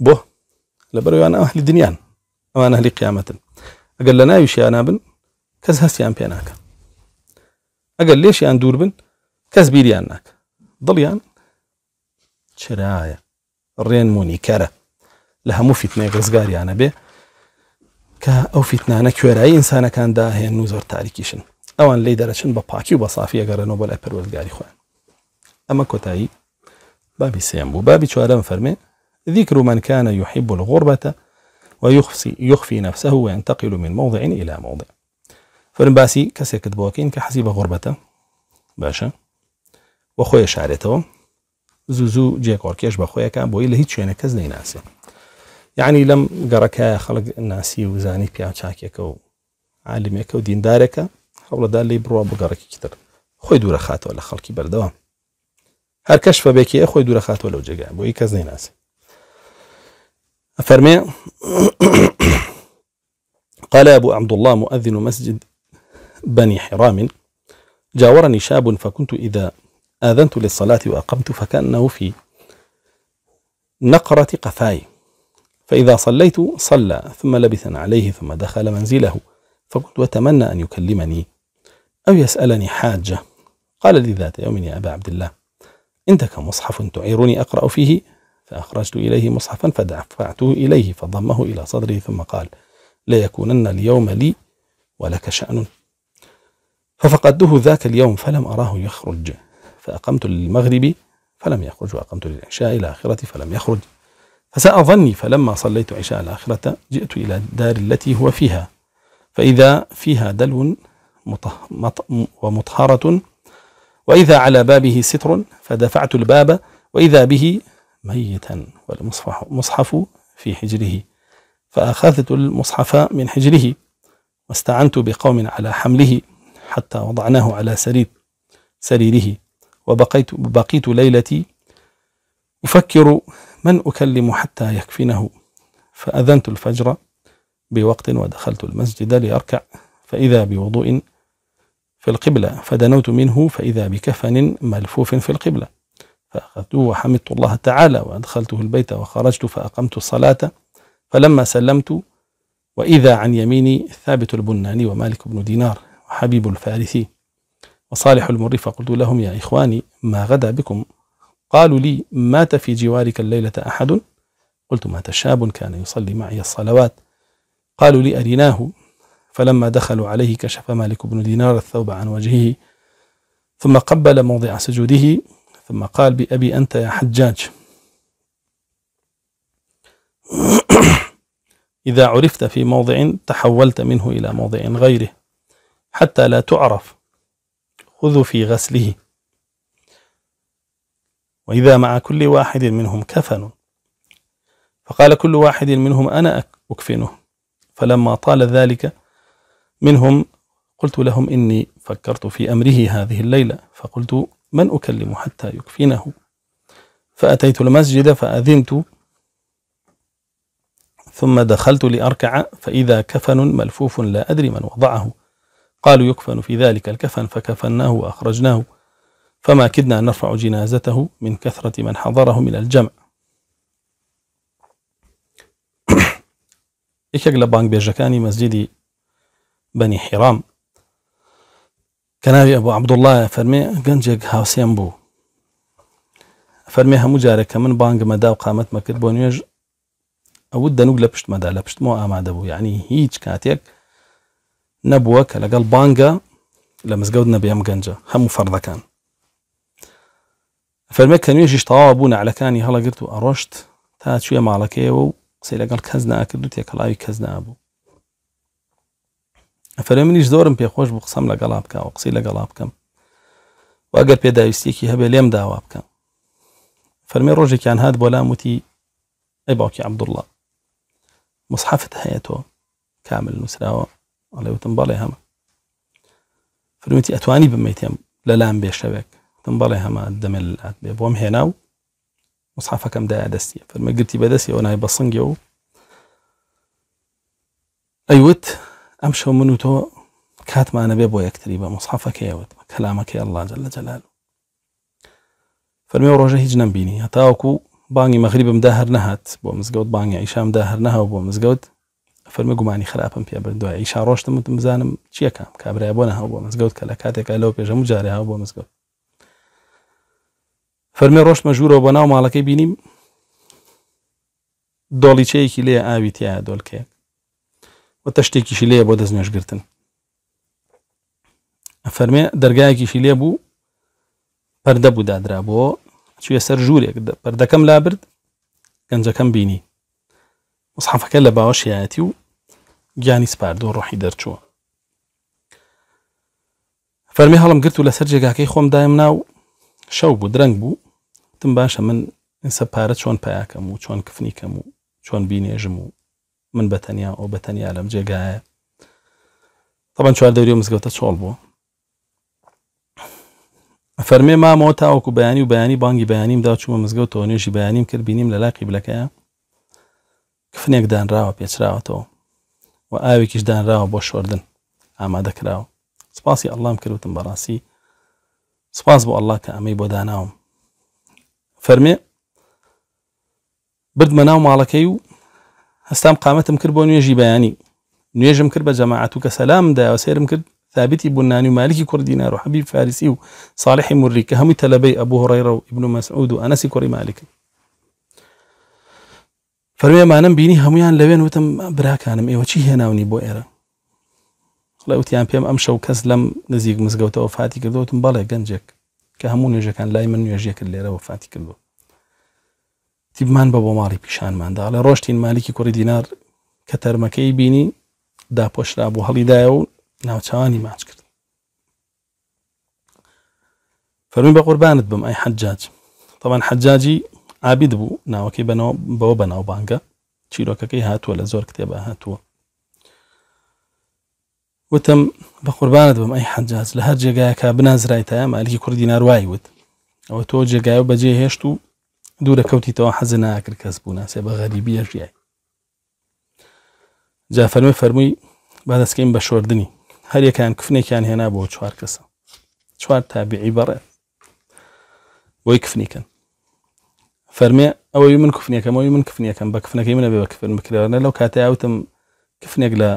بو لبرو انا اهل دنيان انا اهل قيامة اقل لنا يشي انا بن كزهسي ان بيناك اقل ليش يان دور بن كسبيري اناك ضليان شرايا رين موني كارا لها مفيد نيغرز قاري انا به کە ئەو فیتنانە کوێرایی ئینسانەکاندا هێن و نوزر تاریکیشن آوان لی درشن با پاکی و با صافی اگر نوبل لای پەروەگاری خوێن ئەمە کۆتایی بابی سێم بوو بابی چوارەم فرمه ذكر من كان يحب الغربة ويخفي يخفي نفسه وينتقل من موضع إلى موضع فرنباسي كسيكت بوكين غربت باشه باشا وخوي شعرته زوزو جێکۆرکێش با خۆیەکان بۆی لە هیچ شوێنە کەس نەیناسێت يعني لم جرك یعنی لەم گەڕەکە خەڵک ناسی و زانی پیاچاکێکە و عالمێکە و دیندارێکە هەوڵەدا لی بڕوا بۆ گەڕێکی تر خۆی دوورە خاتەوە لە خەڵکی بەردەوام هەر کەش بەبێکی خۆی دوورە خاتەوە لەو جگە بۆی کەس نیناسی فەرمێ قال أبو عبد الله مؤذن مسجد بني حرام جاورني شاب فكنت إذا آذنت للصلاة وأقمت فكأنه في نقرة قفاي فإذا صليت صلى ثم لبث عليه ثم دخل منزله فكنت أتمنى أن يكلمني أو يسألني حاجة قال لي ذات يوم يا أبا عبد الله عندك مصحف تعيرني أقرأ فيه فأخرجت إليه مصحفا فدفعته إليه فضمه إلى صدري ثم قال ليكونن اليوم لي ولك شأن ففقدته ذاك اليوم فلم أراه يخرج فأقمت للمغرب فلم يخرج وأقمت للعشاء إلى آخرة فلم يخرج فساء ظني فلما صليت عشاء الآخرة جئت إلى الدار التي هو فيها فإذا فيها دلو ومطهرة وإذا على بابه ستر فدفعت الباب وإذا به ميتا والمصحف في حجره فأخذت المصحف من حجره واستعنت بقوم على حمله حتى وضعناه على سرير سريره وبقيت بقيت ليلتي أفكر من أكلم حتى يكفنه فأذنت الفجر بوقت ودخلت المسجد لأركع فإذا بوضوء في القبلة فدنوت منه فإذا بكفن ملفوف في القبلة فأخذته وحمدت الله تعالى وأدخلته البيت وخرجت فأقمت الصلاة فلما سلمت وإذا عن يميني ثابت البناني ومالك بن دينار وحبيب الفارسي وصالح المري فقلت لهم يا إخواني ما غدا بكم قالوا لي مات في جوارك الليلة أحد قلت مات شاب كان يصلي معي الصلوات قالوا لي أريناه فلما دخلوا عليه كشف مالك بن دينار الثوب عن وجهه ثم قبل موضع سجوده ثم قال بأبي أنت يا حجاج إذا عرفت في موضع تحولت منه إلى موضع غيره حتى لا تعرف خذ في غسله وإذا مع كل واحد منهم كفن فقال كل واحد منهم أنا أكفنه فلما طال ذلك منهم قلت لهم إني فكرت في أمره هذه الليلة فقلت من أكلم حتى يكفنه فأتيت المسجد فأذنت ثم دخلت لأركع فإذا كفن ملفوف لا أدري من وضعه قالوا يكفن في ذلك الكفن فكفناه وأخرجناه فما كدنا نرفع جنازته من كثرة من حضره من الجمع إيش لە بانک بێژەکانی مەزجدی بني حرام کە أبو عبد الله فەرمێ گەنجێک هاو سيمبو فرميها هەموو من بانك مدى وقامت مەکرد بونيج أود ئەو دەنوک لبشت پشتمەدا لە پشتمەوە ئامادە بوو یعنی هیچ کاتێک نەبووە کە لەگەڵ بانگە لە مزگەوت نەبێم گەنجە فەرمێک كان يجيش بوون عەکانی هەڵەگرت و ئەڕۆشت تا چێ ماڵەکەیەوە و قسەی لەگەڵ کەس ناکرد و تێکەڵاوی کەس نابوو ئەفرە منیش زۆرم پێخۆش بوو قسەم لەگەڵا بکەوە قسەی لەگەڵا بکەم واگەر پێداویستێکی هەبێ لێم داوا بکەم فەرمی ڕۆژێکیان هات بۆ لام وتی ئەی باوکی عبدوڵە مصحفت هەیە تۆ کامل نووسراوە ئەڵێ وتم بەڵێ هەمە فرموتی ئەتوانی لام بێ شەوێک تنبالي هما الدمل بوم هناو مصحفة كم دا دستي فما قلتي بدستي وانا بصنجو أيوت امشو منو تو كات ما أنا بيبو يكتري بمصحفك يوت كلامك يا الله جل جلاله فالمي ورجا هيج نبيني هتاوكو باني مغرب مداهر نهات بو مزقوت باني عيشا مداهر نها بو مزقوت فەرمە گومانی خراپم پێ بردوای ئیشا ڕۆشتم بزانم چیەکەم کابرای بۆ نەها بۆ مزگەوت کە لە کاتێکا لەو پێژەم جارێها فەرمێ ڕۆشمە ژوورەوە بە ناو ماڵەکەی بینیم دۆڵیچەیەکی لێ ئاوی تیا دۆلکەیەک وتە شتێکیشی لێە بۆ دەست نوێشگرتن فەرمێ دەرگایەکیشی لێ بوو پەردە بوو دادرا بۆ چێ سەر ژوورێک پەردەکەم لابرد گەنجەکەم بینی مسحافەکە لە باوە شایەتی و گیانی سپارد و ڕۆحی دەرچووە فەرمی هەڵم گرت و لەسەر جێگاکەی خۆم دایم ناو شەو بوو درەنگ بوو تم باشە من ئسە پارە چۆن پیاکەم و چۆن کفنیکەم و چۆن بینێژم و من بەتەنیا ئەو بەتەنیا لەم جێگایە طبعا چوار دەوری و مزگەوتە چۆڵ بوو فەرمێ مامەوە تاوەکو بەیانی و بەیانی بانگی بەیانیم دا چوومە مزگەوت تۆ نوێژی بەیانیم کرد بینیم لە لاقی بلەکەیە کفنێک دانراوە پێچراوەتەوە و ئاوێکیش دانراوە بۆ شۆردن ئامادەکراوە سپاسی ئەلام کردوتم بەڕاستی سپاس بۆ ئەللا کە ئەمەی بۆ داناوم فرمی برد مناو معلکیو و قامت مکر کرد بۆ نوێژی بەیانی نوێژم کرد بە جەماعات و کە سەسلام داوە سێرم کرد ثابتی بنانی و مالکی کوردی رو حبیب فارسی و صالح مری که همی تەلبەی ابو هڕێرە و ابن مسعود و انسی کری مالک فەرمێمانم بینی هەمویان لەوێن وتم براکانم ئێوە چی هێناونی بۆ ئێرە خڵێ وتیان پێم ئەم شەو کەس لەم نزیک مزگەوتەوە فاتی کردوتم بەڵێ گەنجێک کە هەموو نوێژەکان لای من نوێژە کرد لێرە وفاتی کردبوو تیبمان بە بۆ ماڵی پیشانماندا لە ڕۆشتین مالیکی کوڕی دینار کە تەرمەکەی بینی داپۆشرا بۆ هەڵیدایە و ناوچوانی ماچ کرد فەرمی بە قوربانت بم ئەی حەجاج تەوان حەجاجی ئابید بوو ناوەکەی بەنەوە بەوە بەناوبانگە چیرۆکەکەی هاتووە لە زۆر کتێبە هاتووە وتم بقربانه بم اي ئەی لهر لە هەر جێگایەکە بنازرایتە مالکی کوردی ناروایی وت ئەوە تۆ جێگایە بەجێ هێشت و دوورە کەوتیتەوە حەز ناکرد کەس بوو ناسێ بە غەریبی فرمي جافەرمە فەرمووی با دەستکەین بە شوردنی هەرێکیان کفنێکیان هێنا بۆ چوار کەسە چوار تابیعی بەڕێ بۆی کفنیکەن فەرمێ ئەوەی من کفنیەکەم ئەوی من کفنیەکەم بە کفنەکەی منە بێ بە کفن بکرێنە لەو کاتە یاوتم كفني لە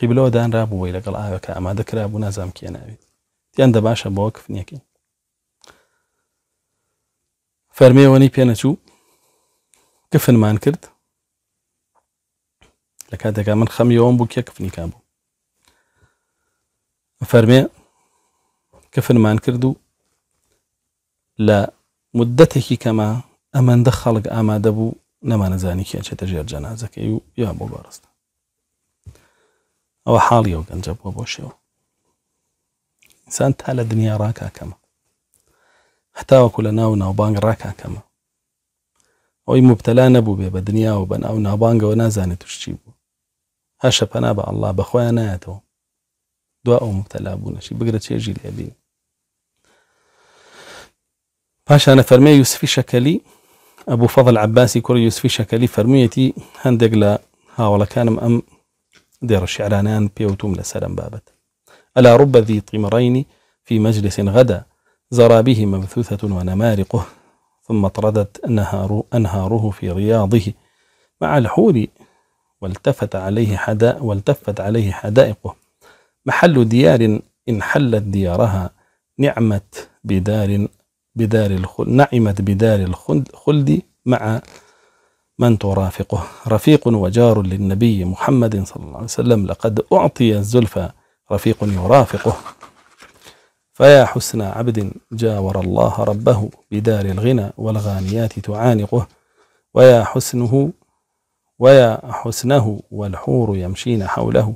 قیبلەوە دانرا بووی لەگەڵ ئاوەکە ئامادەکرا بوو نازام باق فنی کی فرمی بۆ کفنیەکەی فەرمێوەنی کفن کفنمان کرد لکه دکا من خمی بو کی خەمیەوەم بوو فرمی کفن بوو کردو کفنمان کرد کی کما امن کەما آماده بو نمان بوو کی کێچێتە ژێر جنازه کیو یا بۆ بەڕستە ئەوە حاڵی ئەو گەنجە بووە بۆ شێوە ئینسان تا لە دنیا ڕاکاکەمە وبان راكا كما وي مبتلى نبو مبتەلا نەبوو بێ او دنیا و بە ناو ناوبانگەوە نازانێت توشتی بوو هەشە پەنا بە ئەلله بەخۆیان نایەتەوە دوا ئەو مبتەلا بوونەشی بگرە چێژی لێبین پاشانە فەرمێ یوسفی شەکەلی ئەبوو فەضل عباسی کوڕ یوسفی شەکەلی فەرمیەتی ها ولا كان ام دير شعرانیان بيوتوم لسلام بابت ألا رب ذي طمرين في مجلس غدا زرى به مبثوثة ونمارقه ثم طردت نهار أنهاره في رياضه مع الحور والتفت عليه حدا والتفت عليه حدائقه محل ديار إن حلت ديارها نعمت بدار بدار نعمت بدار الخلد مع من ترافقه رفيق وجار للنبي محمد صلى الله عليه وسلم لقد أعطي الزلفى رفيق يرافقه فيا حسن عبد جاور الله ربه بدار الغنى والغانيات تعانقه ويا حسنه ويا حسنه والحور يمشين حوله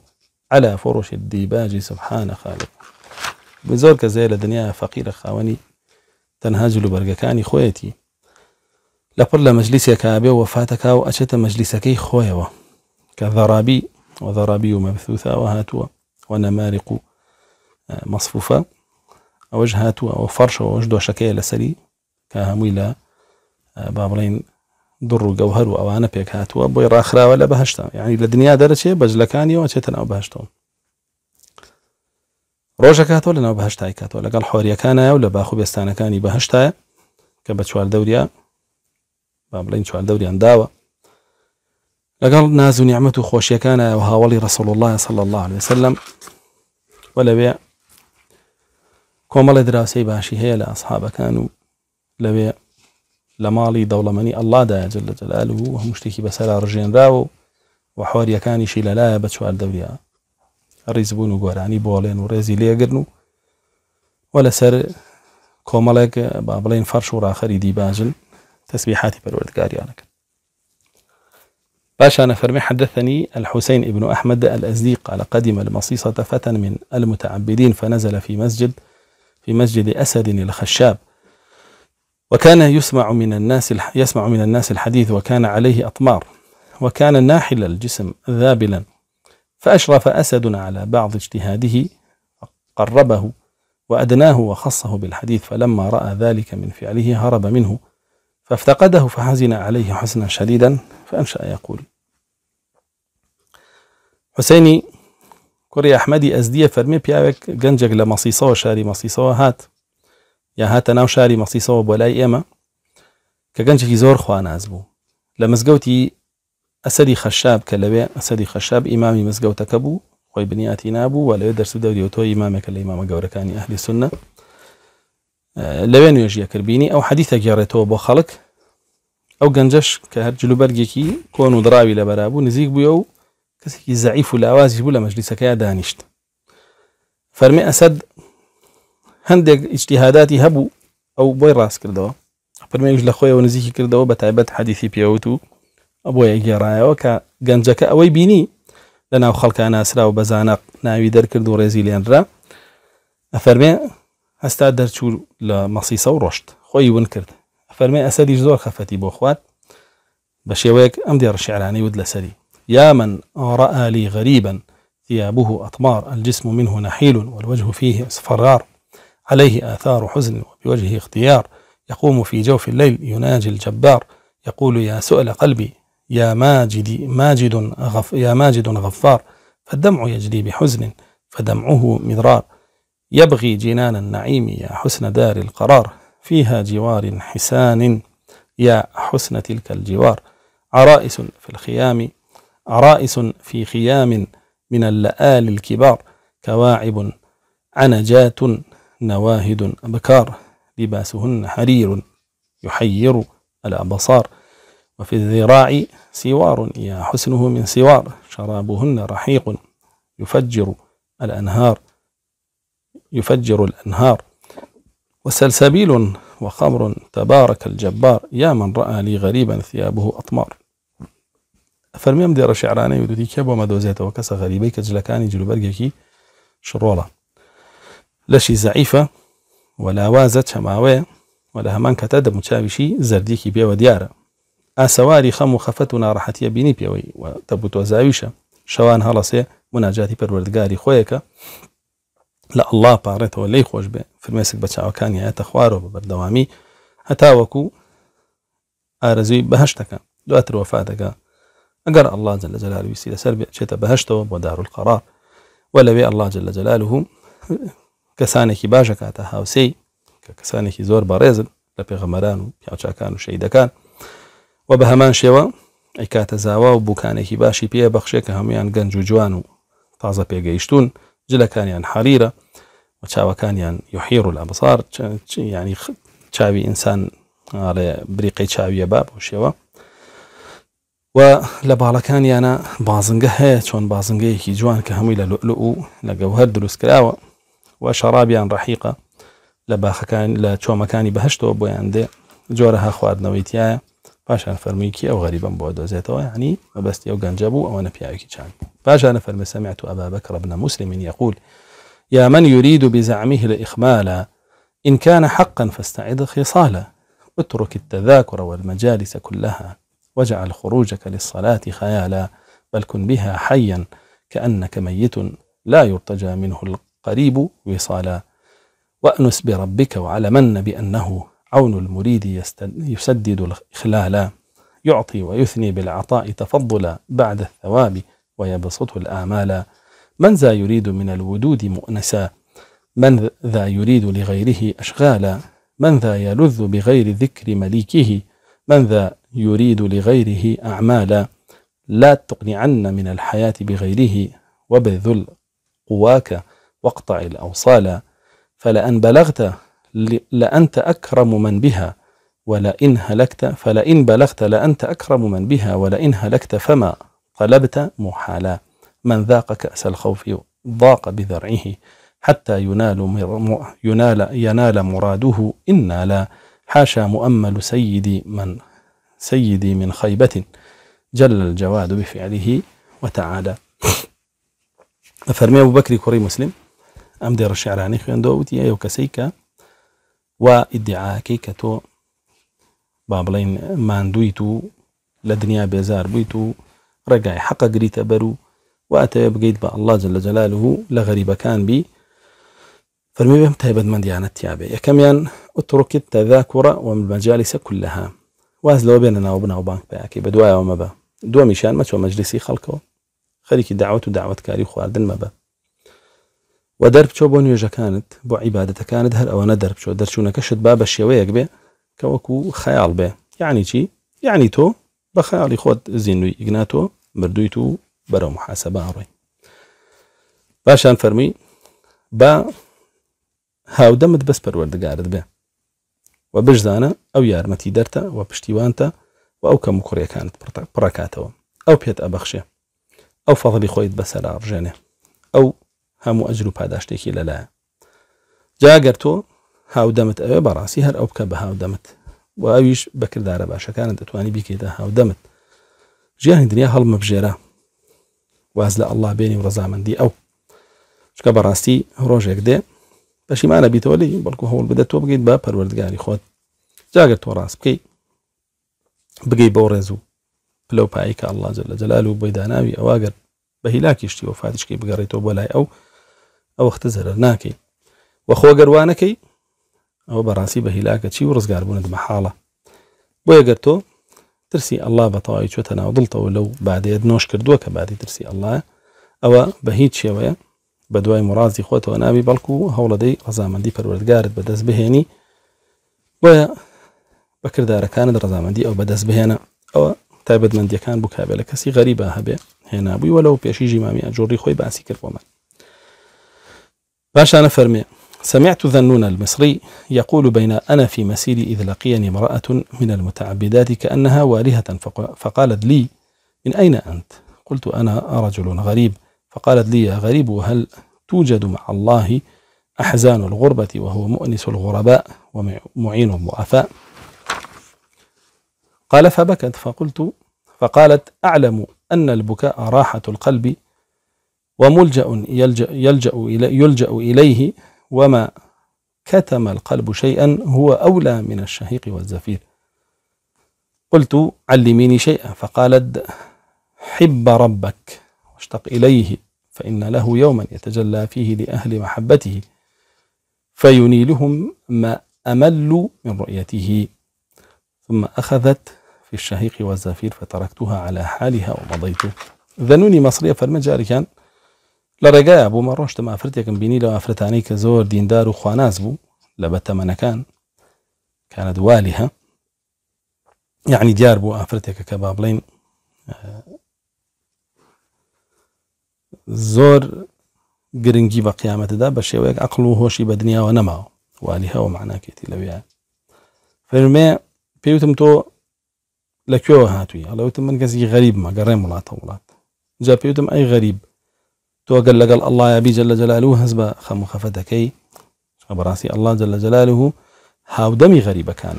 على فرش الديباج سبحان خالق بزور كزيل الدنيا فقير خاوني تنهاج خاوەنی خويتي لەپڕ لە مەجلیسێکا بێ وەفاتەکە و ئەچێتە مەجلیسەکەی خۆیەوە کە ذەڕابی وەذەڕابی و مەبثوثاوە هاتووە وەنەمارق و مەصفوفە ئەوەش هاتووە ئەو فەرشەوەش دۆشەکەی لەسەری کە هەمووی لە با بڵین دڕ و گەوهر و ئەوانە پێک هاتووە بۆی ڕاخراوە لە بەهشتا یعنی لە دنیا دەرەچێ بەجلەکانیەوە چێتە ناو بەهشتەوە ڕۆژەکاتەوە لە ناو بەهشتای کاتەوە لەگەڵ حۆریەکانە و لە باخ بابلين بڵین چواردەوریان داوە لەگەڵ ناز و نیعممەت و وهاولي رسول الله صلى الله عليه وسلم ولا بيع کۆمەڵی دراوسی باشی هەیە لە ئەسحابەکان و لەوێ لە ماڵی دەوڵەمەنی ئەللادایە جل جلاله جلال و هەموو شتێکی بەسەر ڕژێنراوە و حۆریەکانیشی لەلایە بە چوار دەوریا ڕیزبوون و گۆرانی بۆڵێن و ڕێزی لێگرن و وە لەسەر کۆمەڵێک تسبيحات پروردگاریانه کرد باشا أنا فرمي حدثني الحسين ابن أحمد الأزدي قال قدم المصيصة فتى من المتعبدين فنزل في مسجد في مسجد أسد الخشاب وكان يسمع من الناس يسمع من الناس الحديث وكان عليه أطمار وكان ناحل الجسم ذابلا فأشرف أسد على بعض اجتهاده قربه وأدناه وخصه بالحديث فلما رأى ذلك من فعله هرب منه فافتقده فحزن عليه حزنا شديدا فأنشأ يقول حسيني كري احمدي ازديه فرمي بيابك جنجك لمصيصه وشاري مصيصه هات يا هات انا وشاري مصيصه وبلاي اما كجنجك يزور گەنجێکی ازبو خواناز اسدي خشاب كلبي اسدي خشاب امامي لەوێ ئەسەدی خەشاب بنياتي نابو ولا يدرس دوري نابوو امامك لەوێ دەرسو دەوری و لەوێ نوێژیە کردبینی ئەو حەدیثە گێڕێتەوە بۆ خەڵک ئەو گەنجش کە هەر جلوبەرگێکی كونو و لبرابو لە بو نزیک بووە و کەسێکی زعیف و لاوازی بوو لە مەجلیسەکەی دانیشت فەرمی ئەسد هبو او هەبوو راس كردو ڕاست کردەوە فەرمێش لە خۆیەوە نزیکی کردەوە بە تایبەت حەدیثی پێوت و بۆیە گێڕایەوە کە گەنجەکە ئەوەی بینی لە ناو خەڵکان ناسرا و بەزانە ناوی دەرکرد هستا دەرچوو لە ورشت و ونكرت خۆی ون کرد فەرمی بو زۆر خەفەتی بۆ خوات بە شێوەیەک ئەم دێ ڕشیعرانی ود لەسەری يا من لي غريبا ثيابه أطمار الجسم منه نحيل والوجه فيه صفرار عليه آثار حزن وبوجهه اختيار يقوم في جوف الليل يناجي الجبار يقول يا سؤل قلبي يا ماجد ماجد غف يا ماجد غفار فالدمع يجري بحزن فدمعه مضرار يبغي جنان النعيم يا حسن دار القرار فيها جوار حسان يا حسن تلك الجوار عرائس في الخيام عرائس في خيام من اللآل الكبار كواعب عنجات نواهد أبكار لباسهن حرير يحير الأبصار وفي الذراع سوار يا حسنه من سوار شرابهن رحيق يفجر الأنهار يفجر الأنهار وسلسبيل وخمر تبارك الجبار يا من رأى لي غريبا ثيابه أطمار فرمي أمدي رشعراني يدوتي کێ بۆمە دوزيته وكسا غەریبەی کە جلو برقكي شرولا لشي زعيفة ولا چەماوەیە و ولا همان کەتە متشابشي زرديكي بيو ديارة أسواري خەم و خەفەت و بيوي وتبوت وزاويشة شوان دەبوو مناجاتي شەوان خويكا لا الله پارێتەوە لی خۆش بێ في بە چاوەکانی هاتە خوارەوە بە بەردەوامی هەتاوەکو ئارەزوی بەهشتەکە دواتر وەفادەکە ئەگەر وفاتك جل الله جل جلاله يسير بێچێتە بەهشتەوە بۆ ودار القرار ولا بي الله جل جلاله كسانه كي کەسانێکی اتا هاوسي كسانه كي زور بارز لبي غمران و پیاچکان و شەیدەکان و بە هەمان شێوە ئەیکاتە زاوا و بووکانێکی باشی پێە بەخشێکە هەمویان گەنج يعني حريرة حریرە كان يعني يحير الأبصار يعني شاوي إنسان على آه، بريقي شاوي باب بۆشیەوە و لە باڵەکانیانە يعني بازنگە هەیە هي شون جوان هي جوان كهمي لولو و دروس كلاوة و شەڕابیان رحيقة لە باخەکان لە چۆمەکانی بەهشتەوە بۆیان دێ جۆرە ها خواردنەوەیتیایە پاشان فەرمیکی او غريبا بۆ يعني ما مەبەستی ئەو گەنج بوو ئەوە نەپیاوێکی چاند پاشانە فەرمە فرمي سمعت ابا بكر بن مسلم يقول يا من يريد بزعمه الاخمال إن كان حقا فاستعد خصالا اترك التذاكر والمجالس كلها واجعل خروجك للصلاة خيالا بل كن بها حيا كأنك ميت لا يرتجى منه القريب وصالا وأنس بربك وعلمن بأنه عون المريد يسدد الإخلال يعطي ويثني بالعطاء تفضلا بعد الثواب ويبسط الآمال من ذا يريد من الودود مؤنسا من ذا يريد لغيره أشغالا من ذا يلذ بغير ذكر مليكه من ذا يريد لغيره أعمالا لا تقنعن من الحياة بغيره وبذل قواك واقطع الأوصالا فلأن بلغت لأنت أكرم من بها ولئن هلكت فلئن بلغت لأنت أكرم من بها ولئن هلكت فما طلبت محالا من ذاق كأس الخوف ضاق بذرعه حتى ينال ينال ينال مراده إنا لا حاشا مؤمل سيدي من سيدي من خيبة جل الجواد بفعله وتعالى فەرمی أبو بكر مسلیم مسلم أمدير الشعراني خوێندەوە وتی ئەو کەسەی و ئیدعاکەی بابلين تۆ با بڵین بيزار بيتو لە حقا قريتا برو و يبقيت حەقە گریتە جل جلاله جەلال كان بي فرمي بهم فەرمی من تایبەتمەندیانە تیاابێ يا كميان اترك التذاكرة و كلها کولەها واز لەوە بێنە ناو بناو بانک پیاکەی بە دوایەوە مەبە دووەمیشان مجلسي مەجلسی خليك خەریکی داوت كاري خواردن مبا ودرب شو بني كانت بو عبادته كانت هل او انا درب شو درشو نكشت باب الشوي يقبي كوكو خيال به يعني شي يعني تو بخيال يخوت زينو اغناتو بردويتو برا محاسبه عري باش انفرمي با هاو دمت بس برورد قارد به وبجزانا او يارمتي درتا وانتا او كم كوريا كانت بركاتو او بيت ابخشي او فضلي خويت بس على رجاني او هەموو ئەجر و پاداشتێکی لەلایە جاگەر تۆ هاودەمت ئەوێ بەڕاستی هەر ئەو بکە بە هاودەمت و ئەویش بەکردارە باشەکانت دەتوانانی بیکەیتە هاودەمت ژیانی دنیا هەڵمە بژێرە واز لە ئەلله بێنی و ڕزامەندی ئەو چکە بەڕاستی ڕۆژێک دێ پەشیمانە بیتەوە لی بەڵکو هەوڵ بدە تۆ بگەیت بە پەروەردگاری خۆت جاگەر تۆ ڕاست بکەیت بگەی بەو ڕێز و پلەو پایکە ئەلله جل لە جەلال و بۆی داناوی ئەواگەر بە هیلاکیشتی وفاتشکی بگەڕێتەوە بۆ لای ئەو او اخت ناكي وخو اگروانكي او براسي بهلاك چي ورزگار بوند محالة بو اگرتو ترسي الله بطوائج وتنا وضلطو لو بعد يدنوش كردوك بعد ترسي الله او بهيت شوية بدواي مرازي خوتو انابي بلكو هولا دي رزامن دي فروردگارد بدس بهيني بو بكر دار كانت رزامن دي او بدس بهنا او تابد من دي كان بكابل كسي غريبة هبه هنا بي ولو بيشي جمامي اجوري خوي باسي كرفو باشا أنا فرمي سمعت ذنون المصري يقول بين أنا في مسيري إذ لقيني امرأة من المتعبدات كأنها والهة فقالت لي من أين أنت؟ قلت أنا رجل غريب فقالت لي يا غريب وهل توجد مع الله أحزان الغربة وهو مؤنس الغرباء ومعين الضعفاء قال فبكت فقلت فقالت أعلم أن البكاء راحة القلب وملجأ يلجأ, يلجأ, يلجأ إليه وما كتم القلب شيئا هو أولى من الشهيق والزفير قلت علميني شيئا فقالت حب ربك واشتق إليه فإن له يوما يتجلى فيه لأهل محبته فينيلهم ما أمل من رؤيته ثم أخذت في الشهيق والزفير فتركتها على حالها ومضيت ذنوني مصرية فالمجاري كان لە ڕێگایە بۆ مە ڕۆشتم ئافرەتێکم بيني لو ئافرەتانی کە زۆر دیندار و خواناز بوو لە بەتەمەنەکان کانە دوالی هە یعنی يعني دیار بوو ئافرەتێکە کە با بڵین زۆر گرنگی بە قیامەتدا بە شێوەیەک عقل و هۆشی بە دنیاوە نەماوە والی هەوە معناکێتی لەویە فەرمێ پێوتم تۆ لەکوێوە هاتووی من غريب ما مەگەڕێ وڵاتە طولات جا بيوتم اي غريب تو قال لك الله يا يبي جل جلاله هزبا خم خفدكي براسي الله جل جلاله هاو دمي غريبة كان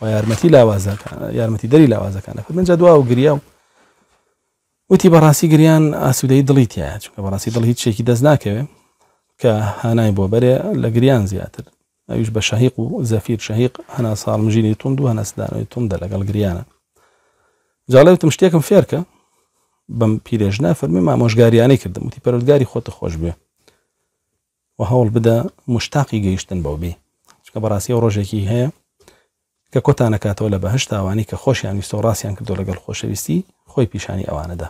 ويارمتي لاوازا كان يارمتي دري لاوازا كان فمن جدوا وقرياو وتي براسي قريان اسودي دليت يا يعني. براسي دليت شيء كده زناك بو بوبري لقريان زياتر ايش بشهيق زفير شهيق انا صار مجيني تندو انا سدانو تندل قال قريانا جالو تمشتيكم فيركه بەم پیرێژنا فەرمی مامۆژگاریانەی کردم وتی پەرۆگاری خۆتە خۆش بێ و هەوڵ بدە مشتاقی گەیشتن بۆ بێ چکە بەڕاستی ئەو ڕۆژێکی هەیە کە کۆتانەکاتەوە لە بەهشت تاوانی کە خۆشیان ویستۆ ڕاستیان کردو لەگەڵ خۆشەویستی خۆی پیشانی ئەوانەدا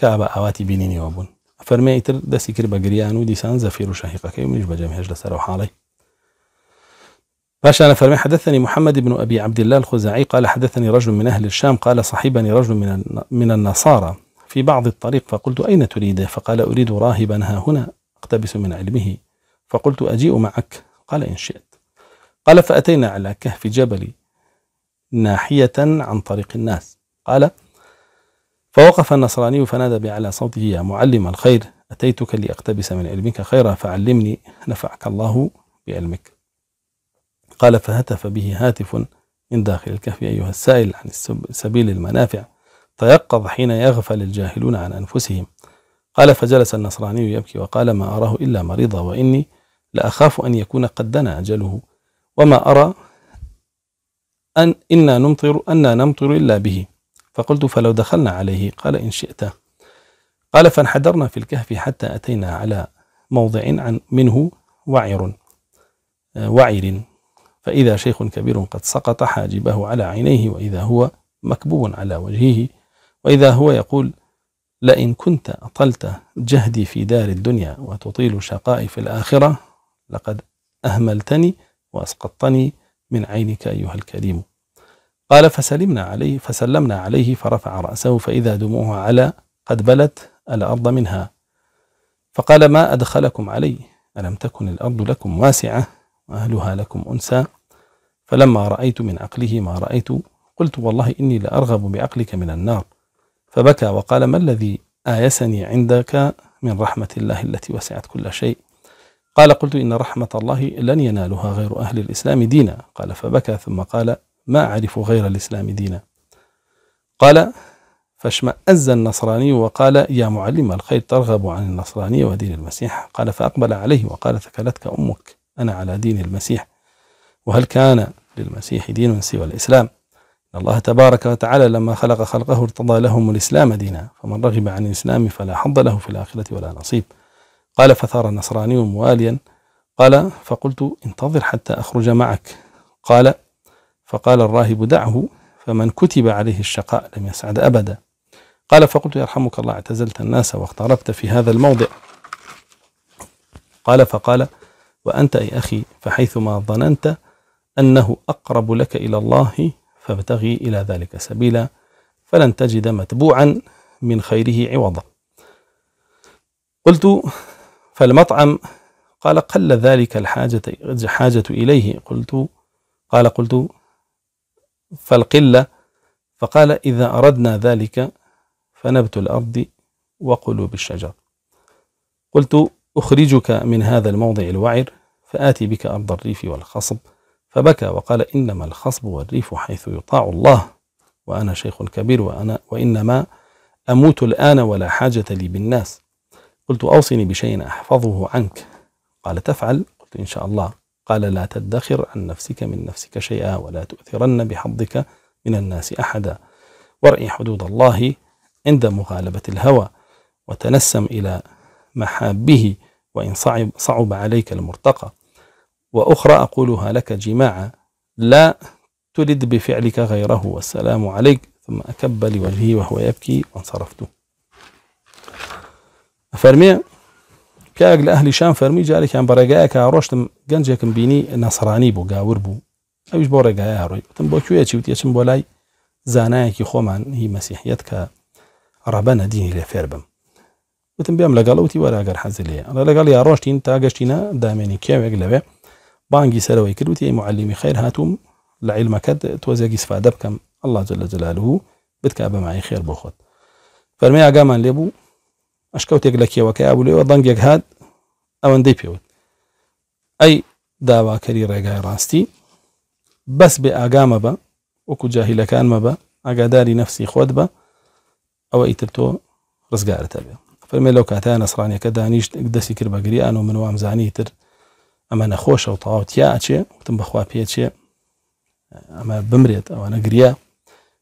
کا بە ئاواتی بینینەوە بوون فەرمیتر دەستی کرد بە گریان و دیسان زەفیر و شاهیقەکەی منیش بەجەم هێش لەسەر و حاڵی انا فرمي حدثني محمد بن أبي عبد الله الخزاعي قال حدثني رجل من أهل الشام قال صاحبني رجل من من النصارى في بعض الطريق فقلت أين تريده فقال أريد راهبا ها هنا أقتبس من علمه فقلت أجيء معك قال إن شئت قال فأتينا على كهف جبل ناحية عن طريق الناس قال فوقف النصراني فنادى بأعلى صوته يا معلم الخير أتيتك لأقتبس من علمك خيرا فعلمني نفعك الله بعلمك قال فهتف به هاتف من داخل الكهف أيها السائل عن سبيل المنافع تيقظ حين يغفل الجاهلون عن أنفسهم قال فجلس النصراني يبكي وقال ما أراه إلا مريضا وإني لأخاف أن يكون قد دنا أجله وما أرى أن إنا نمطر أن نمطر إلا به فقلت فلو دخلنا عليه قال إن شئت قال فانحدرنا في الكهف حتى أتينا على موضع عن منه وعر آه، وعر فإذا شيخ كبير قد سقط حاجبه على عينيه وإذا هو مكبوب على وجهه وإذا هو يقول لئن كنت أطلت جهدي في دار الدنيا وتطيل شقائي في الآخرة لقد أهملتني وأسقطتني من عينك أيها الكريم قال فسلمنا عليه فسلمنا عليه فرفع رأسه فإذا دموعه على قد بلت الأرض منها فقال ما أدخلكم علي ألم تكن الأرض لكم واسعة وأهلها لكم أنسى فلما رأيت من عقله ما رأيت قلت والله إني لأرغب بعقلك من النار فبكى وقال ما الذي آيسني عندك من رحمة الله التي وسعت كل شيء قال قلت إن رحمة الله لن ينالها غير أهل الإسلام دينا قال فبكى ثم قال ما أعرف غير الإسلام دينا قال فاشمأز النصراني وقال يا معلم الخير ترغب عن النصرانية ودين المسيح قال فأقبل عليه وقال ثكلتك أمك أنا على دين المسيح وهل كان للمسيح دين سوى الإسلام إن الله تبارك وتعالى لما خلق خلقه ارتضى لهم الإسلام دينا فمن رغب عن الإسلام فلا حظ له في الآخرة ولا نصيب قال فثار النصراني مواليا قال فقلت انتظر حتى أخرج معك قال فقال الراهب دعه فمن كتب عليه الشقاء لم يسعد أبدا قال فقلت يرحمك الله اعتزلت الناس واقتربت في هذا الموضع قال فقال وأنت أي أخي فحيثما ظننت أنه أقرب لك إلى الله فابتغي إلى ذلك سبيلا فلن تجد متبوعا من خيره عوضا قلت فالمطعم قال قل ذلك الحاجة حاجة إليه قلت قال قلت فالقلة فقال إذا أردنا ذلك فنبت الأرض وقلوب الشجر قلت أخرجك من هذا الموضع الوعر فآتي بك أرض الريف والخصب فبكى وقال إنما الخصب والريف حيث يطاع الله وأنا شيخ كبير وأنا وإنما أموت الآن ولا حاجة لي بالناس قلت أوصني بشيء أحفظه عنك قال تفعل قلت إن شاء الله قال لا تدخر عن نفسك من نفسك شيئا ولا تؤثرن بحظك من الناس أحدا وارئي حدود الله عند مغالبة الهوى وتنسم إلى محابه وإن صعب, صعب عليك المرتقى وأخرى أقولها لك جماعة لا تلد بفعلك غيره والسلام عليك ثم أكب لوجهي وهو يبكي وانصرفت فرمي پیاک لە شام فرمي فەرمی جارێکیان بە ڕێگایە کە ڕۆشتم گەنجێکم بینی نەسرانی بۆ گاور بوو ئەوش بۆ ڕێگایە ڕۆی وتم بۆ کوێ چیوتێچم بۆ لای زانایەکی خۆمان هی مەسیحیت کە ڕەبە نەدینی لێ فێر بم وتم بێم لەگەڵ وتی وەراگەر حەزی لێ لەگەڵ یا ڕۆشتین تا گەشتینە دامێنی کێوێک بانجي سلوي كروتي أي معلمي خير هاتوم لە كد توزيجي سفادب كم الله جل لە جلاله بتکە بەمای خێر بۆ خۆت ليبو ئاگامان لێ بوو ئەشکەوتێک لە کێوەکە یابولەوە اي هات ئەوەندەی پێوت ئەی داواکەری ڕێگای ڕاستی بەس بێ ئاگامە بە وەکو جاهیلەکانمە بە ئاگاداری نفسي خود با أو ئیتر تۆ ڕزگارتە بێ فەرمێ لەو کاتیان نەسرانەکە دانیشت دەستی کرد بەگریان و منوامزانی تر ئەمە نەخۆشە و تەواوتیا ئەچێ وتم بەخوا پێچێ ئەمە بمرێت ئەوانە گریا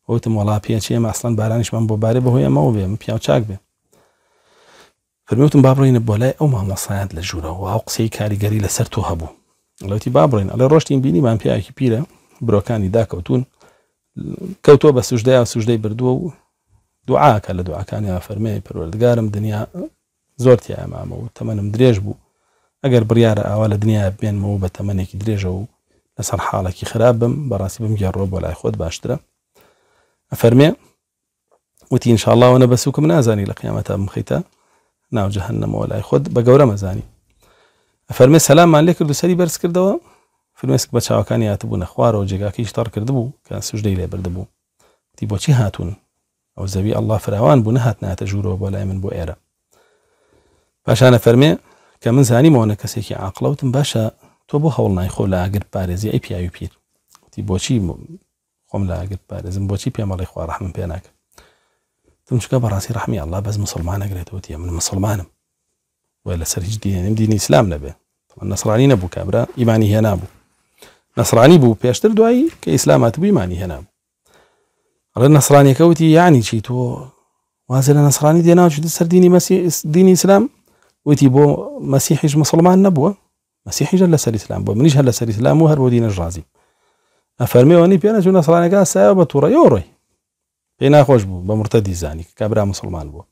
وتم وڵا پێچێ ماستان بارانیشمان بۆ بارێ بەهۆی ئەمەەوە بێ من پیاو چاک بێ فرموتم بابڕینە بۆ لای ئەو مامەسایەت لە ژوورەوە ئەو قسەی کاریگەری لەسەر تۆ هەبوو لەوتی بابڕین ئەلە ڕۆشتین بینیمان پیاکی پیرە برۆکانی داکەوتون کەوتۆ بە سوژدای سوژدەی بردووە و دوعاکە لە دوعاکانی ئافەرمەی پەروەردگارم دنیا زۆر تیامامەوە تەمەنم درێژ بوو اگر ئەگەر بڕیاە ئاوا لە دنیا بێنمەوە بە تەمەێکی درێژە و لەسەر حاڵێکی خراپ بم بەڕاستی بم گەڕۆ بۆ لای خۆت باشترە ئەفەرمێ وتی انشاءڵاوەە بە سوکم نازانی لە ناو جهنم و لای خۆت بە گەورە مەزانی ئەفەرمێ سەلامان لێ کرد و فرمی بچه بەرز کردەوە نخوار و جگا هاتبوو نەخوارەوە جێگاکەی بو که کە سوژدەی لێ بو تی با چی هاتون او زبی الله فراوان بو نهات ناتە ژوورەوە بۆ لای من بو ئێرە پاشانە فەرمێ کە من زانیمەوە نە کەسێکی عقلەوتم باشە تۆ بۆ هەوڵ نایخۆ لاگر پارێزی ئەی پیاوی پیر وتی بۆچی خۆم لاگر پارێزم بۆچی پێمەڵی خوا ڕحمن پێ ناکە تم چکە بەڕاستی ڕحمی الله مسلمان بەس مسلمانەگرێتەوەتی من مسلمانم و لەسەر هیچ دیێنم دینی ئسلام نەبێ نسرانی نەبوو کابرا ئیمانی هێنابوو بو بوو پێشتر دوایی کە ئیسلامات بوو ایمانی هێنابوو ڕێ نسرانیەکەوتی یانی يعني چی تۆ وازە لە نسرانی دێناوچ سەر دینی مەسی دینی اسلام ويتي بو مسيحي مصل مع النبوة مسيحي جل سال الإسلام بو منيش هل سال الإسلام وهرب دين الرازي أفرمي واني بيانا جونا صلانا قاع سايبا تورا يوري بينا خوش بو بمرتدي زاني كابرا مصل مع البو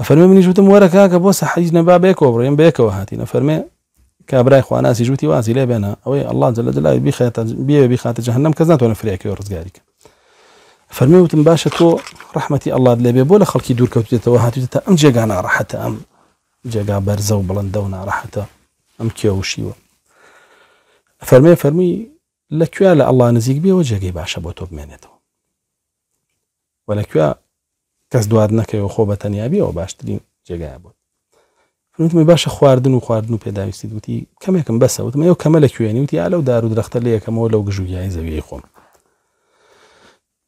أفرمي مني جوتم ورا كاكا كا بو بيكو برو بيكو هاتين أفرمي كابرا إخوانا سيجوتي وازي لي بينا أوي الله جل جلاله بيخات بيه بيخات جهنم كزنات وانا فريعك يورز قاريك فرمي وتم باشا تو رحمتي الله دلي بيبو لخلقي دور كوتي تواهاتي تتا أم جيغانا راحتا أم جێگا بەرزە و بڵندە و ناڕەحەتە ئەم کێوشیوە فەرمێ فەرمی لەکوێ لە ئەللا نزیک بێەوە جێگەی باشە بۆ تۆ بمێنێتەوە وە لەکوێ کەس دوات نەکەەوە خۆ بە تەنیابیەوە باشترین جێگایە بۆت فرمتمە باشە خواردن و خواردن و پێداویستی دوتی کەمێکم بەسەوتم ئەو کەمە لە کوێنی وتی لەو دار و درختە لە یەکەمەوە لەو گژویای زەوی خۆم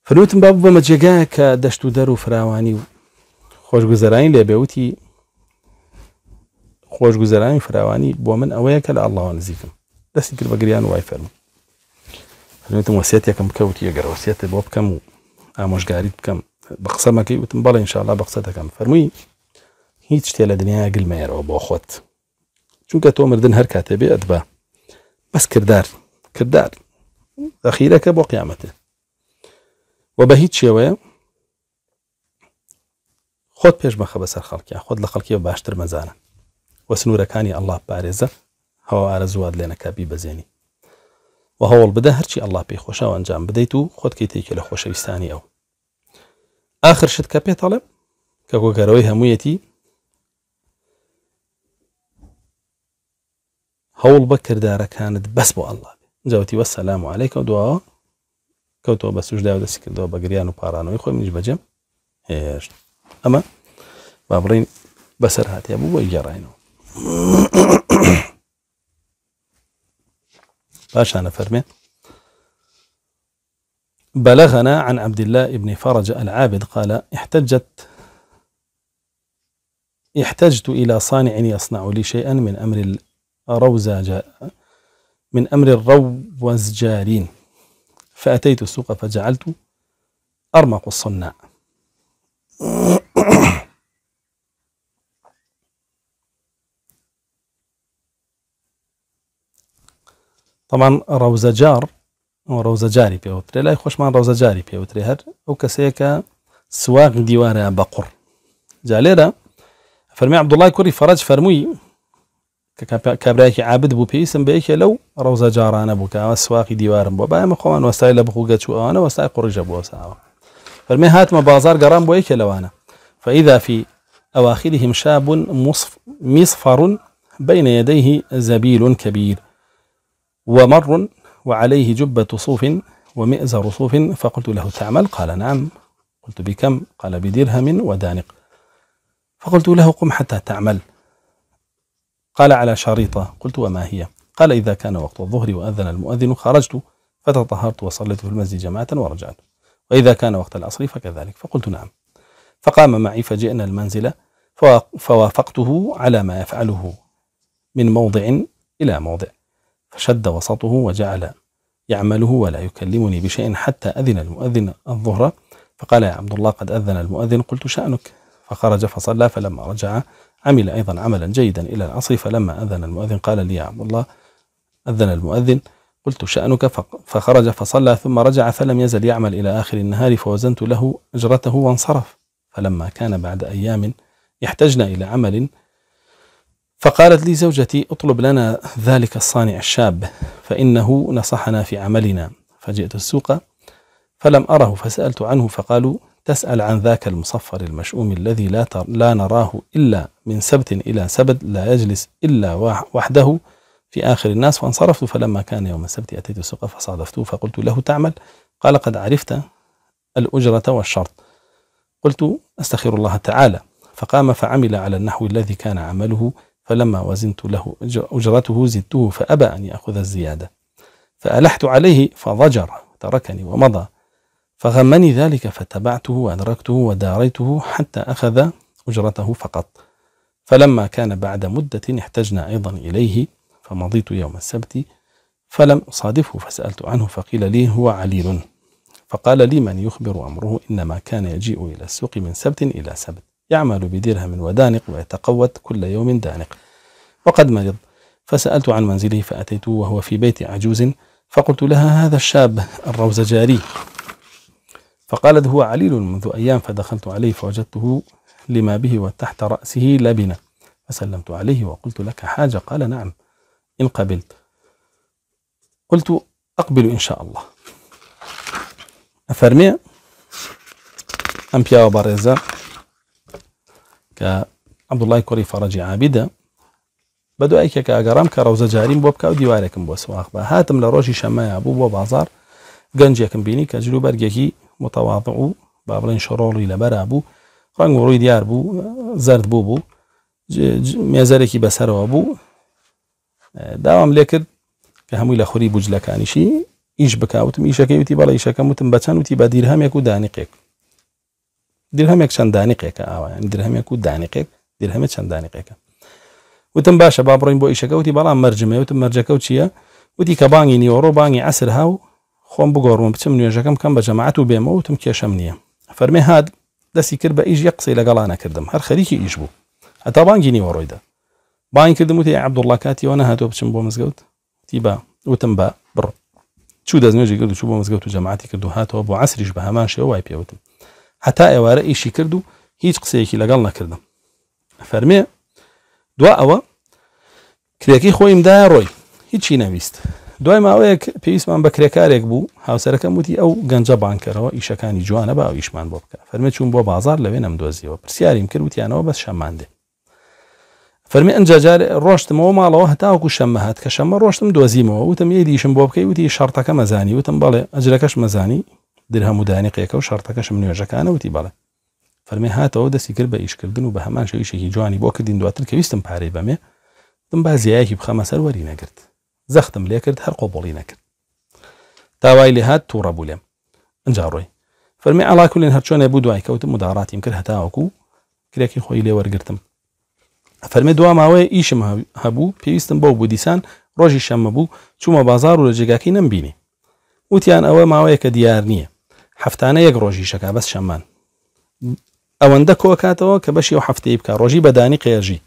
فرمتم با بەمە جێگایە کە دەشت و دەر و فراوانی و خۆشگوزەرانی لێبێوتی خوش خۆشگوزەرانی فراوانی با من آواه کل الله آن زیکم دستی کرد بگریان وای فرم فەرم هەتم وەسیەتێکم کوتی یەگەر وەسیەتە باب کم و ئامۆژگاریت بکەم بە قسەمەکەی وتم بەڵێ انشاءالله بە قسە دەکەم فەرمووی هیچ قل میر و با خود چون که تو مردن هر کاتێ بێ ئەدبە بەس کردار کردار که با قیامەتە و به هیچ شێوەیە خۆت پێش بەخە بەسەر خەڵکیان خود لە و باشتر مزانه وە سنوورەکانی ئەلله پارێزە هەوا ئارەزوات لێنەکە بیبەزێنی و هەوڵ بدە هەرچی ئەلله پێی خۆشەوە ئەنجام بدەیت و خۆتکەی تێکی لە خۆشەویستانی ئەو آخر شت کە پێتەڵێ کە گۆگەرەوەی هەمویەتی هەوڵ بە کردارەکانت بەس بۆ ئەله جاوتی وە سەسلام و عیکە دواوە کەوتەوە بە سوشدا و دەست کردەوە بەگریان و پارانەوەی خۆی منیش بەجێم هێشت ئەمە با بڵین بەسەر هااتێ بوو بۆی گەڕینەوە باشا أنا فرمي بلغنا عن عبد الله بن فرج العابد قال احتجت احتجت إلى صانع يصنع لي شيئا من أمر الروزاج من أمر الروزجارين فأتيت السوق فجعلت أرمق الصناع طبعا ڕەوزەجار ڕەوزەجاری پێوترێ لای يخش ڕەوزەجاری پێوترێ هەر ئەو کەسەیەکە سواق دیوارە بە ديوار بقر لێرە فرمي عبد کوری فەرج فەرمووی کە کابراایکی عابد بو بيسم بيك لو لەو ڕەوزە جارانە بووکەوە سواغ دیوارم بۆ خوان خۆمان وەستای لە بخوگە چوانە قرج بو بۆ فرمي هات ما بازار گەڕام بويك لو انا فإذا في أواخرهم شاب مصف مصفر بين يديه زبيل كبير ومر وعليه جبة صوف ومئزر صوف فقلت له تعمل قال نعم قلت بكم قال بدرهم ودانق فقلت له قم حتى تعمل قال على شريطة قلت وما هي قال إذا كان وقت الظهر وأذن المؤذن خرجت فتطهرت وصليت في المسجد جماعة ورجعت وإذا كان وقت العصر فكذلك فقلت نعم فقام معي فجئنا المنزل فوافقته على ما يفعله من موضع إلى موضع فشد وسطه وجعل يعمله ولا يكلمني بشيء حتى أذن المؤذن الظهر فقال يا عبد الله قد أذن المؤذن قلت شأنك فخرج فصلى فلما رجع عمل أيضا عملا جيدا إلى العصر فلما أذن المؤذن قال لي يا عبد الله أذن المؤذن قلت شأنك فخرج فصلى ثم رجع فلم يزل يعمل إلى آخر النهار فوزنت له أجرته وانصرف فلما كان بعد أيام احتجنا إلى عمل فقالت لي زوجتي اطلب لنا ذلك الصانع الشاب فإنه نصحنا في عملنا فجئت السوق فلم أره فسألت عنه فقالوا تسأل عن ذاك المصفر المشؤوم الذي لا, لا نراه إلا من سبت إلى سبت لا يجلس إلا وحده في آخر الناس فانصرفت فلما كان يوم السبت أتيت السوق فصادفته فقلت له تعمل قال قد عرفت الأجرة والشرط قلت أستخير الله تعالى فقام فعمل على النحو الذي كان عمله فلما وزنت له أجرته زدته فأبى أن يأخذ الزيادة فألحت عليه فضجر تركني ومضى فغمني ذلك فاتبعته وأدركته وداريته حتى أخذ أجرته فقط فلما كان بعد مدة احتجنا أيضا إليه فمضيت يوم السبت فلم أصادفه فسألت عنه فقيل لي هو عليل فقال لي من يخبر أمره إنما كان يجيء إلى السوق من سبت إلى سبت يعمل بدرهم ودانق ويتقوت كل يوم دانق وقد مرض فسألت عن منزله فأتيته وهو في بيت عجوز فقلت لها هذا الشاب الروزجاري فقالت هو عليل منذ أيام فدخلت عليه فوجدته لما به وتحت رأسه لبنة فسلمت عليه وقلت لك حاجة قال نعم إن قبلت قلت أقبل إن شاء الله أفرمي أم بياو کە ئەمدوڵای کوڕی فەڕەجی عابیدە بە دوایکێکە ئەگەڕام کە ڕەوزە جاریم بۆ بکە و دیوارێکم بۆ سواخ بە هاتم لە ڕۆژی شەمایە بوو بۆ بازار گەنجێکم بینی کە جلو بەرگێکی متەواضع و با بڵێن شڕۆڵی لەبەرا بوو ڕنگ ڕووی دیار بوو زرد بوو بوو مێزارێکی بەسەرەوە بوو داوام لێ کرد کە هەمووی لە خوری بجلەکانیشی ئیش بکوتم ئیشەکەی وتی بەڵی ئیشەکەم وتم بەچەند وتی بە دیرهامێک و دانیقێک درهم آه، يعني درهم یک یک چند دانیقه که آوا یعنی دانیقه درهم چند دانیقه که و دانیقێک درهمە چەند دانیقێکە وتم باشە با بڕین بۆ ئیشەکەوتی بەڵام مەرجمەوتتم مەرجەکە و چییە وتی کە بانگی نیوەڕۆ بانگی ئەسر هاو خۆم بگۆڕم بچم نوێژەکەم کم با جەماعات و بیم بێمە وتم کێشەم نیه فەرمێ هاد دستی کرد با ئیش یک قسەی لەگەڵانە کردم هەر خەریکی ئیش بوو هەتا بانگی نیوەڕۆیدا بانی کردم و عبدالله کاتی و کاتیەوە نەهاتۆ بچم بۆ مزگەوت تی با و تم با بر چود از دەستنوێژی کرد و چوو بۆ مزگەوت و جەماعتی کرد و هات هاتەوە بۆ عسریش بە هەمان شێوە وای پێوتم هەتا ئێوارە ئیشی کرد و هیچ قسەیەکی لەگەڵ نەکردم فەرمێ دوا ئەوە کرێکی خۆیمدای ڕۆی هیچی نەویست دوای ماوەیەک پێویستمان بە کرێکارێک بوو هاوسەرەکەم وتی ئەو گەنجە بانکەرەوە ئیشەکانی جوانە بە ئیشمان بۆ بکە فەرمە چوون بۆ بازار لەوێ نەمدۆزیەوە پرسیاریم کرد وتیانەوە بەس شەماندێ فەرمی ئەنججار ڕۆشتمەوە ماڵەوە هەتاوکو شەممە هات کە شەمە ڕۆشتم دۆزیمەوە وتم یە دیشم بۆ بکەی وتی شەرتەکە مەزانی وتم بەڵێ ئەجرەکەش مەزانی در هەمودانی قیەکە و شارتەکەشم نوێژەکانە وتی بەڵێ فەرمی هاتەوە دەستی کرد بە ئیشکردن و بە هەمان شەویشێکی جوانی بۆ کردین دواتر کە ویستم پارەی بەمێ دم بازیایەکی بخەمە سەر وەری نەگرت زەختم لێ کرد هەر قۆبڵی نەکرد تاوای لێ هات تووڕە بوو لێم ئەجا ڕۆی فەرمی ئالاکولێن هەر چۆنێ بوو دوای کەوتم مداڕاتیم کرد هەتاوەکو کرێکی خۆی لێ وەرگرتم فەرمێ دواماوەیە ئیشم هەبوو پێویستم بەو بوو دیسان ڕۆژی شەممە بوو چوومە بازار و لە جێگاکی نمبینی وتیان ئەوە ماوەیە کە دیار نییە هەفتانە یەک ڕۆژی شەکە بەس شەمان ئەوەندە کۆکاتەوە کە بەشی و هەفتەی بکە ڕۆژی بەدانی قێژی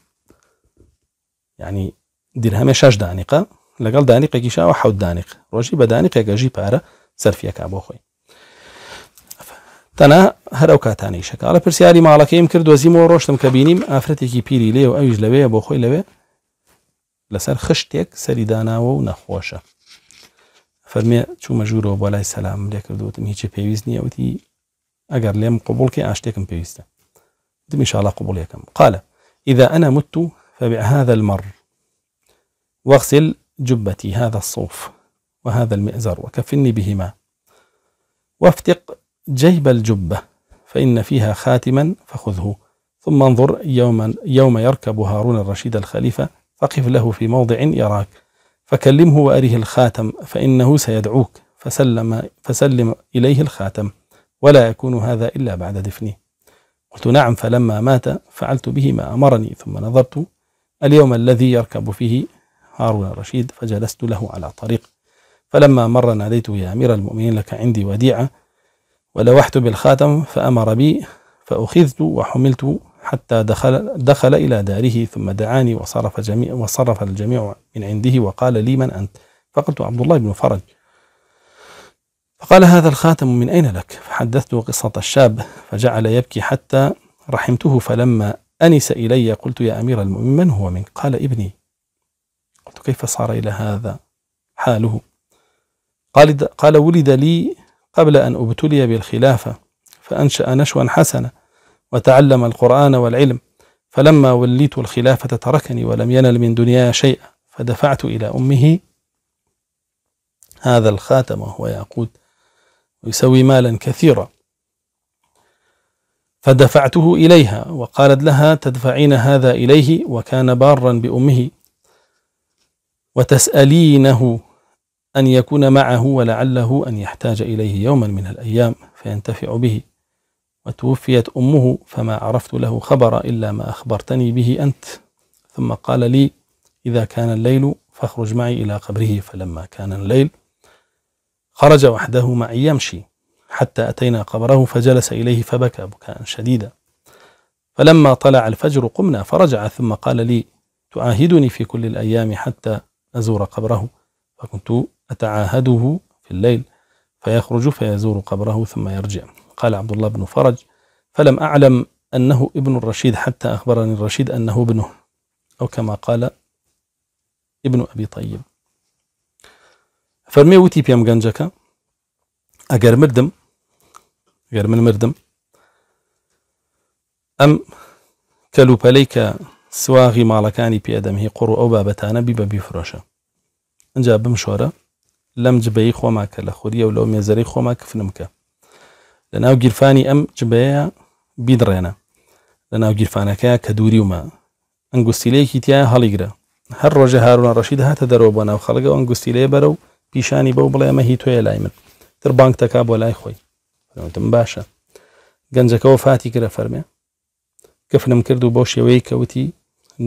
ینی دیرهەمێ شش دانیقە لەگەڵ دانیقێکی شاوە حەوت دانیق ڕۆژی بەدانی قێگەژی پارە سەرفیەکە بۆ خۆی تەنا هەرو کاتانی شکاڵە پرسیاری ماڵەکەیم کرد دۆزیمەوە ڕۆشتم کە بینیم ئافرەتێکی پیری لێ و ئەویش لەوەیە بۆ خۆی لەوێ لەسەر خشتێک سەریداناوە و نەخۆشە فەرمێ چوومە ژوورەوە بۆ لای سەسلام لێ کردوتم هیچی پێویست نییە وتی ئەگەر لێم قوبولکی ئاشتێکم پێویستە دمی شاء الله قبوليكم قال إذا أنا مت فبهذا المر واغسل جبتي هذا الصوف وهذا المئزر وكفني بهما وافتق جيب الجبة فإن فيها خاتما فخذه ثم انظر يوما يوم يركب هارون الرشيد الخليفة فقف له في موضع يراك فكلمه وأره الخاتم فإنه سيدعوك فسلم, فسلم إليه الخاتم ولا يكون هذا إلا بعد دفنه قلت نعم فلما مات فعلت به ما أمرني ثم نظرت اليوم الذي يركب فيه هارون الرشيد فجلست له على طريق فلما مر ناديته يا أمير المؤمنين لك عندي وديعة ولوحت بالخاتم فأمر بي فأخذت وحملت حتى دخل دخل إلى داره ثم دعاني وصرف جميع وصرف الجميع من عنده وقال لي من أنت؟ فقلت عبد الله بن فرج فقال هذا الخاتم من أين لك؟ فحدثته قصة الشاب فجعل يبكي حتى رحمته فلما أنس إلي قلت يا أمير المؤمنين من هو منك؟ قال ابني قلت كيف صار إلى هذا حاله؟ قال قال ولد لي قبل أن أبتلي بالخلافة فأنشأ نشوا حسنا وتعلم القرآن والعلم فلما وليت الخلافة تركني ولم ينل من دنياي شيئا فدفعت إلى أمه هذا الخاتم وهو ياقوت يسوي مالا كثيرا فدفعته إليها وقالت لها تدفعين هذا إليه وكان بارا بأمه وتسألينه أن يكون معه ولعله أن يحتاج إليه يوما من الأيام فينتفع به وتوفيت أمه فما عرفت له خبر إلا ما أخبرتني به أنت ثم قال لي إذا كان الليل فاخرج معي إلى قبره فلما كان الليل خرج وحده معي يمشي حتى أتينا قبره فجلس إليه فبكى بكاء شديدا فلما طلع الفجر قمنا فرجع ثم قال لي تعاهدني في كل الأيام حتى أزور قبره فكنت أتعاهده في الليل فيخرج فيزور قبره ثم يرجع قال عبد الله بن فرج فلم أعلم أنه ابن الرشيد حتى أخبرني الرشيد أنه ابنه أو كما قال ابن أبي طيب فرمي وتي بيام جنجكا أجر مردم أجر من مردم أم كلو بليك سواغي مالكاني بي قڕ قرو أو بابتانا بە فراشة ئەجا بم شۆرە لەم جبەی خۆما کە لە خوریە و لەو مێزەرەی لە ناو گیرفانی ئەم جبەیە بیدڕێنە لە ناو گیرفانەکەی کە دووری ومە ئەنگستیلەیەکی تیا هەڵیگرە هەر ڕۆژە هارونا ڕەشید هاتە دەرەوە بۆ ناو خەڵگە ئەو گوستیلەیە بەرە و پیشانی بەو بڵێ ئەمە هی توۆیە لای من تر بانک دەکا بۆ لای خۆی تم باشە گەنجەکەەوە فاتی کرە فەرمێ کەفنم کرد و بۆ شێوەیە کەوتی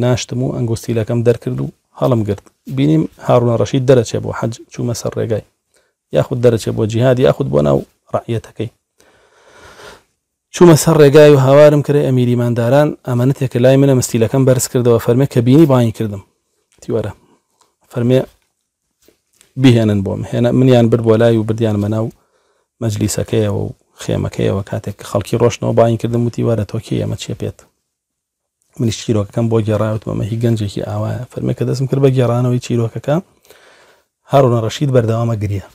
ناشتم و ئەنگستیلەکەم دەرکرد و هەڵم گرت بینیم هارونا ڕەشید دەرەچێ بۆ حەج چوومە سەر ڕێگای یاخود دەرەچێ بۆ جیهادی یاخود بۆ ناو ڕعەتەکەی چوومە سەر ڕێگای و هاوارم کرێ ئەمیریمانداران ئەمانەتێکە لای منە مستیلەکەم بەرز کردەوە فەرمێ کە بینی بانی کردم تیوەرە فەرمێ بهێنن بۆم هێنە منیان بر بۆ لای و بردیان مەناو مەجلیسەکەیەوە و خێمەکەیەوە کاتێک خەڵکی ڕۆشنەوە باین کردم وتی وەرە تۆکی ئەمە چێ پێێت منی چیرۆکەکەم بۆ گێڕاوتمەمە هی گەنجێکی ئاوایە فەرمێکە دەستم کرد بە گێڕانەوەی چیرۆکەکە هەڕونە ڕەشید بەردەوامە گریە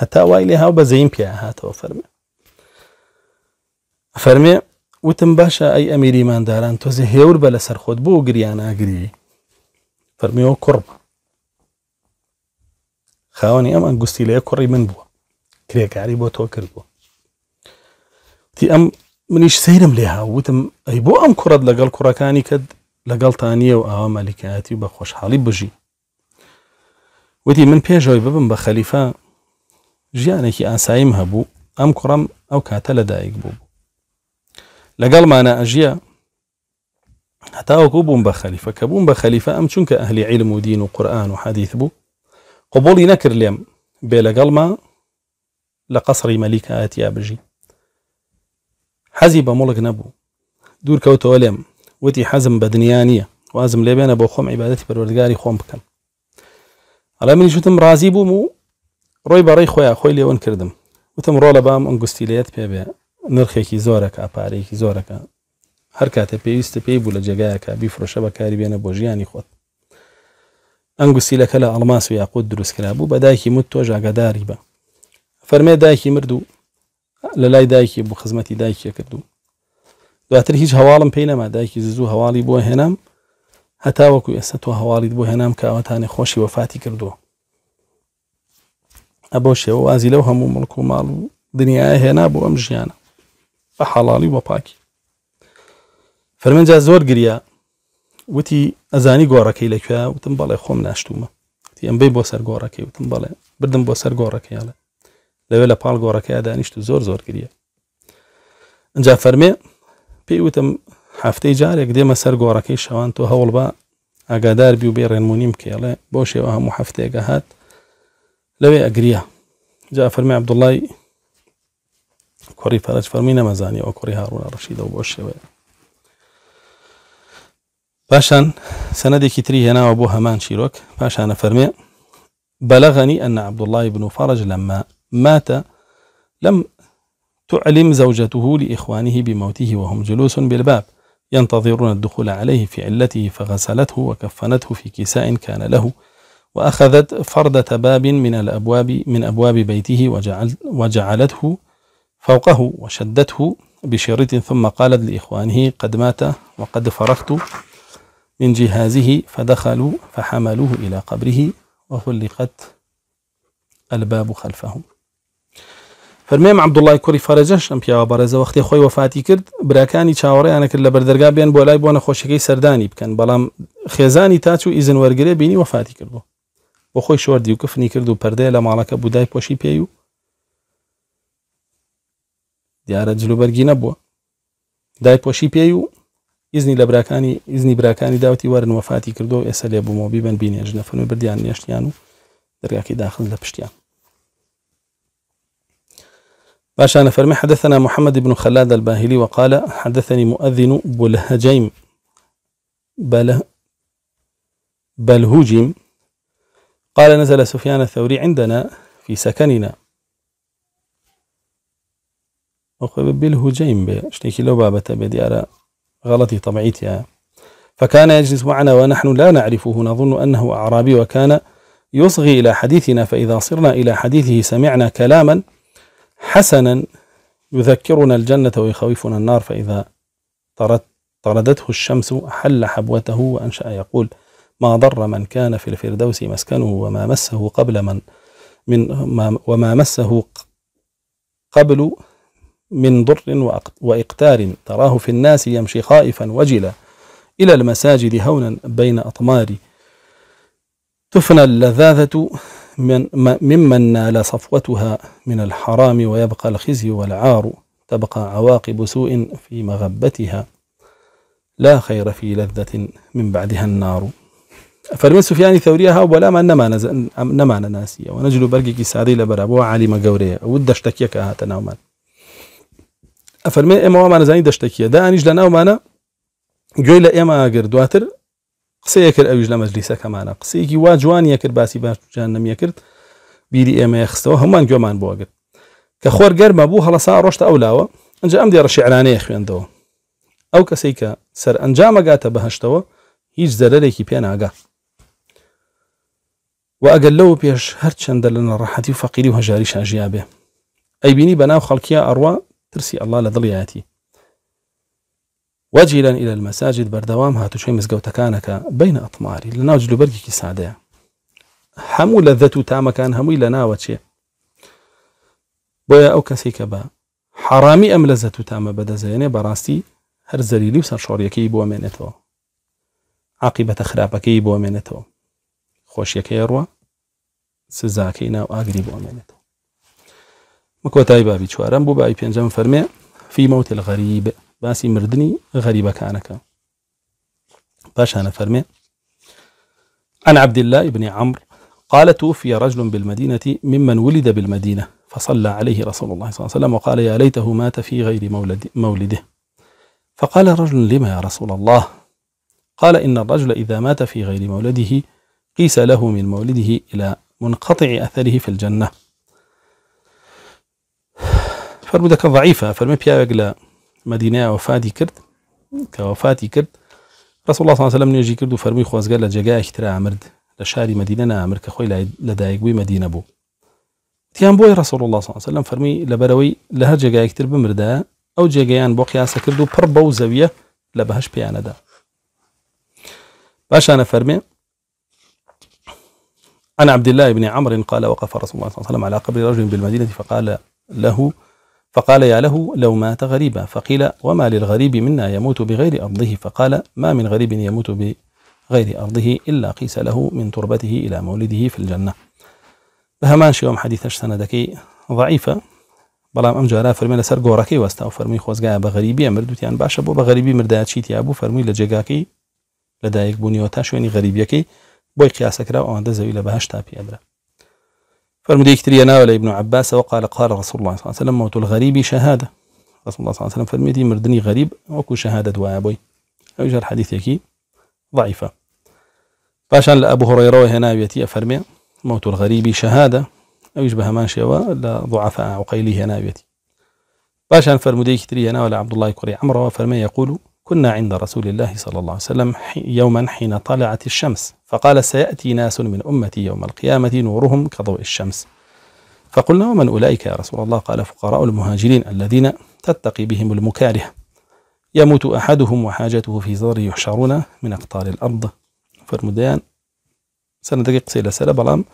هەتا وای لێ هاو بە زەیم پێ هاتەوە فەرمێ فەرمێ وتم باشە ئەی ئەمیریمانداران تۆزی هێور بە لەسەر خۆت بۆ گریان ئاگری فەرمیەوە کوڕم خاوەنی ئەم ئەنگستی لەیە کوڕی من بووە کرێکاری بۆ تۆ کرد بوو تی ئەم منیش سەیرم لێ هاوتم ئەی بۆ ئەم کوڕت لەگەڵ کوڕەکانی کە لەگەڵتانە و ئاوا مەلیکایەتی و بە خۆشحاڵی بژی وتی من پێشەوەی ببم بە خەلیفا ژیانێکی ئاساییم هەبوو ئەم کوڕم ئەو کاتە لەدایک بوو لقال ما انا اجيا حتى اكون بخليفة كبون بخليفة ام شنك اهلي علم ودين وقرآن وحديث بو قبولي نكر ليم بلا قال ما لقصري ملك آتي أبجي حزب ملك نبو دور كوت وليم وتي حزم بدنيانية وازم ليبين ابو خوم عبادتي بروردقاري خوم بكم على من شتم رازي بو مو روي باري خويا خوي لي ونكردم كردم وتم رولا بام انقستي ليات بيبيا نرخێکی زۆرەکە ئاپارەیەکی زۆرەکە هەر کاتە پێویستە پێی بوو لە جێگایەکە بیفرۆشە بەکاری بێنە بۆ ژیانی خۆت ئەنگوسیلەکە لە ئەڵماس و یاقوت دروستکرا بوو بە دایکی مت تۆ ژاگداری بە فەرمێ دایکی مرد و لە لای دایکی بۆ خزمەتی دایکیە کردو دواتر هیچ هەواڵم پێی نەما دایکی زوو هەواڵی بۆ هێنام هەتاوەکو ئێستا تۆ هەواڵیت بۆ هێنام کاوەتانی خۆشی وەفاتی کردووە ئە بۆ شێوە وازی لەو هەموو مڵک و ماڵ و دنیاە هێنا بۆ ئەم ژیانە بە حەڵالی بە پاکی فەرمەجا زۆر گریا وتی ئەزانی گۆڕەکەی لەکوێ وتم بەڵێ خۆم ناشتومە ئەم بێ بۆ سەر گۆڕەکەی وتم بەڵێ بردم بۆ سەر گۆڕەکەیاڵێ لەوێ لە پاڵ گۆڕەکەی دانیشت و زۆر زۆر گرە ئەجا فەرمێ پێی وتم هەفتەی جارێک دێمە سەر گۆڕەکەی شەوان تۆ هەوڵ بە ئاگادار بی و بێ ڕێنمونیم کێڵێ بۆ شێوە هەموو هەفتێگە هات لەوێ ئەگریا جا فەرمی عبدوڵای حری فرج فەرمی هارون ئەو و هاڕوونە ڕشیدەوە بۆ سندي پاشان هنا تری هێناوە بۆ هەمان چیرۆک پاشانە بلغني أن عبد الله بن فرج لما مات لم تعلم زوجته لإخوانه بموته وهم جلوس بالباب ينتظرون الدخول عليه في علته فغسلته وكفنته في كساء كان له وأخذت فردة باب من الأبواب من أبواب بيته وجعل وجعلته فوقه وشدته بشريط ثم قالت لإخوانه قد مات وقد فرغت من جهازه فدخلوا فحملوه إلى قبره وفلقت الباب خلفهم فەرمێم عبدوڵای کوری فەرەجەشم پیاوە بەرەزە وقتی خوی وفاتی کرد براکانی چاوەڕیانە کرد لە بەردەرگا بێن بۆ لای بۆ نەخۆشەکەی سەردانی بکەن بەڵام خێزانی تاچ و ئیزن وەرگێ بینی وفاتی کردبوو و خوی شور و کفنی کرد و پەردەیە لە بودای پوشی پیو دیارە جلوبەرگی نەبووە دای پۆشی پیو و ئیزنی لە براکانی ئیزنی براکانی داوتی وەرن وفاتی کردو و ئێسە لێ بوومەبی بن اجنه لە بردیان نیشتیانو و داخل لپشتیان باشا باشان فرمي حدثنا محمد بن خلاد الباهلي وقال حدثني مؤذن بلهجيم بل بلهجيم قال نزل سفيان الثوري عندنا في سكننا بالهجيم بي شتيكي لو بابته بديارة غلطي طبعيتي يعني. فكان يجلس معنا ونحن لا نعرفه نظن أنه أعرابي وكان يصغي إلى حديثنا فإذا صرنا إلى حديثه سمعنا كلاما حسنا يذكرنا الجنة ويخوفنا النار فإذا طرد طردته الشمس حل حبوته وأنشأ يقول ما ضر من كان في الفردوس مسكنه وما مسه قبل من من وما مسه قبل من ضر وإقتار تراه في الناس يمشي خائفا وجلا إلى المساجد هونا بين أطمار تفنى اللذاذة من ممن نال صفوتها من الحرام ويبقى الخزي والعار تبقى عواقب سوء في مغبتها لا خير في لذة من بعدها النار فەرمێ سفيان ثوريا بەلامان ولا ما ناسیە و نەجل و ونجل برقي لە لبرابو علي گەورەیە و دەشتەکیەکە هاتە فەرمێ ئێمەوەمانە زانی دەشتێکیە دانیش لە ناومانە جوي لا اما گرت دواتر قسەیە کرد ئەویش لە مەجلیسەکەمانە قسەیەکی وا جوانیە کرد باسی باشجان نمیە کرد بیری ئێمە خستەوە هەمان گوێمان بۆ گرت کە خۆر گەرمە بوو هەڵەسا ڕۆشتە ئەو لاوە ئەنج ئەم دێ ڕشیعرانەیە خوێندەوە ئەو کەسێک إن سەر ئەنجامەگاتە بەهشتەوە هیچ زەرەرێکی پێناگا و ئەگەر لەو پێش هەر چنددە لە نەڕەحەتی و فەقیری و هەژاری شاژیا اي ئەیبینی بەناو خەڵکیە اروى ترسي الله لضلياتي وجيلا إلى المساجد بردوام هاتو شوي مزقو تكانك بين أطماري لنا وجلو برقي كسادة حمو لذة تاما كان همو لنا وشي بويا أو كسيك با حرامي أم لذة تاما بدا زيني براستي هر زليلي وسر شعوري كي بوا منتو عقبة خرابة كي بوا منتو خوش يكي يروى سزاكينا وآقري بوا منتو مكوتاي بابي شوارم بو بابي بينجم فرمي في موت الغريب باسي مردني غريبة كانك باش أنا فرمي عن عبد الله بن عمرو قال توفي رجل بالمدينة ممن ولد بالمدينة فصلى عليه رسول الله صلى الله عليه وسلم وقال يا ليته مات في غير مولد مولده فقال رجل لما يا رسول الله قال إن الرجل إذا مات في غير مولده قيس له من مولده إلى منقطع أثره في الجنة خەر بوو دەکە ضعیفە فەرمە پیاوێک لە مدینای وفادی کرد کە وفاتی کرد رسول الله صلی الله نیجی کرد و فەرمی خۆزگە لە جێگایەکی ترا ئەمرد لە شاری مدینە نامر کە خۆی بو مدینە بوو رسول الله صلی الله فەرمی لەبەرەوەی لە هەر جێگایەکتر بمردە ئەو جێگەیان بۆ قیاسە کرد و پڕ بە و زەویە لە بەهش پیانەدا باشانە فەرمێ أنا عبد الله بن عمرو قال وقف رسول الله صلى الله عليه وسلم على قبر رجل بالمدينة فقال له فقال يا له لو مات غريبا فقيل وما للغريب منا يموت بغير أرضه فقال ما من غريب يموت بغير أرضه إلا قيس له من تربته إلى مولده في الجنة بهمان شيوم حديث سندكي ضعيفة بەڵام أم جارا فرمي لسر قوركي وەستا و خوزقا بغريبي بە غەریبی باشا بو بغريبي مردات شيتي أبو فرمي لجيقاكي لدايك بنيوتا شويني غريبيكي بوي قياسك راو أمان بۆی قیاسەکرا تابي أدرا فالمدير كتير ناول ابن عباس وقال قال رسول الله صلى الله عليه وسلم موت الغريب شهادة رسول الله صلى الله عليه وسلم فرميتي مردني غريب وكو شهادة وابوي أوجه الحديث يكي ضعيفة باشان لأبو هريرة هنا بيتي أفرمي موت الغريب شهادة أو يشبه ما شوى لضعفاء عقيله هنا بيتي باشان فرمودي ناول عبد الله كري عمرو فرمي يقول كنا عند رسول الله صلى الله عليه وسلم يوما حين طلعت الشمس فقال سيأتي ناس من أمتي يوم القيامة نورهم كضوء الشمس فقلنا ومن أولئك يا رسول الله قال فقراء المهاجرين الذين تتقي بهم المكاره يموت أحدهم وحاجته في صدره يحشرون من أقطار الأرض فرمديان سندقي قسيلة سلا بلام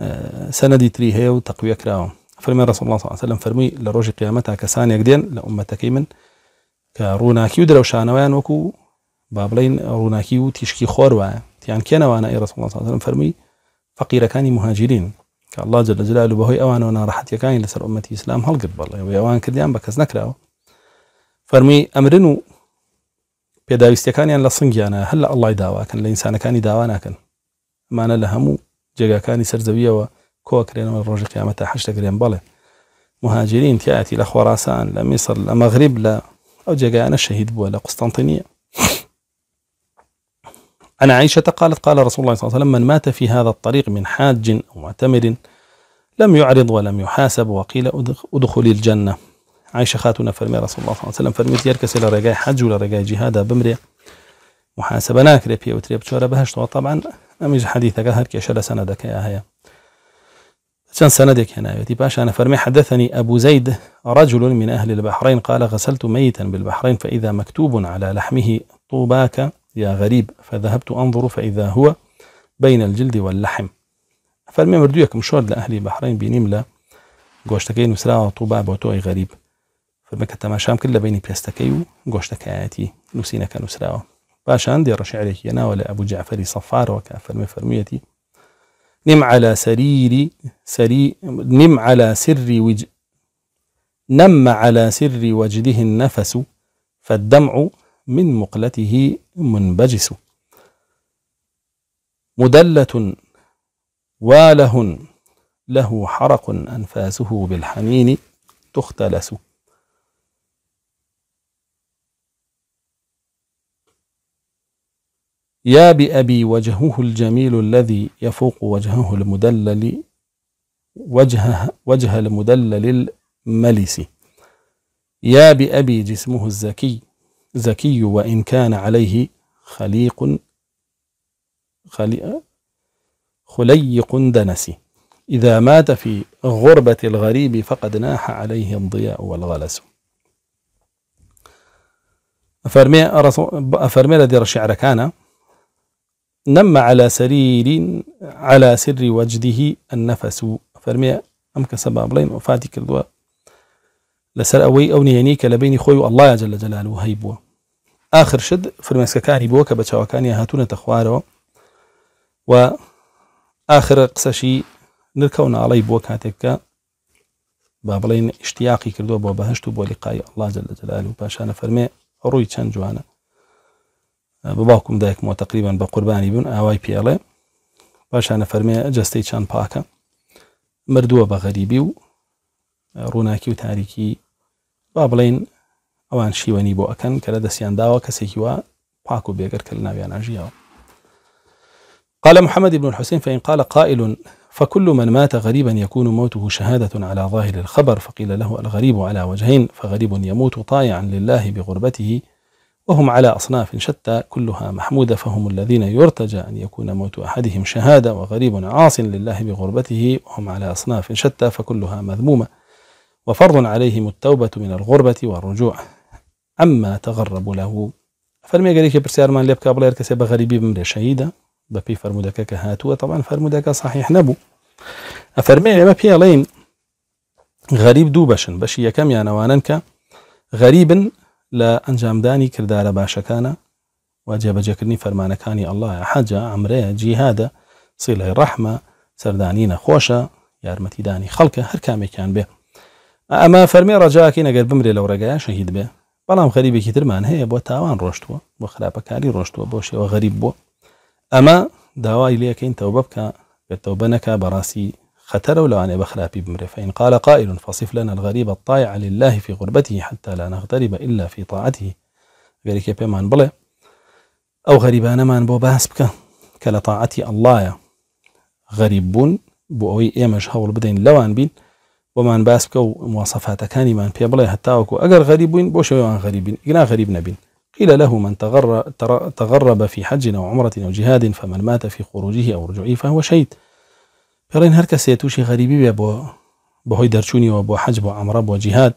آه، سندي تري وتقوية كراو فرمي رسول الله صلى الله عليه وسلم فرمي لروج قيامتها كسان يقدين لأمتك من كروناكيو ودرو شانوان وكو بابلين روناكيو تشكي خور تيان يعني كينا وانا اي رسول الله صلى الله عليه وسلم فرمي فقير كان مهاجرين كالله جل جلاله بهي اوان وانا راحت يكان لسر امتي اسلام هل قد بالله يا اوان كديان بكس نكراو فرمي امرنو بيدا يستكان يعني لصنج انا هلا الله يداوا كان الانسان كان يداوا كان ما انا لهمو جاكا كان يسر زبيه وكو كرينا من رجل قيامتها حشتا كرين بالله مهاجرين تياتي لخراسان لمصر لمغرب لا او جاكا انا الشهيد بولا لقسطنطينيه عن عائشة قالت قال رسول الله صلى الله عليه وسلم من مات في هذا الطريق من حاج أو معتمر لم يعرض ولم يحاسب وقيل ادخل الجنة عائشة خاتنا فرمي رسول الله صلى الله عليه وسلم فرمي فرميت يركس لرقاي حج ولا ولرقاي جهاد بمري محاسبة ناكري بيه وتريب شورا بهشت وطبعا أميز حديثك هر يشل سندك يا هيا كان سندك هنا يا باش أنا فرمي حدثني أبو زيد رجل من أهل البحرين قال غسلت ميتا بالبحرين فإذا مكتوب على لحمه طوباك يا غريب فذهبت أنظر فإذا هو بين الجلد واللحم فرمي مردوك شۆر لأهل ئەهلی بنملة بینیم لە گۆشتەکەی نووسراوە تووبا بۆ تۆی غەریب كله بيني کرد لە بینی پێستەکەی و گۆشتەکایەتی نووسینەکە نووسراوە باشان دێ ڕەشعرێکی ناوە لە ئەبوو جعفەری نم على سريري سري نم على سر وج نم على سر وجده النفس فالدمع من مقلته منبجس مدلة واله له حرق أنفاسه بالحنين تختلس يا بأبي وجهه الجميل الذي يفوق وجهه المدلل وجه, وجه المدلل الملس يا بأبي جسمه الزكي زكي وإن كان عليه خليق خليق خليق دنسي إذا مات في غربة الغريب فقد ناح عليه الضياء والغلس أفرمي الذي رشع كان نم على سرير على سر وجده النفس أفرمي أم كسباب لين وفاتي كردوا لسر اوي او نيانيك لبيني خوي الله جل جلاله هيبوا آخر شد فرمسككاني بوك بچاوكاني هاتون تخوارو و آخر قسەشی نرکەونە ئاڵی بۆ کاتێککە با بڵێن شتیاقی کردووە بۆ بەهشت و بۆ لقای ئەلازل لە جلال و پاشانە فەرمێ ڕووی چەند جوانە بباوکم دایکمەوە تقریبان بە قوربانی بوون ئاوای پێڵێ پاشانە فەرمێ جستەی چەند پاکە و ڕووناکی و با آوان ئەوان بو بۆ ئەەکەن کە لە دەستیان داوە کەسێکی وە پاک و بێگەر قال محمد بن الحسين فإن قال قائل فكل من مات غريبا يكون موته شهادة على ظاهر الخبر فقيل له الغريب على وجهين فغريب يموت طائعا لله بغربته وهم على أصناف شتى كلها محمودة فهم الذين يرتجى أن يكون موت أحدهم شهادة وغريب عاص لله بغربته وهم على أصناف شتى فكلها مذمومة وفرض عليهم التوبة من الغربة والرجوع عما تغرب له فەرمێگەرێکی پرسیارمان لێ بکە بڵێر کەسێ بە فرمودك بمرێ شەیدا فرمودك صحيح نبو أفرمي تەوان فرەرمودەکە صحیح نەبوو ئەفەرمێ ئێمە پێڵێن غەریب دوو بەشن بەشی یەکەم یانەوانن کە باشا كان ئەنجامدانی جاكرني باشەکانە و جێبەجێکردنی حاجة عمري حەجە ئەمرەیە الرحمة سردانينا خوشة سەردانی داني خلقه هر كامي كان به ئەمە فەرمی ڕجاکەی نەگەر بمرێ لەو ڕێگایان شەهید بێ بەڵام غەریبێکی ترمان هەیە بۆ تاوان ڕۆشتووە بۆ خراپەکاری ڕۆشتووە بۆ شێوە غەریب بووە ئەمە داوای لەکەین تەوبە بکە بێتەوە بنەکە بەڕاستی خەتەرە و لەوانێ بە خراپی بمرێ قال قائل فصف لنا الغريب الطائع لله في غربته حتى لا نغترب إلا في طاعته گەریکە پێمان بڵێ ئەو غەریبانەمان بۆ باس بکە کە لە تاعەتی ئەللهە غەریب بوون بۆ ئەوەی ئێمەش هەوڵ بدەین لەوان بین ومن باس بکە كاني من پێ بڵێ هەتاوەکو ئەگەر اجر غريبين بۆ شەوێوان غريبين ئینا غريب نبين قيل له من تغر تغرب في حج أو عمرة أو جهاد فمن مات في خروجه أو رجوعه فهو شهيد قال هەر کەسێ تووشی غريبي بێ بهي بەهۆی دەرچوونیەوە حج حەج عمره ئەمرە جهاد جیهاد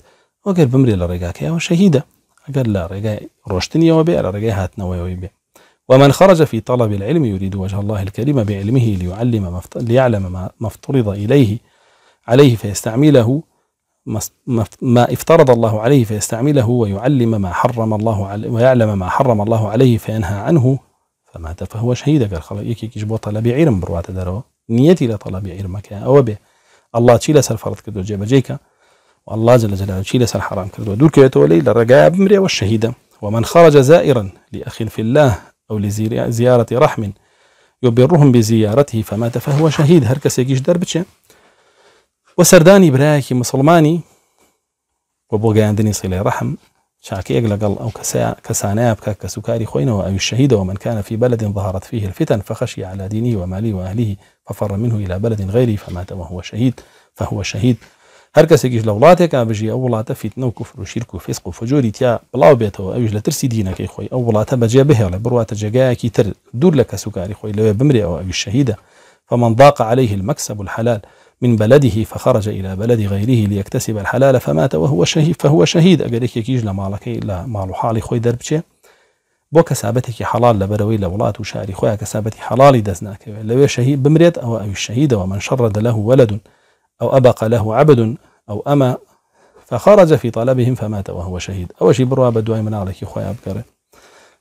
وەگەر بمرێ لە ڕێگاکەیەوە شەهیدە ئەگەر لە ڕێگای ڕۆشتنیەوە بێ لە ڕێگای هاتنەوەی بێ ومن خرج في طلب العلم يريد وجه الله الكريم بعلمه ليعلم ليعلم ما افترض إليه عليه فيستعمله ما افترض الله عليه فيستعمله ويعلم ما حرم الله عليه ويعلم ما حرم الله عليه فينهى عنه فمات فهو شهيد قال خلا یکی کیش با طلب علم بروات دارو نيتي لطلب علم که او به الله تشيل لسر فرض كدو و جيكا والله جل جلاله تشيل لسر حرام كدو دور كيتو ليل الرقايا بمري والشهيدة ومن خرج زائرا لأخ في الله أو لزيارة رحم يبرهم بزيارته فمات فهو شهيد هركس کسی کیش وسرداني براكي مسلماني و بۆ گەیاندنی سیلێ ڕحم شاکەیەک لەگەڵ ئەو کەسانەیە بکە کە سوکاری خۆینەوە ئەوی شەهیدەوە في بلد ظهرت فيه الفتن فخشي على دينه وماله وأهله ففر منه إلى بلد غيري فمات وهو شهيد فهو شهيد هركس کەسێکیش لولاتك وڵاتێکە او ئەو فتنه وكفر وشرك وفسق وفجور تيا بلاو فسق او فجۆری تیا دينك يا خوي او ترسی بجي به ئەو بروات جاكي تر دور لك سكاري خوي لو بمري او شەهیدە فمن ضاق عليه المكسب الحلال من بلده فخرج إلى بلد غيره ليكتسب الحلال فمات وهو شهيد فهو شهيد أجر يكيج لمالكي لا مال حالي خوي دربشه بۆ حلال لبروي لولات بەرەوەی خوي كسابتي حلال دزناك لو شهيد بمريت أو أي شەهی ومن شرد له ولد أو ئەبق له عبد أو أما فخرج في طلبهم فمات وهو شهيد أو ئەوەشی بڕوا بە دوای مناڵێکی خۆیان بکەڕێت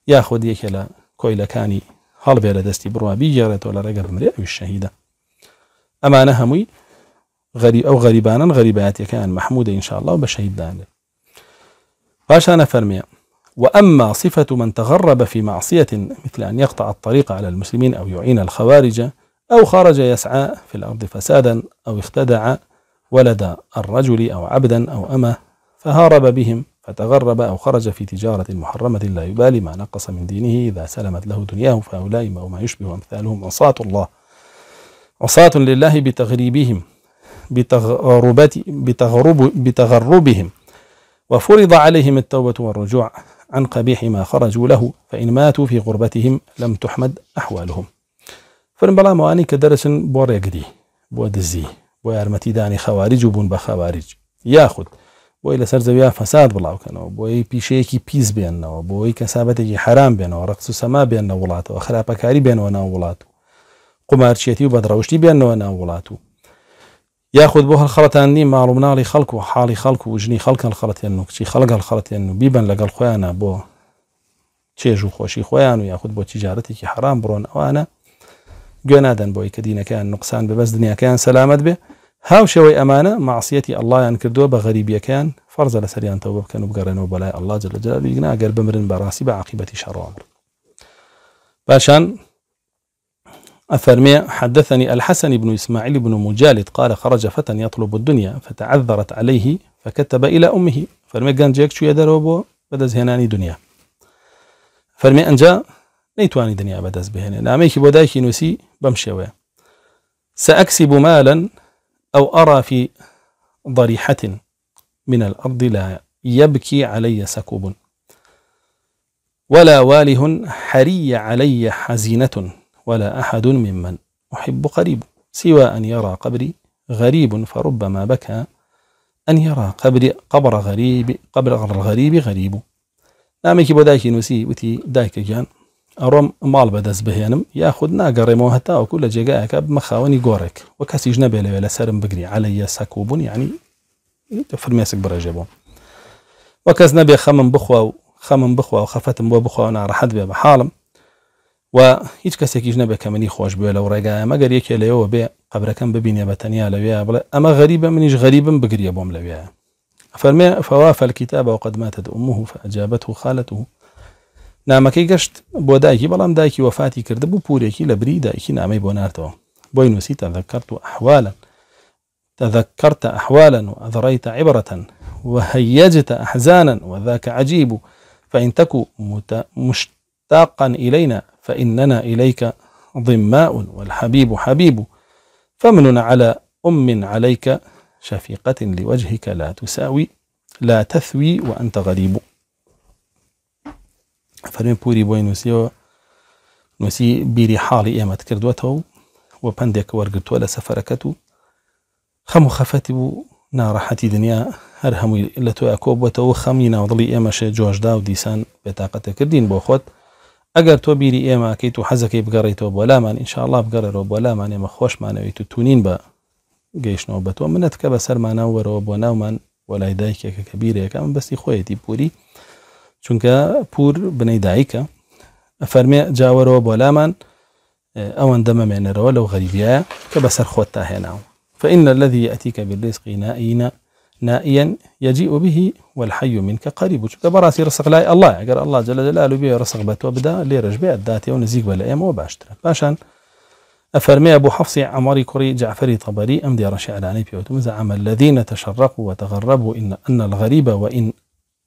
یاخود یەکێ لە کۆیلەکانی هەڵبێ لە دەستی بڕوا بیگەڕێتەوە لە ڕێگە بمرێت ئەوی شەهیدە أما نهمي غريب او غريبانا غريبات كان محمودة ان شاء الله وبشهيد ذلك باشا انا فرمي واما صفة من تغرب في معصية مثل ان يقطع الطريق على المسلمين او يعين الخوارج او خرج يسعى في الارض فسادا او اختدع ولد الرجل او عبدا او امه فهارب بهم فتغرب أو خرج في تجارة محرمة لا يبالي ما نقص من دينه إذا سلمت له دنياه فهؤلاء أو ما يشبه أمثالهم عصاة الله عصاة لله بتغريبهم بتغربات بتغرب بتغربهم وفرض عليهم التوبة والرجوع عن قبيح ما خرجوا له فإن ماتوا في غربتهم لم تحمد أحوالهم فرن بلا مواني كدرس بور يقدي بو دزي داني خوارج بون بخوارج ياخد بۆی لەسەر زەویا فەساد بڵاوکەنەوە بۆی پیشەیەکی بيز بيانا بۆی کەسابەتێکی حرام بێنەوە ڕقس و سەما بێنە وڵاتەوە خراپەکاری بێنەوە ناو وڵات و قمارچێتی و بەدڕەشتی بێنەوە ياخذ الخلطة اني ما رمنا لي خلقو حالي خلقو وجني خلق الخلطة انو كشي خلق الخلطة انو بيبن لقى الخوانا بو تشيجو خوشي خوانو ياخذ بو تجارتي كي حرام برون وانا جنادا بو کە كان نقصان ببەست دنیاکەیان سەلامت بێ أمانة معصيتي الله ئەللهیان کردووە بە كان فەرزە لسريان سەریان تەوە بکەن بلاي الله جل جلاله يقنا قرب بمرن براسي بعاقبة شر وامر باشان أفرمي حدثني الحسن بن إسماعيل بن مجالد قال خرج فتى يطلب الدنيا فتعذرت عليه فكتب إلى أمه فرمي كان جاك شوية دروبو بدز هناني دنيا فرمي أنجا نيتواني دنيا بدز بهنا ناميكي بودايكي نسي ويا سأكسب مالا أو أرى في ضريحة من الأرض لا يبكي علي سكوب ولا واله حري علي حزينة ولا أحد ممن أحب قريب سوى أن يرى قبري غريب فربما بكى أن يرى قبر قبر غريب قبر غريب غريب نعم، نامێکی بۆ دایکی نووسی وتی دایکەگیان ئەڕۆم ماڵ بەدەست بهێنم یاخود ناگەڕێمەوە هەتاوەکو لە وكل بمەخاوەنی بمخاوني غورك کەسیش نەبێ لەوێ لەسرم بگری علەیە علي ینی يعني بڕێژێ ماسك وە وكاس نبي خمم بخوا خمم بخوا وخفتم بخوا ونار ناڕەحەت بحالم و هیچ کەسێکیش نەبێ کە منی خواج بێ لو ڕێگایە مگر یکی لیو بێ قبر کم ببینی بتنیا لیو بڵێ اما غریب منیش غریب بگری بام لیو فرمی فەوافە الكتاب وقد ماتت أمه فأجابته خالته نامەکەی گەشت بۆ دایکی بەڵام دایکی وفاتی کرد بوو پورێکی لە بری دایکی نامی بونار تو بۆی نووسی تذکرت أحوالا تذکرت أحوالا و اذریت وأذريت و هیجت أحزانا و ذاک عجیب فانتکو مشتاقا الینا فإننا إليك ضماء والحبيب حبيب فمن على أم عليك شفيقة لوجهك لا تساوي لا تثوي وأنت غريب فرمي بوري بوي نووسیەوە نسي بيري حالي إيما کردوێتەوە وبندك پندێک وەرگتووە لە سەفەرەکەت و خەم و خەفەتی بوو ناڕەحەتی دنیا هەر هەمووی لە تۆ ئەکۆ بووەتەوە خەمی ناوڵی ئێمەشێ جۆشدا و دیسان بێتاقەتە کردین اگر تو بیری ایم اکی تو حزکی ئێمەکەیت و حەزەکەی بگەڕیتەوە بۆ لامان ئینشاءله بگەڕێەوە ایم خوش ئێمە خۆشمانەوەیت تو تونین با گیش نو بتو بە تۆ منەت کە بە سەرمانەوە وەرەوە بۆ ولای وەلای که کبیره که من بەستی خۆیەتی پوری چون که پور بنەی دایکە فەرمێ جاوەرەوە بۆ لامان اه، ئەوەن دەمەمێنەرەوە لەو غەریبیە کە بەسەر خۆت تاهێناوە فإن الذي يأتيك بالرزق نائيا يجيء به والحي منك قريب چونکە بەڕاستی رسق الله ئەله الله جل جلاله بي رسق بێ ڕسق بدا لي رجبي ئەداتێ و نزیک بە لە ئێمەوە باشان أفرمي أبو حفصي عمري كري جعفري طبري أم دي رشي نبي بيوت مزعم الذين تشرقوا وتغربوا إن, أن الغريب وإن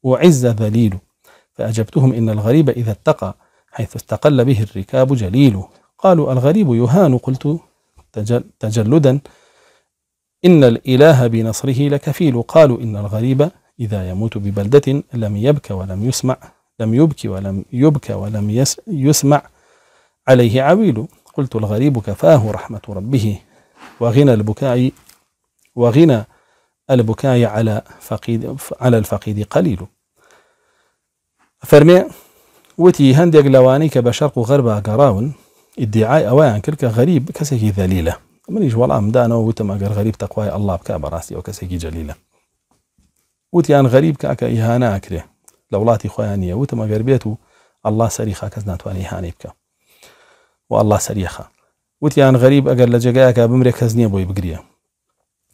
وعز ذليل فأجبتهم إن الغريب إذا اتقى حيث استقل به الركاب جليل قالوا الغريب يهان قلت تجل تجلدا إن الإله بنصره لكفيل قالوا إن الغريب إذا يموت ببلدة لم يبكى ولم يسمع لم يبكي ولم يبكى ولم يسمع عليه عويل قلت الغريب كفاه رحمة ربه وغنى البكاء وغنى البكاء على فقيد على الفقيد قليل فرمي وتي هندق لواني كبشرق غربا قراون ادعاء اوان كلك غريب كسكي ذليله منيش والله مدانه وتم غريب تقواي الله بكا براسي وكسكي جليله وتيان غريب كاكا ئیهانە کرێ لولاتي خوانية وتما غربيتو الله سريخا كزنات وان سەریخا بك ناتوانانی هاانی بکە و ئەله سەریخە وتیان غەریب ئەگەر لە جێگایەکە بمرێ کەس نییە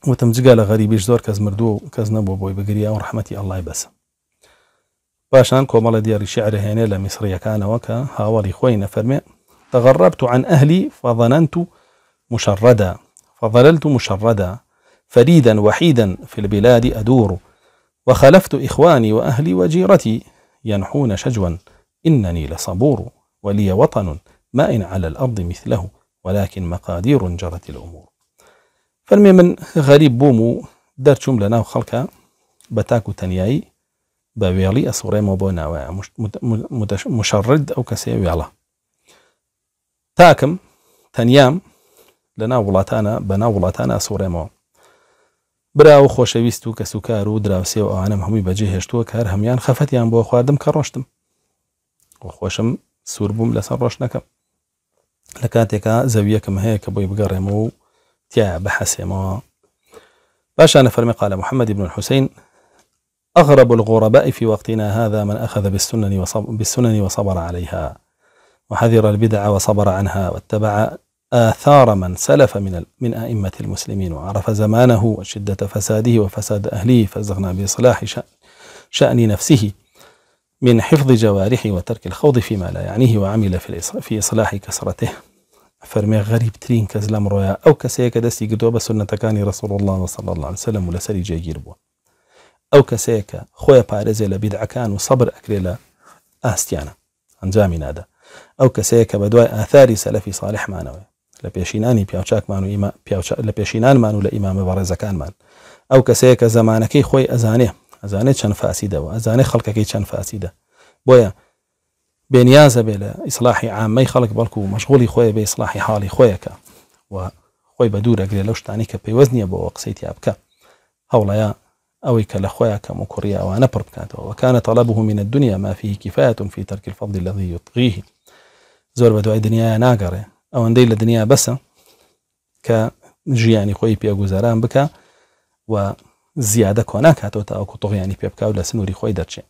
وتم جگە غريب غەریبیش زۆر کەس مردووە و کەس نەبوو بۆی بگرە و ڕحمەتی ئەلای بەسە باشان کۆمەڵە دیاری شعرە هێنێ لە میسریەکانەوە کە هاوڵی خۆی نەفەرمێ تغربت عن أهلي فظننت مشردا فظللت مشردا فريدا وحيدا في البلاد أدور وخلفت إخواني وأهلي وجيرتي ينحون شجوا إنني لصبور ولي وطن ما إن على الأرض مثله ولكن مقادير جرت الأمور فالمهم من غريب بومو دارت جملة ناو خلقها بتاكو تنياي بابيالي بە موبونا مشرد أو كسي ويالا تاكم تنيام لنا ولاتانا بنا ولاتانا ناو موبونا براو و خۆشەویست و کەس و کار و دراوسێ کار همیان هەمووی بەجێ خواردم کار هەمان خەفەتیان خوشم خواردم کە ڕۆشتم خۆشم لکاتی که زویه کم هی کاتێکا زەویەکەم هەیە تیع بۆی بگەڕێمە و باشان قال محمد بن الحسين أغرب الغرباء في وقتنا هذا من أخذ بالسنن وصبر, بالسنن وصبر عليها وحذر البدع وصبر عنها واتبع آثار من سلف من من أئمة المسلمين وعرف زمانه وشدة فساده وفساد أهله فزغنا بصلاح شأن, شأن نفسه من حفظ جوارحه وترك الخوض فيما لا يعنيه وعمل في في إصلاح كسرته فرمي غريب ترين كزلم رويا أو كسيك دستي قدوة بسنة كان رسول الله صلى الله عليه وسلم ولا جاي يربو أو كسيك خويا بارزي لبدع كان وصبر أكريلا أستيانا أنجامي نادا أو كسيك بدواي آثار سلفي صالح مانوي لە پێشینانی پیاوچاکمان و ئیما لە پێشینانمان و لە ئیمامە بەڕێزەکانمان ئەو کەسەیە کە زمانەکەی خۆی ازانه ئەزانێت چەند فاسیدەوە ئەزانێ خەڵکەکەی چەند فاسیدە بۆیە بێنیازە بێ لە ئیسلاحی عامەی خەڵک بەڵکو و مەشغولی خۆی بە ئیسلاحی حاڵی خۆیەکە و خۆی بە دوورەگرێ لەو شتانی کە پەیوەست نییە بۆەوە قسەی تیا بکە هەوڵەیە ئەوەی کە لە خۆیان کەم و کوڕی ئەوانە پڕ بکاتەوە وەکانە تەڵەبه منە دنیا مافی کفایەتون فی تەرکل فەڵدی لەذی یطغیه زۆر بە دوای دنیاە ئەوەندەی لە دنیا بەسە کە ژیانی خۆی پێگوزاران بکە و زیادە کۆناکاتەوە تاوەکو تۆغیانی يعني پێ بکە و لە سنووری خۆی دەچێت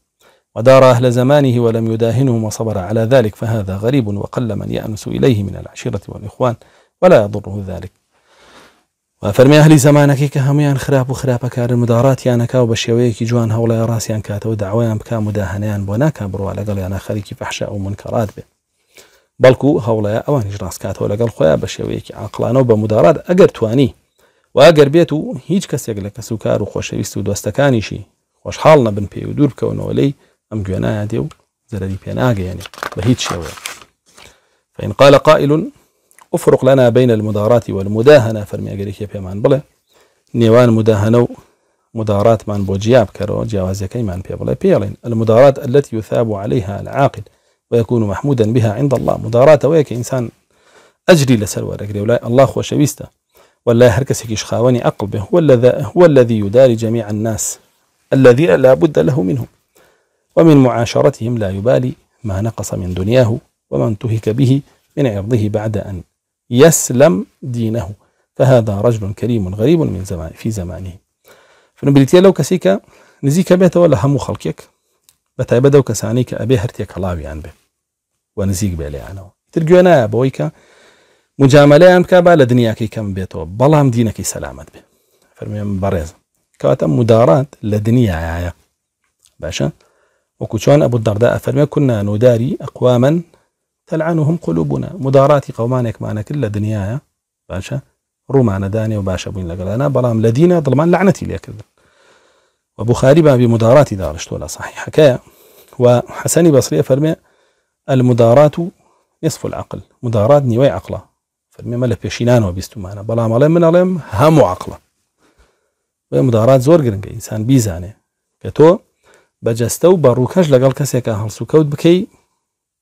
ودار أهل زمانه ولم يداهنهم وصبر على ذلك فهذا غريب وقل من يأنس إليه من العشيرة والإخوان ولا يضره ذلك وفرمي أهل زمانك كهميان خراب وخراب كار المدارات يانكا وبشيويك جوان هولا راسيان كاتو دعويان بكا مداهنان بوناكا على قال يانا خريكي فحشاء ومنكرات به بەڵکو هەوڵەیە ئەوانیش ڕاستکاتەوە لەگەڵ خۆیان بە شێوەیەکی عقلانەوە بە مدارات ئەگەر توانی واگەر بێت و هیچ کەسێک لە کەس و کار و خۆشەویست و دۆستەکانیشی خۆشحاڵ نەبن پێ و دوور بکەونەوە ام ئەم گوێنایە دێ و زەرری پێناگەیەنێ بە هیچ شێوەیە فإن قال قائل افرق لنا بين المدارات والمداهنة فرمي أجريك يا بيمان بلا نيوان مداهنة مدارات من بوجياب كرو جواز يكيمان بيبلا بيلين المدارات التي يثاب عليها العاقل ويكون محمودا بها عند الله مداراته ويك إنسان أجري لسلوى اجري ولا الله هو شبيسته ولا هركس كيش خاوني به هو الذي هو الذي يداري جميع الناس الذي لا بد له منهم ومن معاشرتهم لا يبالي ما نقص من دنياه وما انتهك به من عرضه بعد أن يسلم دينه فهذا رجل كريم غريب من زمان في زمانه فنبلتي لو كسيك نزيكا بيت ولا همو خلقك بتا بدو كسانيك أبي هرتيك الله يعني به و نزیک بێ انا تر گوێنایە بەوەی کە مجامەلەیان بکە با بيتو دنیاکەی کەم بێتەوە بەڵام دینەکەی سەلامت بێ فەرمێن بەڕێز کەواتە مدارات لە دنیاە باشە وەکو چۆن ئەبوو دەردا ئەفەرمە کونا نوداری ئەقوامەن تەلعانهم قلوبوونا مداراتی قەمانێکمانەکرد لە دنیاە باشە ڕوومانەدانێ و باشە بووین لەگەڵانا بەڵام لە دینە دڵمان لعنەتی لێکردن وبخاري بابي مداراتي دارشتو لا صحيح حكاية وحسني بصري فرمي المداراة نصف العقل مدارات نیوەی عقلة فرمي مە لە پێشینانەوە بیستمانە بەڵام ئەڵێ من ئەڵێم هەموو عقلە بە مدارات زور گرنگگە إنسان بیزانێ كتو بجستو بەجەستە لقل كسيكا هلسو كود بكي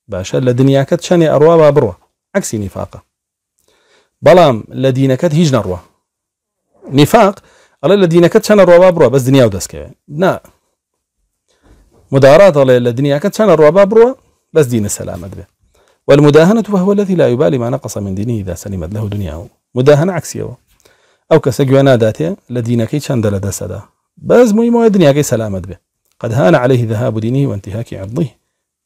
باشا لدنيا باشە لە دنیاکەت چەندێ ئەڕوا با بڕوە عکسی نیفاقە بەڵام لە دینەکەت هیچ نەڕوە نیفاق ئەڵێ لە دینەکەت چەندە ڕۆوا بڕوە بەس نا مدارات على لدينا كت شان ڕۆبا بڕوە بس دين السلام به والمداهنة فهو الذي لا يبالي ما نقص من دينه إذا سلمت له دنياه مداهنة عكسية أو كسجوانا ذاته لدينك كي تشندل دسدا بس مهم كي سلامت به قد هان عليه ذهاب دينه وانتهاك عرضه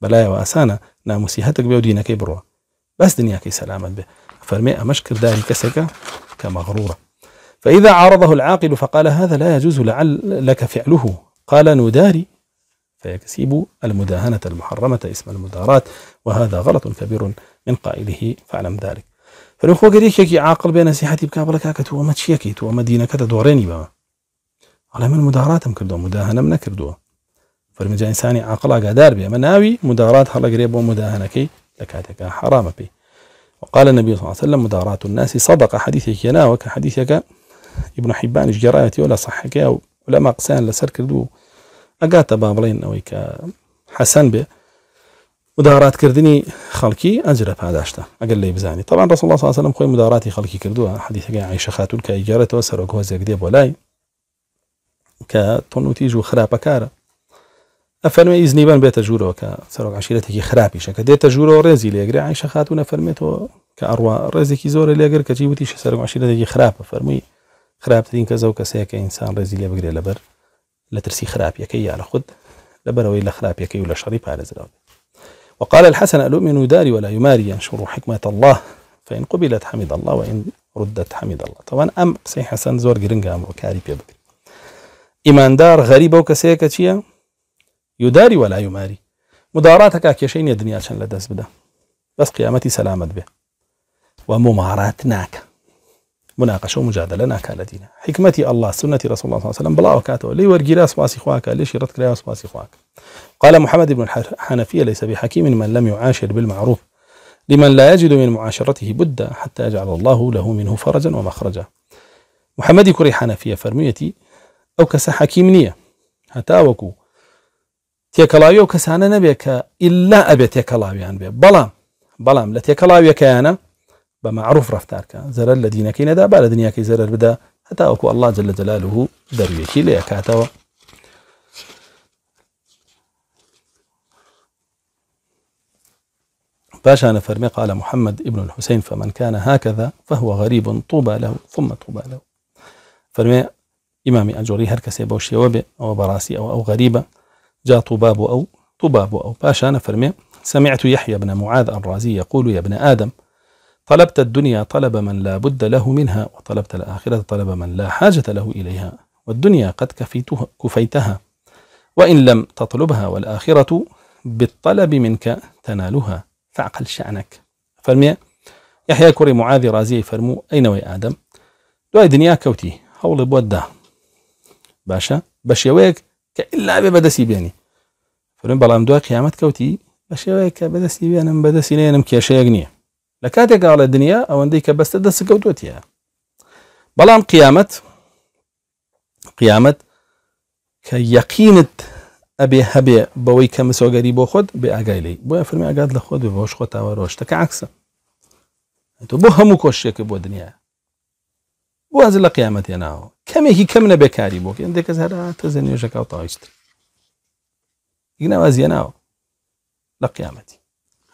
بلايا وأسانا ناموسيهتك به ودينك بروه بس كي سلامت به فرمي أمشكر داري كسك كمغرورة فإذا عارضه العاقل فقال هذا لا يجوز لعل لك فعله قال نداري فيكسب المداهنة المحرمة اسم المداراة وهذا غلط كبير من قائله فاعلم ذلك فلو قريك يكي عاقل بين سيحتي بكاب لك تو ما تشيكي تو ما دينك تدوريني بما على من مدارات هم كردو مداهنة من كردو جاء إنساني عاقل أقادار بي مناوي مدارات هلا قريب ومداهنة كي لكاتك حرام بي وقال النبي صلى الله عليه وسلم مدارات الناس صدق حديثك ينا وكحديثك ابن حبان جرايتي ولا صحك ولا ما قسان لسر كردو ئەگاتە با بڵێن ئەوەی کە حەسەن بێ مداراتکردنی خەڵکی ئەجرە پاداشتە ئەگەر لی الله علیه و سلم خۆی مداراتی خەڵکی حدیث حدیثەکە عیش خاتون کە ئیگەارەتەوە سەرۆکۆزێک دێ بۆ لای کە تۆنوتیژ و خرابی ئەفەرمە که بێتە ژوورەوەکە سەرۆک عشیرەتێکی خراپیشەکە دێتە ژوورەوە ڕێزی لێگرێ عیشە خاتونە فەرمێتەوە کە ئەڕوا ڕێزێکی زۆرە لێگەر کەجی وتیشە سەرۆک عشیرەتێکی خراپە فەرمووی خراپترین کە زەو کەسەیە کە ئینسان انسان لێ بگرێ لبر لە ترسی خراپیەکەی على خد لبروي لە خراب لە خراپیەکەی و لە شەڕی پارێزراوێت وقال الحسن ألؤمن يداري ولا يماري ينشر حكمة الله فإن قبلت حمد الله وإن ردت حمد الله طبعا أم سي حسن زور جرنجا ئەمڕۆ کاری پێ إيمان دار غريبة وكسيكة کەسەیەکە چییە یوداری وەلا یوماری مداراتەکە کێشەی نیە دنیا چەند لە دەست بدە بەس قیامەتی سەلامت مناقشه ومجادله مجادله لدينا حكمتي الله سنة رسول الله صلى الله عليه وسلم سلم بلا وکاتو لی ورگیرا سپاسی خواک لي شيرتك راس سپاسی خواك قال محمد بن الحنفية ليس بحكيم من لم يعاشر بالمعروف لمن لا يجد من معاشرته بدا حتى يجعل الله له منه فرجا ومخرجا محمد كري حنفية فرميتي أو كس حكيم نية حتى وكو تيكلاوي أو كسانا نبيك إلا أبي تيكلاوي عن بي بلام بلام لا تيكلاوي كيانا بمعروف معروف زر الذين لە دینەکەی بعد الدنيا كي زر بدا حتى أكو الله جل جلاله دريكي لە باشا باشان فرمي قال محمد ابن الحسين فمن كان هكذا فهو غريب طوبى له ثم طوبى له فرمي إمامي أجوري هركسي بوشي شيوبي أو براسي أو, أو غريبة جاء طباب أو طباب أو باشا فرمي سمعت يحيى بن معاذ الرازي يقول يا ابن آدم طلبت الدنيا طلب من لا بد له منها وطلبت الآخرة طلب من لا حاجة له إليها والدنيا قد كفيتها, كفيتها وإن لم تطلبها والآخرة بالطلب منك تنالها فاعقل شأنك فالمية يحيى كري معاذي رازي فرمو أين وي آدم دوای دنيا كوتي هول بودا باشا باش يويك كإلا ببدسي بياني فرمي بەدەسی بێنی قيامت كوتي باش يويك بدسي بە بدسي کە بەدەستی بێنم لكاتك على الدنيا أو عندك بس تدس قوتوتيا بلان قيامة قيامة كيقينة أبي هبي بوي كمسو قريب وخد بأقايلي بوي أفرمي أقاد لخد ببوش خد تاوروش تك عكسا أنتو بو همو كوشيك بو الدنيا بو هزل قيامة يناو كم هي كم نبي كاري بوك عندك زهرة تزنيو شكاو طايشتر إقناو أزيناو لقيامتي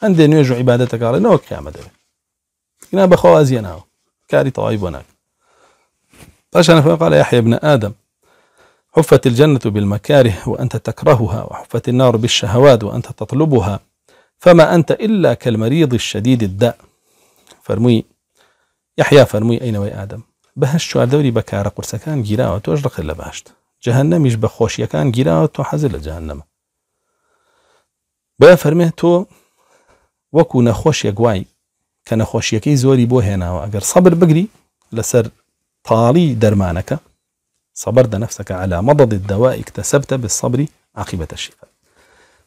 عندي نيجو عبادتك على نوك قيامة دلوقتي. اینا بەخوا زیێناوە کاری تەواوی بۆ ناکە قال يحيى ابن آدم حفت الجنة بالمكاره وأنت تكرهها وحفت النار بالشهوات وأنت تطلبها فما أنت إلا كالمريض الشديد الداء فرمي يحيى فرمي أين وي آدم بهش شوار دوري بكار قرص كان جيرا وتوجرق إلا بهشت جهنم يجب بخوشية كان جيرا وتوحزل جهنم بيا فرميه تو وكو نخوش يقواي كان خوش يكي زوري بو هنا اگر صبر بقري لسر طالي درمانك صبرت نفسك على مضض الدواء اكتسبت بالصبر عاقبة الشفاء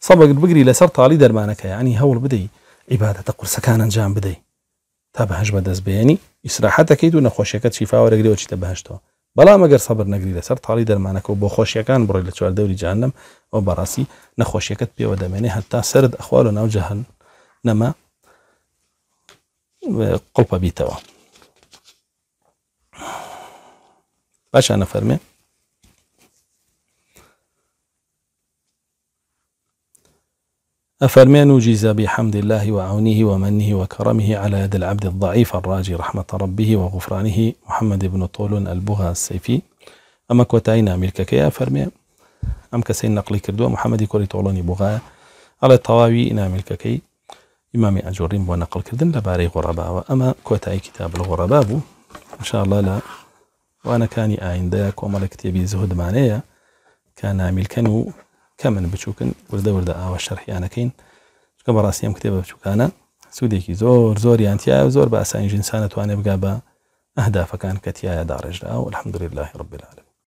صبر بقري لسر طالي درمانك يعني هول بدي عبادة تقول سكانا جام بدي تبهش بدس بياني حتى كيدو نخوش يكت شفاء ورقري وشي تبهشتو بلا ما قر صبر نقري لسر طالي درمانك وبو خوش يكان بروي لتوال دوري جهنم وبراسي نخوش يكت بيو دميني حتى سرد أخوالنا وجهل نما بيتوا باش انا فرمي أفرمي نجيز بحمد الله وعونه ومنه وكرمه على يد العبد الضعيف الراجي رحمة ربه وغفرانه محمد بن طول البغا السيفي أما كوتاينا أفرمي أم كسين نقلي كردوا محمد كوري طولون بغى على الطواوي إن تەواوی كي إمامي أجوريم ونقل كردن لباري غرباء وأما كوتاي كتاب الغرباء إن شاء الله لا وأنا كاني آين داك وملكتي بيزهد معنية كان عامل كانو كمن بتشوكن ورد ورد آوى الشرح أنا كين شكا براسي يم كتابة بتشوكانا سوديكي زور زور يانتيا زور بأسان جنسانة وأنا بقابا أهدافك كان كتيا دارج أو لله رب العالمين